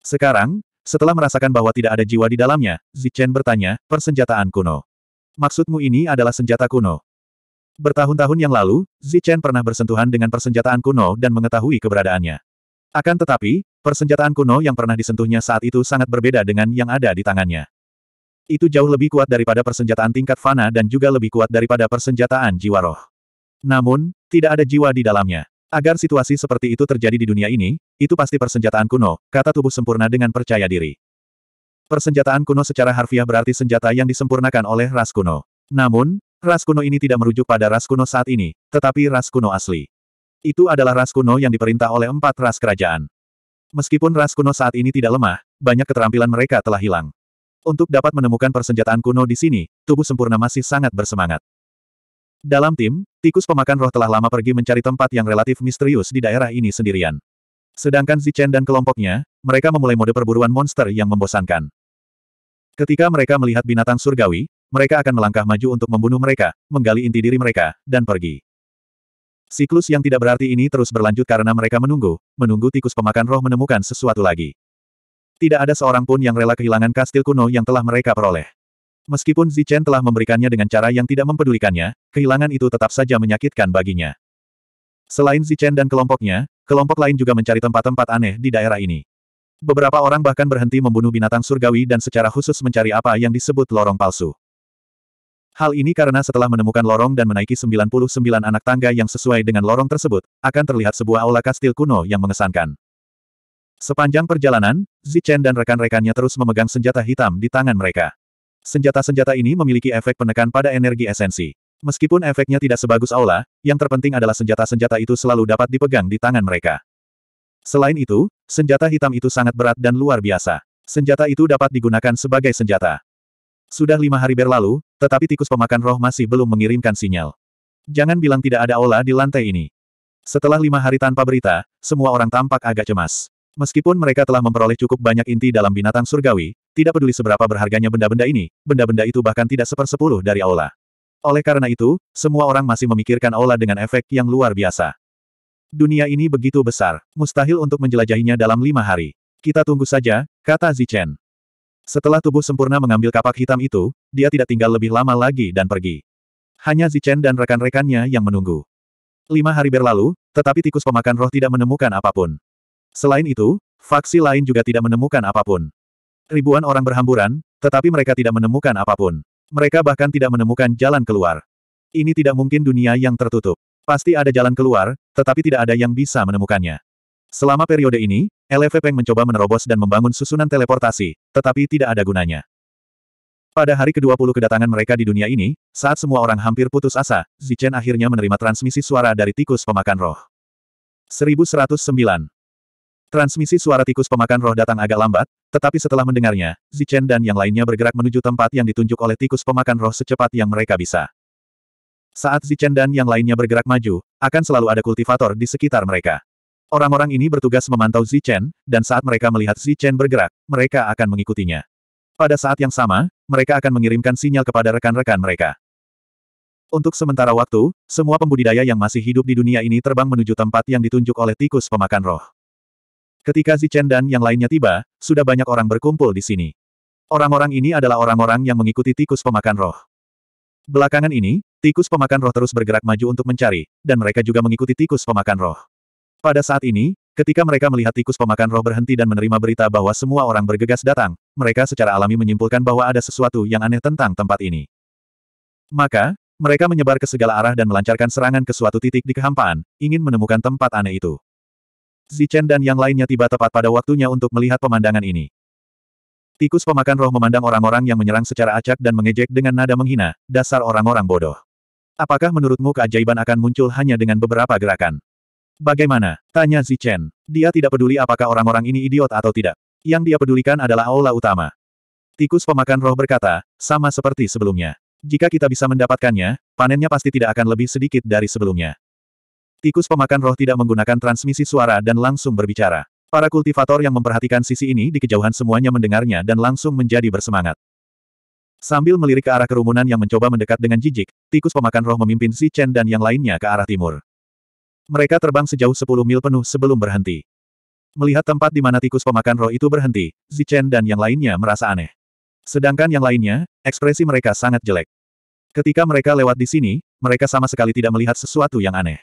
Sekarang, setelah merasakan bahwa tidak ada jiwa di dalamnya, Zichen bertanya, persenjataan kuno. Maksudmu ini adalah senjata kuno? Bertahun-tahun yang lalu, Zichen pernah bersentuhan dengan persenjataan kuno dan mengetahui keberadaannya. Akan tetapi, persenjataan kuno yang pernah disentuhnya saat itu sangat berbeda dengan yang ada di tangannya. Itu jauh lebih kuat daripada persenjataan tingkat fana dan juga lebih kuat daripada persenjataan jiwa roh. Namun, tidak ada jiwa di dalamnya. Agar situasi seperti itu terjadi di dunia ini, itu pasti persenjataan kuno, kata tubuh sempurna dengan percaya diri. Persenjataan kuno secara harfiah berarti senjata yang disempurnakan oleh ras kuno. Namun, Ras kuno ini tidak merujuk pada ras kuno saat ini, tetapi ras kuno asli. Itu adalah ras kuno yang diperintah oleh empat ras kerajaan. Meskipun ras kuno saat ini tidak lemah, banyak keterampilan mereka telah hilang. Untuk dapat menemukan persenjataan kuno di sini, tubuh sempurna masih sangat bersemangat. Dalam tim, tikus pemakan roh telah lama pergi mencari tempat yang relatif misterius di daerah ini sendirian. Sedangkan Zichen dan kelompoknya, mereka memulai mode perburuan monster yang membosankan. Ketika mereka melihat binatang surgawi, mereka akan melangkah maju untuk membunuh mereka, menggali inti diri mereka, dan pergi. Siklus yang tidak berarti ini terus berlanjut karena mereka menunggu, menunggu tikus pemakan roh menemukan sesuatu lagi. Tidak ada seorang pun yang rela kehilangan kastil kuno yang telah mereka peroleh. Meskipun Zichen telah memberikannya dengan cara yang tidak mempedulikannya, kehilangan itu tetap saja menyakitkan baginya. Selain Zichen dan kelompoknya, kelompok lain juga mencari tempat-tempat aneh di daerah ini. Beberapa orang bahkan berhenti membunuh binatang surgawi dan secara khusus mencari apa yang disebut lorong palsu. Hal ini karena setelah menemukan lorong dan menaiki 99 anak tangga yang sesuai dengan lorong tersebut, akan terlihat sebuah aula kastil kuno yang mengesankan. Sepanjang perjalanan, Zichen dan rekan-rekannya terus memegang senjata hitam di tangan mereka. Senjata-senjata ini memiliki efek penekan pada energi esensi. Meskipun efeknya tidak sebagus aula, yang terpenting adalah senjata-senjata itu selalu dapat dipegang di tangan mereka. Selain itu, senjata hitam itu sangat berat dan luar biasa. Senjata itu dapat digunakan sebagai senjata. Sudah lima hari berlalu, tetapi tikus pemakan roh masih belum mengirimkan sinyal. Jangan bilang tidak ada ola di lantai ini. Setelah lima hari tanpa berita, semua orang tampak agak cemas. Meskipun mereka telah memperoleh cukup banyak inti dalam binatang surgawi, tidak peduli seberapa berharganya benda-benda ini, benda-benda itu bahkan tidak sepersepuluh dari Aula. Oleh karena itu, semua orang masih memikirkan Aula dengan efek yang luar biasa. Dunia ini begitu besar, mustahil untuk menjelajahinya dalam lima hari. Kita tunggu saja, kata Zichen. Setelah tubuh sempurna mengambil kapak hitam itu, dia tidak tinggal lebih lama lagi dan pergi. Hanya Zichen dan rekan-rekannya yang menunggu. Lima hari berlalu, tetapi tikus pemakan roh tidak menemukan apapun. Selain itu, faksi lain juga tidak menemukan apapun. Ribuan orang berhamburan, tetapi mereka tidak menemukan apapun. Mereka bahkan tidak menemukan jalan keluar. Ini tidak mungkin dunia yang tertutup. Pasti ada jalan keluar, tetapi tidak ada yang bisa menemukannya. Selama periode ini, LV Peng mencoba menerobos dan membangun susunan teleportasi, tetapi tidak ada gunanya. Pada hari ke-20 kedatangan mereka di dunia ini, saat semua orang hampir putus asa, Zichen akhirnya menerima transmisi suara dari tikus pemakan roh. 1109 Transmisi suara tikus pemakan roh datang agak lambat, tetapi setelah mendengarnya, Zichen dan yang lainnya bergerak menuju tempat yang ditunjuk oleh tikus pemakan roh secepat yang mereka bisa. Saat Zichen dan yang lainnya bergerak maju, akan selalu ada kultivator di sekitar mereka. Orang-orang ini bertugas memantau Zichen, dan saat mereka melihat Zichen bergerak, mereka akan mengikutinya. Pada saat yang sama, mereka akan mengirimkan sinyal kepada rekan-rekan mereka. Untuk sementara waktu, semua pembudidaya yang masih hidup di dunia ini terbang menuju tempat yang ditunjuk oleh tikus pemakan roh. Ketika Zichen dan yang lainnya tiba, sudah banyak orang berkumpul di sini. Orang-orang ini adalah orang-orang yang mengikuti tikus pemakan roh. Belakangan ini, tikus pemakan roh terus bergerak maju untuk mencari, dan mereka juga mengikuti tikus pemakan roh. Pada saat ini, ketika mereka melihat tikus pemakan roh berhenti dan menerima berita bahwa semua orang bergegas datang, mereka secara alami menyimpulkan bahwa ada sesuatu yang aneh tentang tempat ini. Maka, mereka menyebar ke segala arah dan melancarkan serangan ke suatu titik di kehampaan, ingin menemukan tempat aneh itu. Zichen dan yang lainnya tiba tepat pada waktunya untuk melihat pemandangan ini. Tikus pemakan roh memandang orang-orang yang menyerang secara acak dan mengejek dengan nada menghina, dasar orang-orang bodoh. Apakah menurutmu keajaiban akan muncul hanya dengan beberapa gerakan? Bagaimana? Tanya Zichen. Dia tidak peduli apakah orang-orang ini idiot atau tidak. Yang dia pedulikan adalah aula utama. Tikus pemakan roh berkata, sama seperti sebelumnya. Jika kita bisa mendapatkannya, panennya pasti tidak akan lebih sedikit dari sebelumnya. Tikus pemakan roh tidak menggunakan transmisi suara dan langsung berbicara. Para kultivator yang memperhatikan sisi ini di kejauhan semuanya mendengarnya dan langsung menjadi bersemangat. Sambil melirik ke arah kerumunan yang mencoba mendekat dengan jijik, tikus pemakan roh memimpin Si Chen dan yang lainnya ke arah timur. Mereka terbang sejauh 10 mil penuh sebelum berhenti. Melihat tempat di mana tikus pemakan roh itu berhenti, Zichen dan yang lainnya merasa aneh. Sedangkan yang lainnya, ekspresi mereka sangat jelek. Ketika mereka lewat di sini, mereka sama sekali tidak melihat sesuatu yang aneh.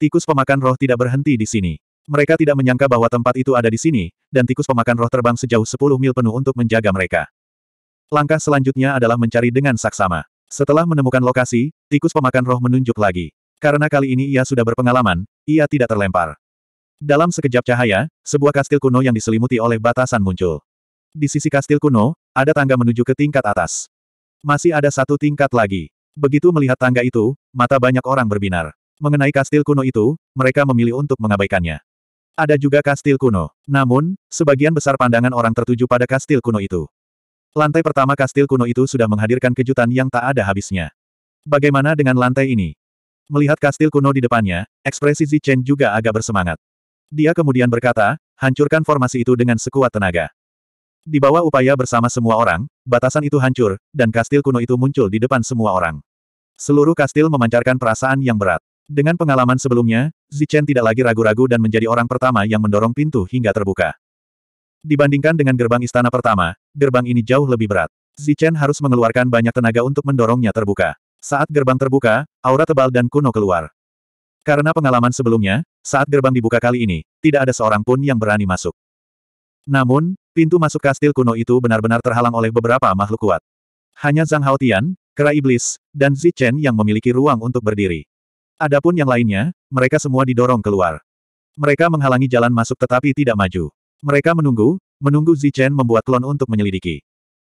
Tikus pemakan roh tidak berhenti di sini. Mereka tidak menyangka bahwa tempat itu ada di sini, dan tikus pemakan roh terbang sejauh 10 mil penuh untuk menjaga mereka. Langkah selanjutnya adalah mencari dengan saksama. Setelah menemukan lokasi, tikus pemakan roh menunjuk lagi. Karena kali ini ia sudah berpengalaman, ia tidak terlempar. Dalam sekejap cahaya, sebuah kastil kuno yang diselimuti oleh batasan muncul. Di sisi kastil kuno, ada tangga menuju ke tingkat atas. Masih ada satu tingkat lagi. Begitu melihat tangga itu, mata banyak orang berbinar. Mengenai kastil kuno itu, mereka memilih untuk mengabaikannya. Ada juga kastil kuno. Namun, sebagian besar pandangan orang tertuju pada kastil kuno itu. Lantai pertama kastil kuno itu sudah menghadirkan kejutan yang tak ada habisnya. Bagaimana dengan lantai ini? Melihat kastil kuno di depannya, ekspresi Zichen juga agak bersemangat. Dia kemudian berkata, hancurkan formasi itu dengan sekuat tenaga. Di bawah upaya bersama semua orang, batasan itu hancur, dan kastil kuno itu muncul di depan semua orang. Seluruh kastil memancarkan perasaan yang berat. Dengan pengalaman sebelumnya, Zichen tidak lagi ragu-ragu dan menjadi orang pertama yang mendorong pintu hingga terbuka. Dibandingkan dengan gerbang istana pertama, gerbang ini jauh lebih berat. Zichen harus mengeluarkan banyak tenaga untuk mendorongnya terbuka. Saat gerbang terbuka, aura tebal dan kuno keluar. Karena pengalaman sebelumnya, saat gerbang dibuka kali ini, tidak ada seorang pun yang berani masuk. Namun, pintu masuk kastil kuno itu benar-benar terhalang oleh beberapa makhluk kuat. Hanya Zhang Haotian, Kera Iblis, dan Zichen yang memiliki ruang untuk berdiri. Adapun yang lainnya, mereka semua didorong keluar. Mereka menghalangi jalan masuk tetapi tidak maju. Mereka menunggu, menunggu Zichen membuat klon untuk menyelidiki.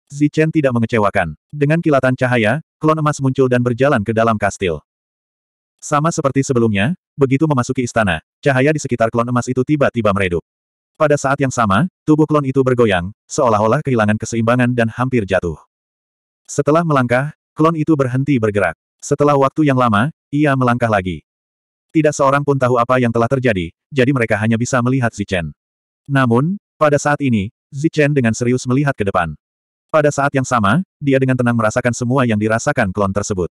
Zichen tidak mengecewakan. Dengan kilatan cahaya, klon emas muncul dan berjalan ke dalam kastil. Sama seperti sebelumnya, begitu memasuki istana, cahaya di sekitar klon emas itu tiba-tiba meredup. Pada saat yang sama, tubuh klon itu bergoyang, seolah-olah kehilangan keseimbangan dan hampir jatuh. Setelah melangkah, klon itu berhenti bergerak. Setelah waktu yang lama, ia melangkah lagi. Tidak seorang pun tahu apa yang telah terjadi, jadi mereka hanya bisa melihat Zichen. Namun, pada saat ini, Zichen dengan serius melihat ke depan. Pada saat yang sama, dia dengan tenang merasakan semua yang dirasakan klon tersebut.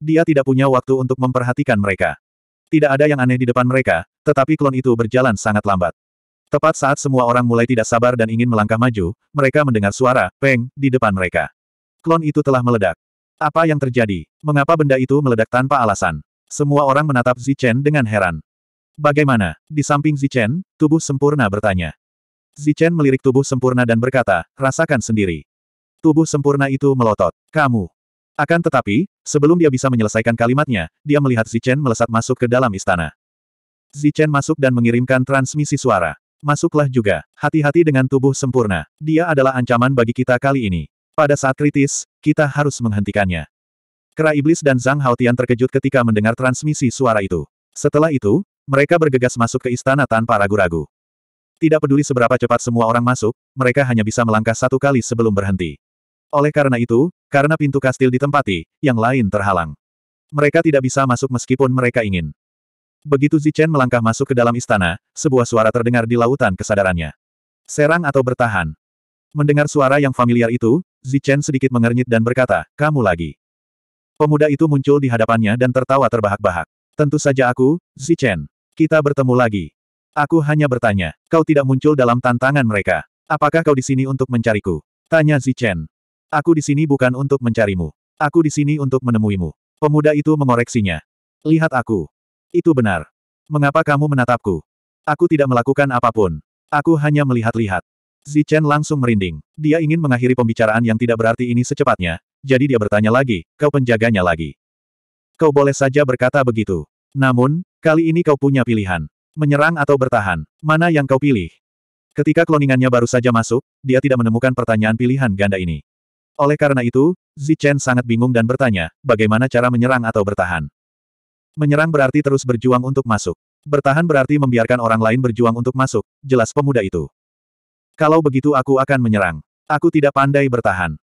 Dia tidak punya waktu untuk memperhatikan mereka. Tidak ada yang aneh di depan mereka, tetapi klon itu berjalan sangat lambat. Tepat saat semua orang mulai tidak sabar dan ingin melangkah maju, mereka mendengar suara, peng, di depan mereka. Klon itu telah meledak. Apa yang terjadi? Mengapa benda itu meledak tanpa alasan? Semua orang menatap Zichen dengan heran. Bagaimana? Di samping Zichen, tubuh sempurna bertanya. Zichen melirik tubuh sempurna dan berkata, rasakan sendiri tubuh sempurna itu melotot. Kamu. Akan tetapi, sebelum dia bisa menyelesaikan kalimatnya, dia melihat Zichen melesat masuk ke dalam istana. Zichen masuk dan mengirimkan transmisi suara. Masuklah juga, hati-hati dengan tubuh sempurna. Dia adalah ancaman bagi kita kali ini. Pada saat kritis, kita harus menghentikannya. Kera Iblis dan Zhang Haotian terkejut ketika mendengar transmisi suara itu. Setelah itu, mereka bergegas masuk ke istana tanpa ragu-ragu. Tidak peduli seberapa cepat semua orang masuk, mereka hanya bisa melangkah satu kali sebelum berhenti. Oleh karena itu, karena pintu kastil ditempati, yang lain terhalang. Mereka tidak bisa masuk meskipun mereka ingin. Begitu Zichen melangkah masuk ke dalam istana, sebuah suara terdengar di lautan kesadarannya. Serang atau bertahan. Mendengar suara yang familiar itu, Zichen sedikit mengernyit dan berkata, kamu lagi. Pemuda itu muncul di hadapannya dan tertawa terbahak-bahak. Tentu saja aku, Zichen. Kita bertemu lagi. Aku hanya bertanya, kau tidak muncul dalam tantangan mereka. Apakah kau di sini untuk mencariku? Tanya Zichen. Aku di sini bukan untuk mencarimu. Aku di sini untuk menemuimu. Pemuda itu mengoreksinya. Lihat aku. Itu benar. Mengapa kamu menatapku? Aku tidak melakukan apapun. Aku hanya melihat-lihat. Zichen langsung merinding. Dia ingin mengakhiri pembicaraan yang tidak berarti ini secepatnya, jadi dia bertanya lagi, kau penjaganya lagi. Kau boleh saja berkata begitu. Namun, kali ini kau punya pilihan. Menyerang atau bertahan, mana yang kau pilih? Ketika kloningannya baru saja masuk, dia tidak menemukan pertanyaan pilihan ganda ini. Oleh karena itu, Zichen sangat bingung dan bertanya, bagaimana cara menyerang atau bertahan? Menyerang berarti terus berjuang untuk masuk. Bertahan berarti membiarkan orang lain berjuang untuk masuk, jelas pemuda itu. Kalau begitu aku akan menyerang. Aku tidak pandai bertahan.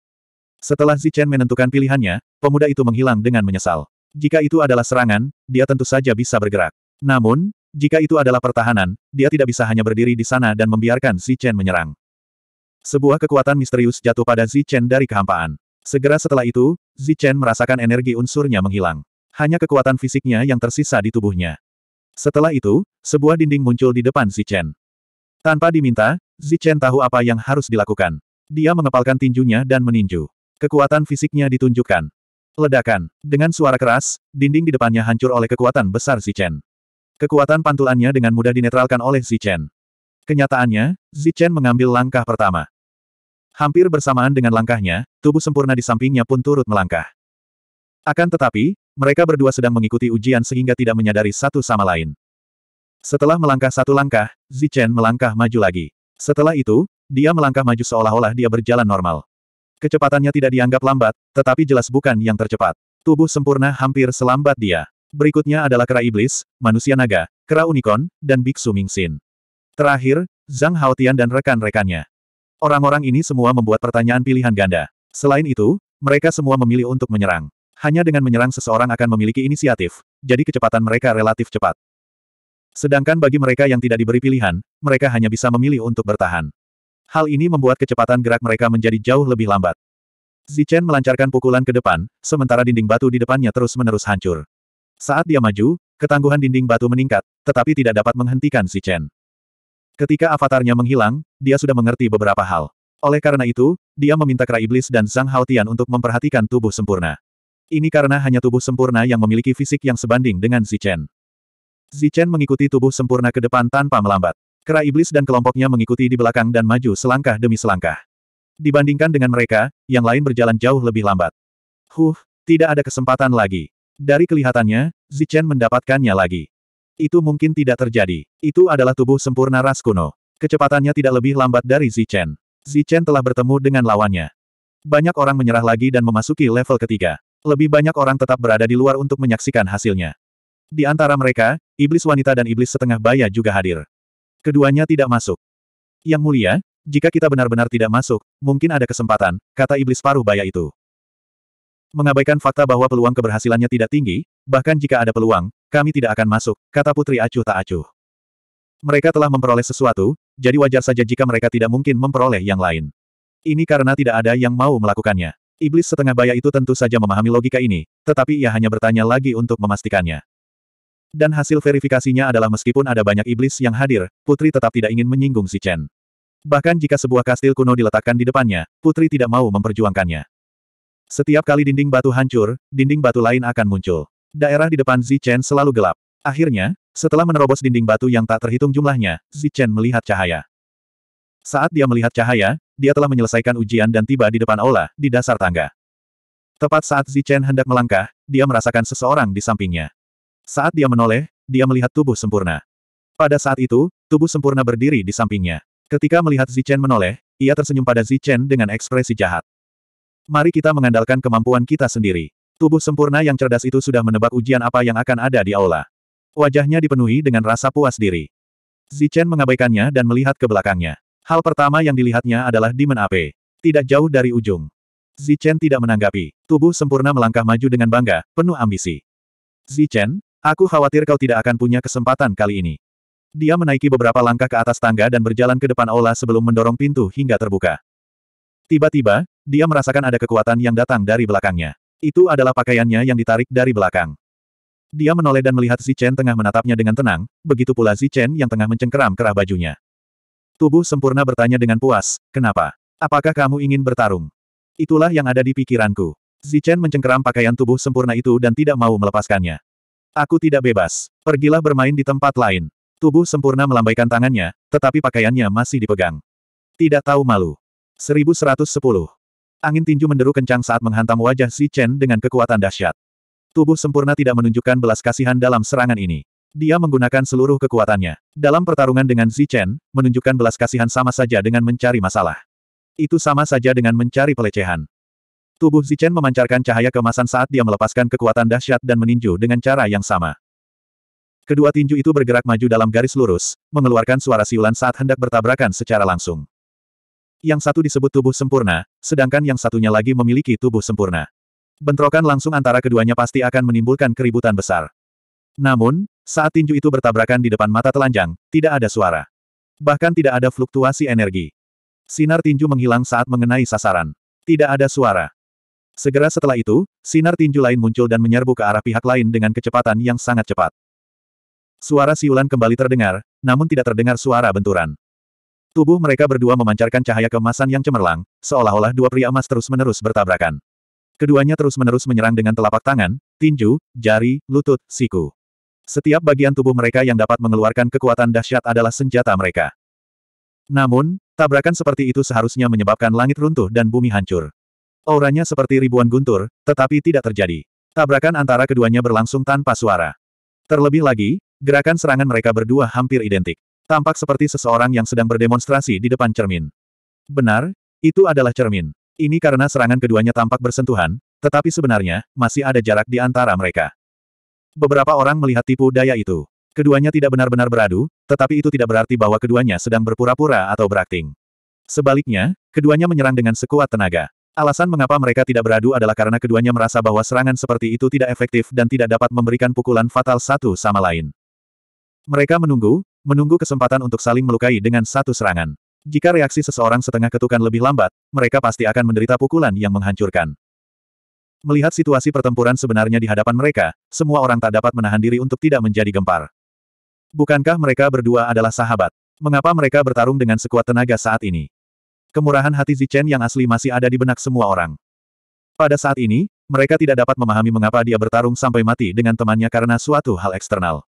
Setelah Zichen menentukan pilihannya, pemuda itu menghilang dengan menyesal. Jika itu adalah serangan, dia tentu saja bisa bergerak. Namun, jika itu adalah pertahanan, dia tidak bisa hanya berdiri di sana dan membiarkan Zichen menyerang. Sebuah kekuatan misterius jatuh pada Zichen dari kehampaan. Segera setelah itu, Zichen merasakan energi unsurnya menghilang. Hanya kekuatan fisiknya yang tersisa di tubuhnya. Setelah itu, sebuah dinding muncul di depan Zichen. Tanpa diminta, Zichen tahu apa yang harus dilakukan. Dia mengepalkan tinjunya dan meninju. Kekuatan fisiknya ditunjukkan. Ledakan. Dengan suara keras, dinding di depannya hancur oleh kekuatan besar Zichen. Kekuatan pantulannya dengan mudah dinetralkan oleh Zichen. Kenyataannya, Zichen mengambil langkah pertama. Hampir bersamaan dengan langkahnya, tubuh sempurna di sampingnya pun turut melangkah. Akan tetapi, mereka berdua sedang mengikuti ujian sehingga tidak menyadari satu sama lain. Setelah melangkah satu langkah, Zichen melangkah maju lagi. Setelah itu, dia melangkah maju seolah-olah dia berjalan normal. Kecepatannya tidak dianggap lambat, tetapi jelas bukan yang tercepat. Tubuh sempurna hampir selambat dia. Berikutnya adalah kera iblis, manusia naga, kera unicorn, dan biksu mingsin. Terakhir, Zhang Haotian dan rekan-rekannya. Orang-orang ini semua membuat pertanyaan pilihan ganda. Selain itu, mereka semua memilih untuk menyerang. Hanya dengan menyerang seseorang akan memiliki inisiatif, jadi kecepatan mereka relatif cepat. Sedangkan bagi mereka yang tidak diberi pilihan, mereka hanya bisa memilih untuk bertahan. Hal ini membuat kecepatan gerak mereka menjadi jauh lebih lambat. Zichen melancarkan pukulan ke depan, sementara dinding batu di depannya terus-menerus hancur. Saat dia maju, ketangguhan dinding batu meningkat, tetapi tidak dapat menghentikan Zichen. Ketika avatarnya menghilang, dia sudah mengerti beberapa hal. Oleh karena itu, dia meminta Kera Iblis dan Zhang Haotian untuk memperhatikan tubuh sempurna. Ini karena hanya tubuh sempurna yang memiliki fisik yang sebanding dengan Zichen. Zichen mengikuti tubuh sempurna ke depan tanpa melambat. Kera Iblis dan kelompoknya mengikuti di belakang dan maju selangkah demi selangkah. Dibandingkan dengan mereka, yang lain berjalan jauh lebih lambat. Huh, tidak ada kesempatan lagi. Dari kelihatannya, Zichen mendapatkannya lagi. Itu mungkin tidak terjadi. Itu adalah tubuh sempurna ras kuno. Kecepatannya tidak lebih lambat dari Zichen. Zichen telah bertemu dengan lawannya. Banyak orang menyerah lagi dan memasuki level ketiga. Lebih banyak orang tetap berada di luar untuk menyaksikan hasilnya. Di antara mereka, iblis wanita dan iblis setengah baya juga hadir. Keduanya tidak masuk. Yang mulia, jika kita benar-benar tidak masuk, mungkin ada kesempatan, kata iblis paruh baya itu. Mengabaikan fakta bahwa peluang keberhasilannya tidak tinggi, bahkan jika ada peluang, kami tidak akan masuk, kata Putri Acuh tak acuh. Mereka telah memperoleh sesuatu, jadi wajar saja jika mereka tidak mungkin memperoleh yang lain. Ini karena tidak ada yang mau melakukannya. Iblis setengah baya itu tentu saja memahami logika ini, tetapi ia hanya bertanya lagi untuk memastikannya. Dan hasil verifikasinya adalah meskipun ada banyak iblis yang hadir, Putri tetap tidak ingin menyinggung si Chen. Bahkan jika sebuah kastil kuno diletakkan di depannya, Putri tidak mau memperjuangkannya. Setiap kali dinding batu hancur, dinding batu lain akan muncul. Daerah di depan Zichen selalu gelap. Akhirnya, setelah menerobos dinding batu yang tak terhitung jumlahnya, Zichen melihat cahaya. Saat dia melihat cahaya, dia telah menyelesaikan ujian dan tiba di depan aula, di dasar tangga. Tepat saat Zichen hendak melangkah, dia merasakan seseorang di sampingnya. Saat dia menoleh, dia melihat tubuh sempurna. Pada saat itu, tubuh sempurna berdiri di sampingnya. Ketika melihat Zichen menoleh, ia tersenyum pada Zichen dengan ekspresi jahat. Mari kita mengandalkan kemampuan kita sendiri. Tubuh sempurna yang cerdas itu sudah menebak ujian apa yang akan ada di aula. Wajahnya dipenuhi dengan rasa puas diri. Zichen mengabaikannya dan melihat ke belakangnya. Hal pertama yang dilihatnya adalah Demon AP. Tidak jauh dari ujung. Zichen tidak menanggapi. Tubuh sempurna melangkah maju dengan bangga, penuh ambisi. Zichen, aku khawatir kau tidak akan punya kesempatan kali ini. Dia menaiki beberapa langkah ke atas tangga dan berjalan ke depan aula sebelum mendorong pintu hingga terbuka. Tiba-tiba, dia merasakan ada kekuatan yang datang dari belakangnya. Itu adalah pakaiannya yang ditarik dari belakang. Dia menoleh dan melihat Chen tengah menatapnya dengan tenang, begitu pula Chen yang tengah mencengkeram kerah bajunya. Tubuh sempurna bertanya dengan puas, kenapa? Apakah kamu ingin bertarung? Itulah yang ada di pikiranku. Chen mencengkeram pakaian tubuh sempurna itu dan tidak mau melepaskannya. Aku tidak bebas. Pergilah bermain di tempat lain. Tubuh sempurna melambaikan tangannya, tetapi pakaiannya masih dipegang. Tidak tahu malu. 1110. Angin tinju menderu kencang saat menghantam wajah Si Chen dengan kekuatan dahsyat. Tubuh sempurna tidak menunjukkan belas kasihan dalam serangan ini. Dia menggunakan seluruh kekuatannya. Dalam pertarungan dengan Si Chen, menunjukkan belas kasihan sama saja dengan mencari masalah. Itu sama saja dengan mencari pelecehan. Tubuh Si Chen memancarkan cahaya kemasan saat dia melepaskan kekuatan dahsyat dan meninju dengan cara yang sama. Kedua tinju itu bergerak maju dalam garis lurus, mengeluarkan suara siulan saat hendak bertabrakan secara langsung. Yang satu disebut tubuh sempurna, sedangkan yang satunya lagi memiliki tubuh sempurna. Bentrokan langsung antara keduanya pasti akan menimbulkan keributan besar. Namun, saat tinju itu bertabrakan di depan mata telanjang, tidak ada suara. Bahkan tidak ada fluktuasi energi. Sinar tinju menghilang saat mengenai sasaran. Tidak ada suara. Segera setelah itu, sinar tinju lain muncul dan menyerbu ke arah pihak lain dengan kecepatan yang sangat cepat. Suara siulan kembali terdengar, namun tidak terdengar suara benturan. Tubuh mereka berdua memancarkan cahaya kemasan yang cemerlang, seolah-olah dua pria emas terus-menerus bertabrakan. Keduanya terus-menerus menyerang dengan telapak tangan, tinju, jari, lutut, siku. Setiap bagian tubuh mereka yang dapat mengeluarkan kekuatan dahsyat adalah senjata mereka. Namun, tabrakan seperti itu seharusnya menyebabkan langit runtuh dan bumi hancur. Auranya seperti ribuan guntur, tetapi tidak terjadi. Tabrakan antara keduanya berlangsung tanpa suara. Terlebih lagi, gerakan serangan mereka berdua hampir identik. Tampak seperti seseorang yang sedang berdemonstrasi di depan cermin. Benar, itu adalah cermin. Ini karena serangan keduanya tampak bersentuhan, tetapi sebenarnya, masih ada jarak di antara mereka. Beberapa orang melihat tipu daya itu. Keduanya tidak benar-benar beradu, tetapi itu tidak berarti bahwa keduanya sedang berpura-pura atau berakting. Sebaliknya, keduanya menyerang dengan sekuat tenaga. Alasan mengapa mereka tidak beradu adalah karena keduanya merasa bahwa serangan seperti itu tidak efektif dan tidak dapat memberikan pukulan fatal satu sama lain. Mereka menunggu, menunggu kesempatan untuk saling melukai dengan satu serangan. Jika reaksi seseorang setengah ketukan lebih lambat, mereka pasti akan menderita pukulan yang menghancurkan. Melihat situasi pertempuran sebenarnya di hadapan mereka, semua orang tak dapat menahan diri untuk tidak menjadi gempar. Bukankah mereka berdua adalah sahabat? Mengapa mereka bertarung dengan sekuat tenaga saat ini? Kemurahan hati Zichen yang asli masih ada di benak semua orang. Pada saat ini, mereka tidak dapat memahami mengapa dia bertarung sampai mati dengan temannya karena suatu hal eksternal.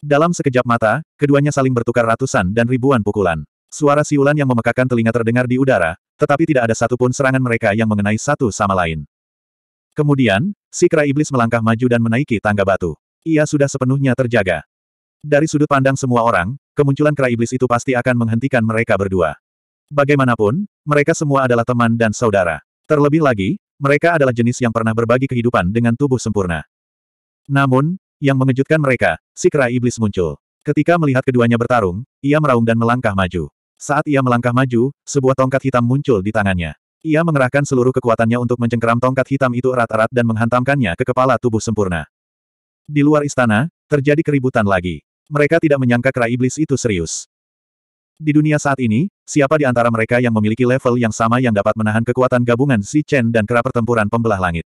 Dalam sekejap mata, keduanya saling bertukar ratusan dan ribuan pukulan. Suara siulan yang memekakan telinga terdengar di udara, tetapi tidak ada satupun serangan mereka yang mengenai satu sama lain. Kemudian, si kera iblis melangkah maju dan menaiki tangga batu. Ia sudah sepenuhnya terjaga. Dari sudut pandang semua orang, kemunculan kera iblis itu pasti akan menghentikan mereka berdua. Bagaimanapun, mereka semua adalah teman dan saudara. Terlebih lagi, mereka adalah jenis yang pernah berbagi kehidupan dengan tubuh sempurna. Namun, yang mengejutkan mereka, si kera iblis muncul. Ketika melihat keduanya bertarung, ia meraung dan melangkah maju. Saat ia melangkah maju, sebuah tongkat hitam muncul di tangannya. Ia mengerahkan seluruh kekuatannya untuk mencengkeram tongkat hitam itu erat-erat dan menghantamkannya ke kepala tubuh sempurna. Di luar istana, terjadi keributan lagi. Mereka tidak menyangka kera iblis itu serius. Di dunia saat ini, siapa di antara mereka yang memiliki level yang sama yang dapat menahan kekuatan gabungan si Chen dan kera pertempuran pembelah langit?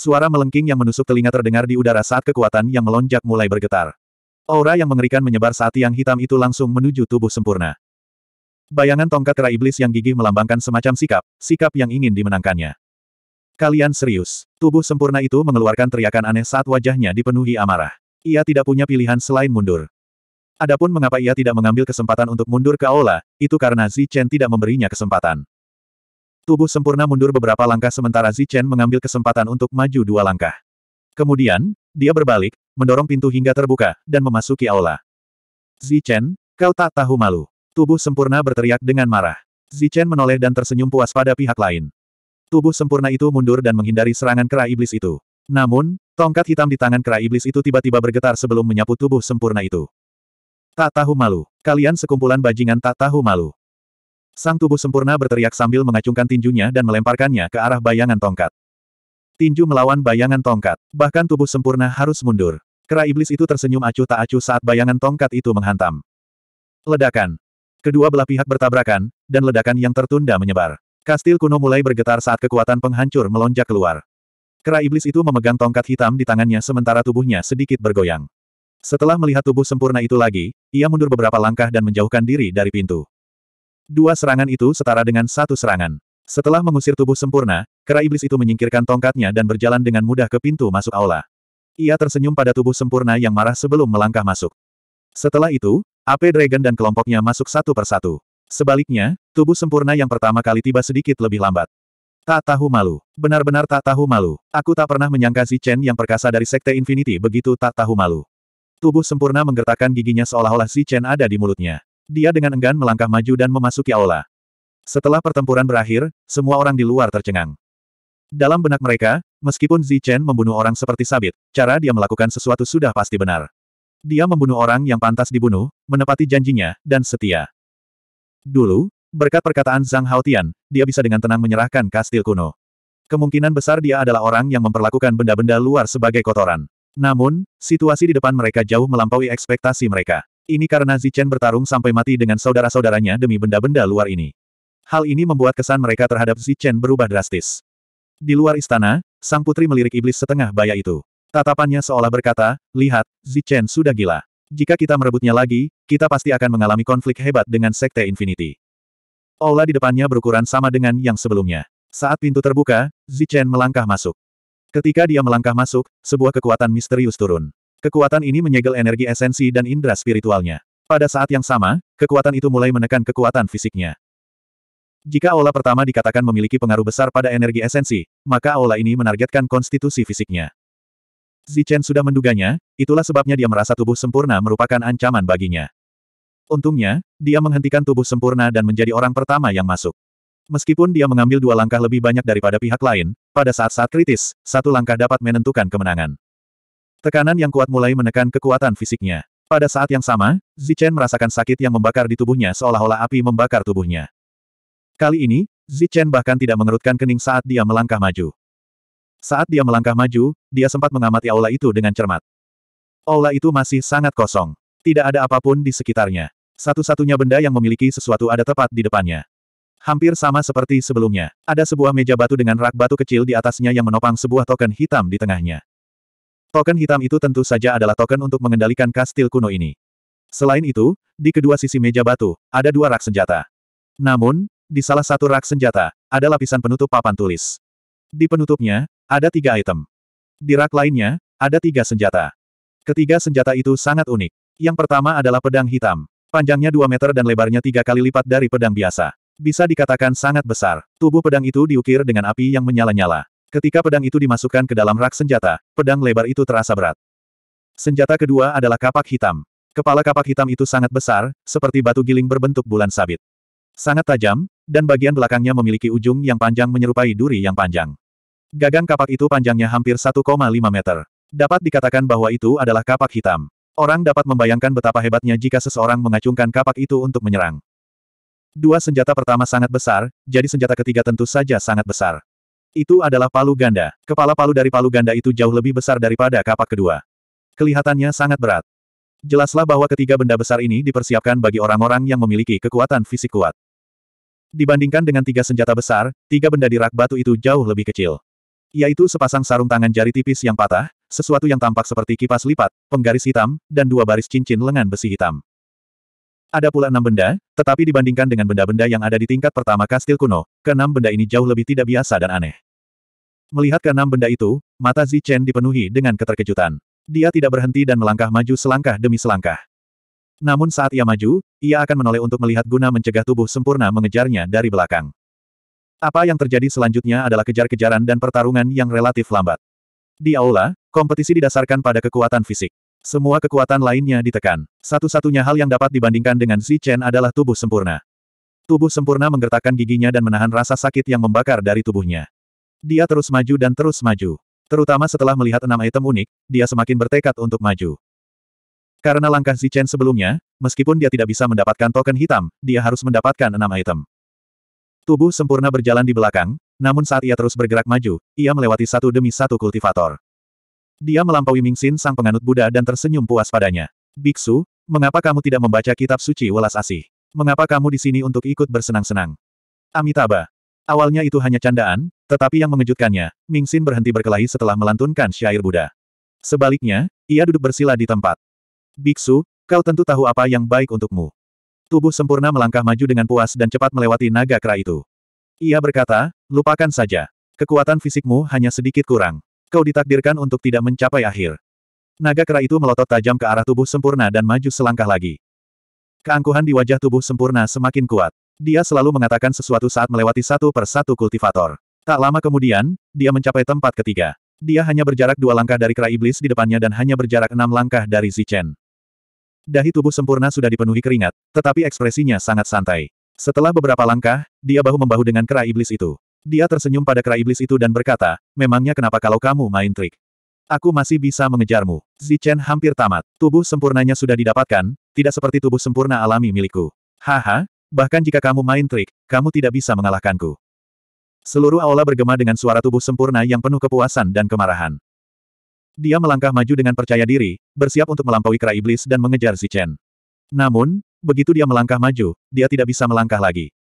Suara melengking yang menusuk telinga terdengar di udara saat kekuatan yang melonjak mulai bergetar. Aura yang mengerikan menyebar saat tiang hitam itu langsung menuju tubuh sempurna. Bayangan tongkat kera iblis yang gigih melambangkan semacam sikap, sikap yang ingin dimenangkannya. Kalian serius. Tubuh sempurna itu mengeluarkan teriakan aneh saat wajahnya dipenuhi amarah. Ia tidak punya pilihan selain mundur. Adapun mengapa ia tidak mengambil kesempatan untuk mundur ke aula, itu karena Zi Chen tidak memberinya kesempatan. Tubuh sempurna mundur beberapa langkah sementara Zichen mengambil kesempatan untuk maju dua langkah. Kemudian, dia berbalik, mendorong pintu hingga terbuka, dan memasuki aula. Zichen, kau tak tahu malu. Tubuh sempurna berteriak dengan marah. Zichen menoleh dan tersenyum puas pada pihak lain. Tubuh sempurna itu mundur dan menghindari serangan kera iblis itu. Namun, tongkat hitam di tangan kera iblis itu tiba-tiba bergetar sebelum menyapu tubuh sempurna itu. Tak tahu malu. Kalian sekumpulan bajingan tak tahu malu. Sang tubuh sempurna berteriak sambil mengacungkan tinjunya dan melemparkannya ke arah bayangan tongkat. Tinju melawan bayangan tongkat. Bahkan tubuh sempurna harus mundur. Kera iblis itu tersenyum acuh tak acuh saat bayangan tongkat itu menghantam. Ledakan. Kedua belah pihak bertabrakan, dan ledakan yang tertunda menyebar. Kastil kuno mulai bergetar saat kekuatan penghancur melonjak keluar. Kera iblis itu memegang tongkat hitam di tangannya sementara tubuhnya sedikit bergoyang. Setelah melihat tubuh sempurna itu lagi, ia mundur beberapa langkah dan menjauhkan diri dari pintu. Dua serangan itu setara dengan satu serangan. Setelah mengusir tubuh sempurna, kera iblis itu menyingkirkan tongkatnya dan berjalan dengan mudah ke pintu masuk aula. Ia tersenyum pada tubuh sempurna yang marah sebelum melangkah masuk. Setelah itu, AP Dragon dan kelompoknya masuk satu persatu. Sebaliknya, tubuh sempurna yang pertama kali tiba sedikit lebih lambat. Tak tahu malu. Benar-benar tak tahu malu. Aku tak pernah menyangka si Chen yang perkasa dari Sekte Infinity begitu tak tahu malu. Tubuh sempurna menggertakkan giginya seolah-olah si Chen ada di mulutnya. Dia dengan enggan melangkah maju dan memasuki aula. Setelah pertempuran berakhir, semua orang di luar tercengang. Dalam benak mereka, meskipun Zi Chen membunuh orang seperti sabit, cara dia melakukan sesuatu sudah pasti benar. Dia membunuh orang yang pantas dibunuh, menepati janjinya, dan setia. Dulu, berkat perkataan Zhang Haotian, dia bisa dengan tenang menyerahkan kastil kuno. Kemungkinan besar dia adalah orang yang memperlakukan benda-benda luar sebagai kotoran. Namun, situasi di depan mereka jauh melampaui ekspektasi mereka. Ini karena Zichen bertarung sampai mati dengan saudara-saudaranya demi benda-benda luar ini. Hal ini membuat kesan mereka terhadap Zichen berubah drastis. Di luar istana, sang putri melirik iblis setengah baya itu. Tatapannya seolah berkata, lihat, Zichen sudah gila. Jika kita merebutnya lagi, kita pasti akan mengalami konflik hebat dengan Sekte Infinity. Ola di depannya berukuran sama dengan yang sebelumnya. Saat pintu terbuka, Zichen melangkah masuk. Ketika dia melangkah masuk, sebuah kekuatan misterius turun. Kekuatan ini menyegel energi esensi dan indera spiritualnya. Pada saat yang sama, kekuatan itu mulai menekan kekuatan fisiknya. Jika aula pertama dikatakan memiliki pengaruh besar pada energi esensi, maka aula ini menargetkan konstitusi fisiknya. Zichen sudah menduganya, itulah sebabnya dia merasa tubuh sempurna merupakan ancaman baginya. Untungnya, dia menghentikan tubuh sempurna dan menjadi orang pertama yang masuk. Meskipun dia mengambil dua langkah lebih banyak daripada pihak lain, pada saat-saat kritis, satu langkah dapat menentukan kemenangan. Tekanan yang kuat mulai menekan kekuatan fisiknya. Pada saat yang sama, Zichen merasakan sakit yang membakar di tubuhnya seolah-olah api membakar tubuhnya. Kali ini, Zichen bahkan tidak mengerutkan kening saat dia melangkah maju. Saat dia melangkah maju, dia sempat mengamati aula itu dengan cermat. Aula itu masih sangat kosong. Tidak ada apapun di sekitarnya. Satu-satunya benda yang memiliki sesuatu ada tepat di depannya. Hampir sama seperti sebelumnya, ada sebuah meja batu dengan rak batu kecil di atasnya yang menopang sebuah token hitam di tengahnya. Token hitam itu tentu saja adalah token untuk mengendalikan kastil kuno ini. Selain itu, di kedua sisi meja batu, ada dua rak senjata. Namun, di salah satu rak senjata, ada lapisan penutup papan tulis. Di penutupnya, ada tiga item. Di rak lainnya, ada tiga senjata. Ketiga senjata itu sangat unik. Yang pertama adalah pedang hitam. Panjangnya 2 meter dan lebarnya tiga kali lipat dari pedang biasa. Bisa dikatakan sangat besar. Tubuh pedang itu diukir dengan api yang menyala-nyala. Ketika pedang itu dimasukkan ke dalam rak senjata, pedang lebar itu terasa berat. Senjata kedua adalah kapak hitam. Kepala kapak hitam itu sangat besar, seperti batu giling berbentuk bulan sabit. Sangat tajam, dan bagian belakangnya memiliki ujung yang panjang menyerupai duri yang panjang. Gagang kapak itu panjangnya hampir 1,5 meter. Dapat dikatakan bahwa itu adalah kapak hitam. Orang dapat membayangkan betapa hebatnya jika seseorang mengacungkan kapak itu untuk menyerang. Dua senjata pertama sangat besar, jadi senjata ketiga tentu saja sangat besar. Itu adalah palu ganda. Kepala palu dari palu ganda itu jauh lebih besar daripada kapak kedua. Kelihatannya sangat berat. Jelaslah bahwa ketiga benda besar ini dipersiapkan bagi orang-orang yang memiliki kekuatan fisik kuat. Dibandingkan dengan tiga senjata besar, tiga benda di rak batu itu jauh lebih kecil. Yaitu sepasang sarung tangan jari tipis yang patah, sesuatu yang tampak seperti kipas lipat, penggaris hitam, dan dua baris cincin lengan besi hitam. Ada pula enam benda, tetapi dibandingkan dengan benda-benda yang ada di tingkat pertama kastil kuno, keenam benda ini jauh lebih tidak biasa dan aneh. Melihat keenam benda itu, mata Zichen dipenuhi dengan keterkejutan. Dia tidak berhenti dan melangkah maju selangkah demi selangkah. Namun saat ia maju, ia akan menoleh untuk melihat guna mencegah tubuh sempurna mengejarnya dari belakang. Apa yang terjadi selanjutnya adalah kejar-kejaran dan pertarungan yang relatif lambat. Di aula, kompetisi didasarkan pada kekuatan fisik. Semua kekuatan lainnya ditekan. Satu-satunya hal yang dapat dibandingkan dengan Zi Chen adalah tubuh sempurna. Tubuh sempurna menggertakkan giginya dan menahan rasa sakit yang membakar dari tubuhnya. Dia terus maju dan terus maju. Terutama setelah melihat enam item unik, dia semakin bertekad untuk maju. Karena langkah Chen sebelumnya, meskipun dia tidak bisa mendapatkan token hitam, dia harus mendapatkan enam item. Tubuh sempurna berjalan di belakang, namun saat ia terus bergerak maju, ia melewati satu demi satu kultivator. Dia melampaui Mingxin sang penganut Buddha dan tersenyum puas padanya. Biksu, mengapa kamu tidak membaca kitab suci welas asih? Mengapa kamu di sini untuk ikut bersenang-senang? Amitabha. Awalnya itu hanya candaan, tetapi yang mengejutkannya, Mingxin berhenti berkelahi setelah melantunkan syair Buddha. Sebaliknya, ia duduk bersila di tempat. Biksu, kau tentu tahu apa yang baik untukmu. Tubuh sempurna melangkah maju dengan puas dan cepat melewati naga kera itu. Ia berkata, lupakan saja. Kekuatan fisikmu hanya sedikit kurang. Kau ditakdirkan untuk tidak mencapai akhir. Naga kera itu melotot tajam ke arah tubuh sempurna dan maju selangkah lagi. Keangkuhan di wajah tubuh sempurna semakin kuat. Dia selalu mengatakan sesuatu saat melewati satu per satu kultivator. Tak lama kemudian, dia mencapai tempat ketiga. Dia hanya berjarak dua langkah dari kera iblis di depannya dan hanya berjarak enam langkah dari Zichen. Dahi tubuh sempurna sudah dipenuhi keringat, tetapi ekspresinya sangat santai. Setelah beberapa langkah, dia bahu-membahu dengan kera iblis itu. Dia tersenyum pada kera iblis itu dan berkata, memangnya kenapa kalau kamu main trik? Aku masih bisa mengejarmu. Zichen hampir tamat. Tubuh sempurnanya sudah didapatkan, tidak seperti tubuh sempurna alami milikku. Haha, bahkan jika kamu main trik, kamu tidak bisa mengalahkanku. Seluruh aula bergema dengan suara tubuh sempurna yang penuh kepuasan dan kemarahan. Dia melangkah maju dengan percaya diri, bersiap untuk melampaui kera iblis dan mengejar Zichen. Namun, begitu dia melangkah maju, dia tidak bisa melangkah lagi.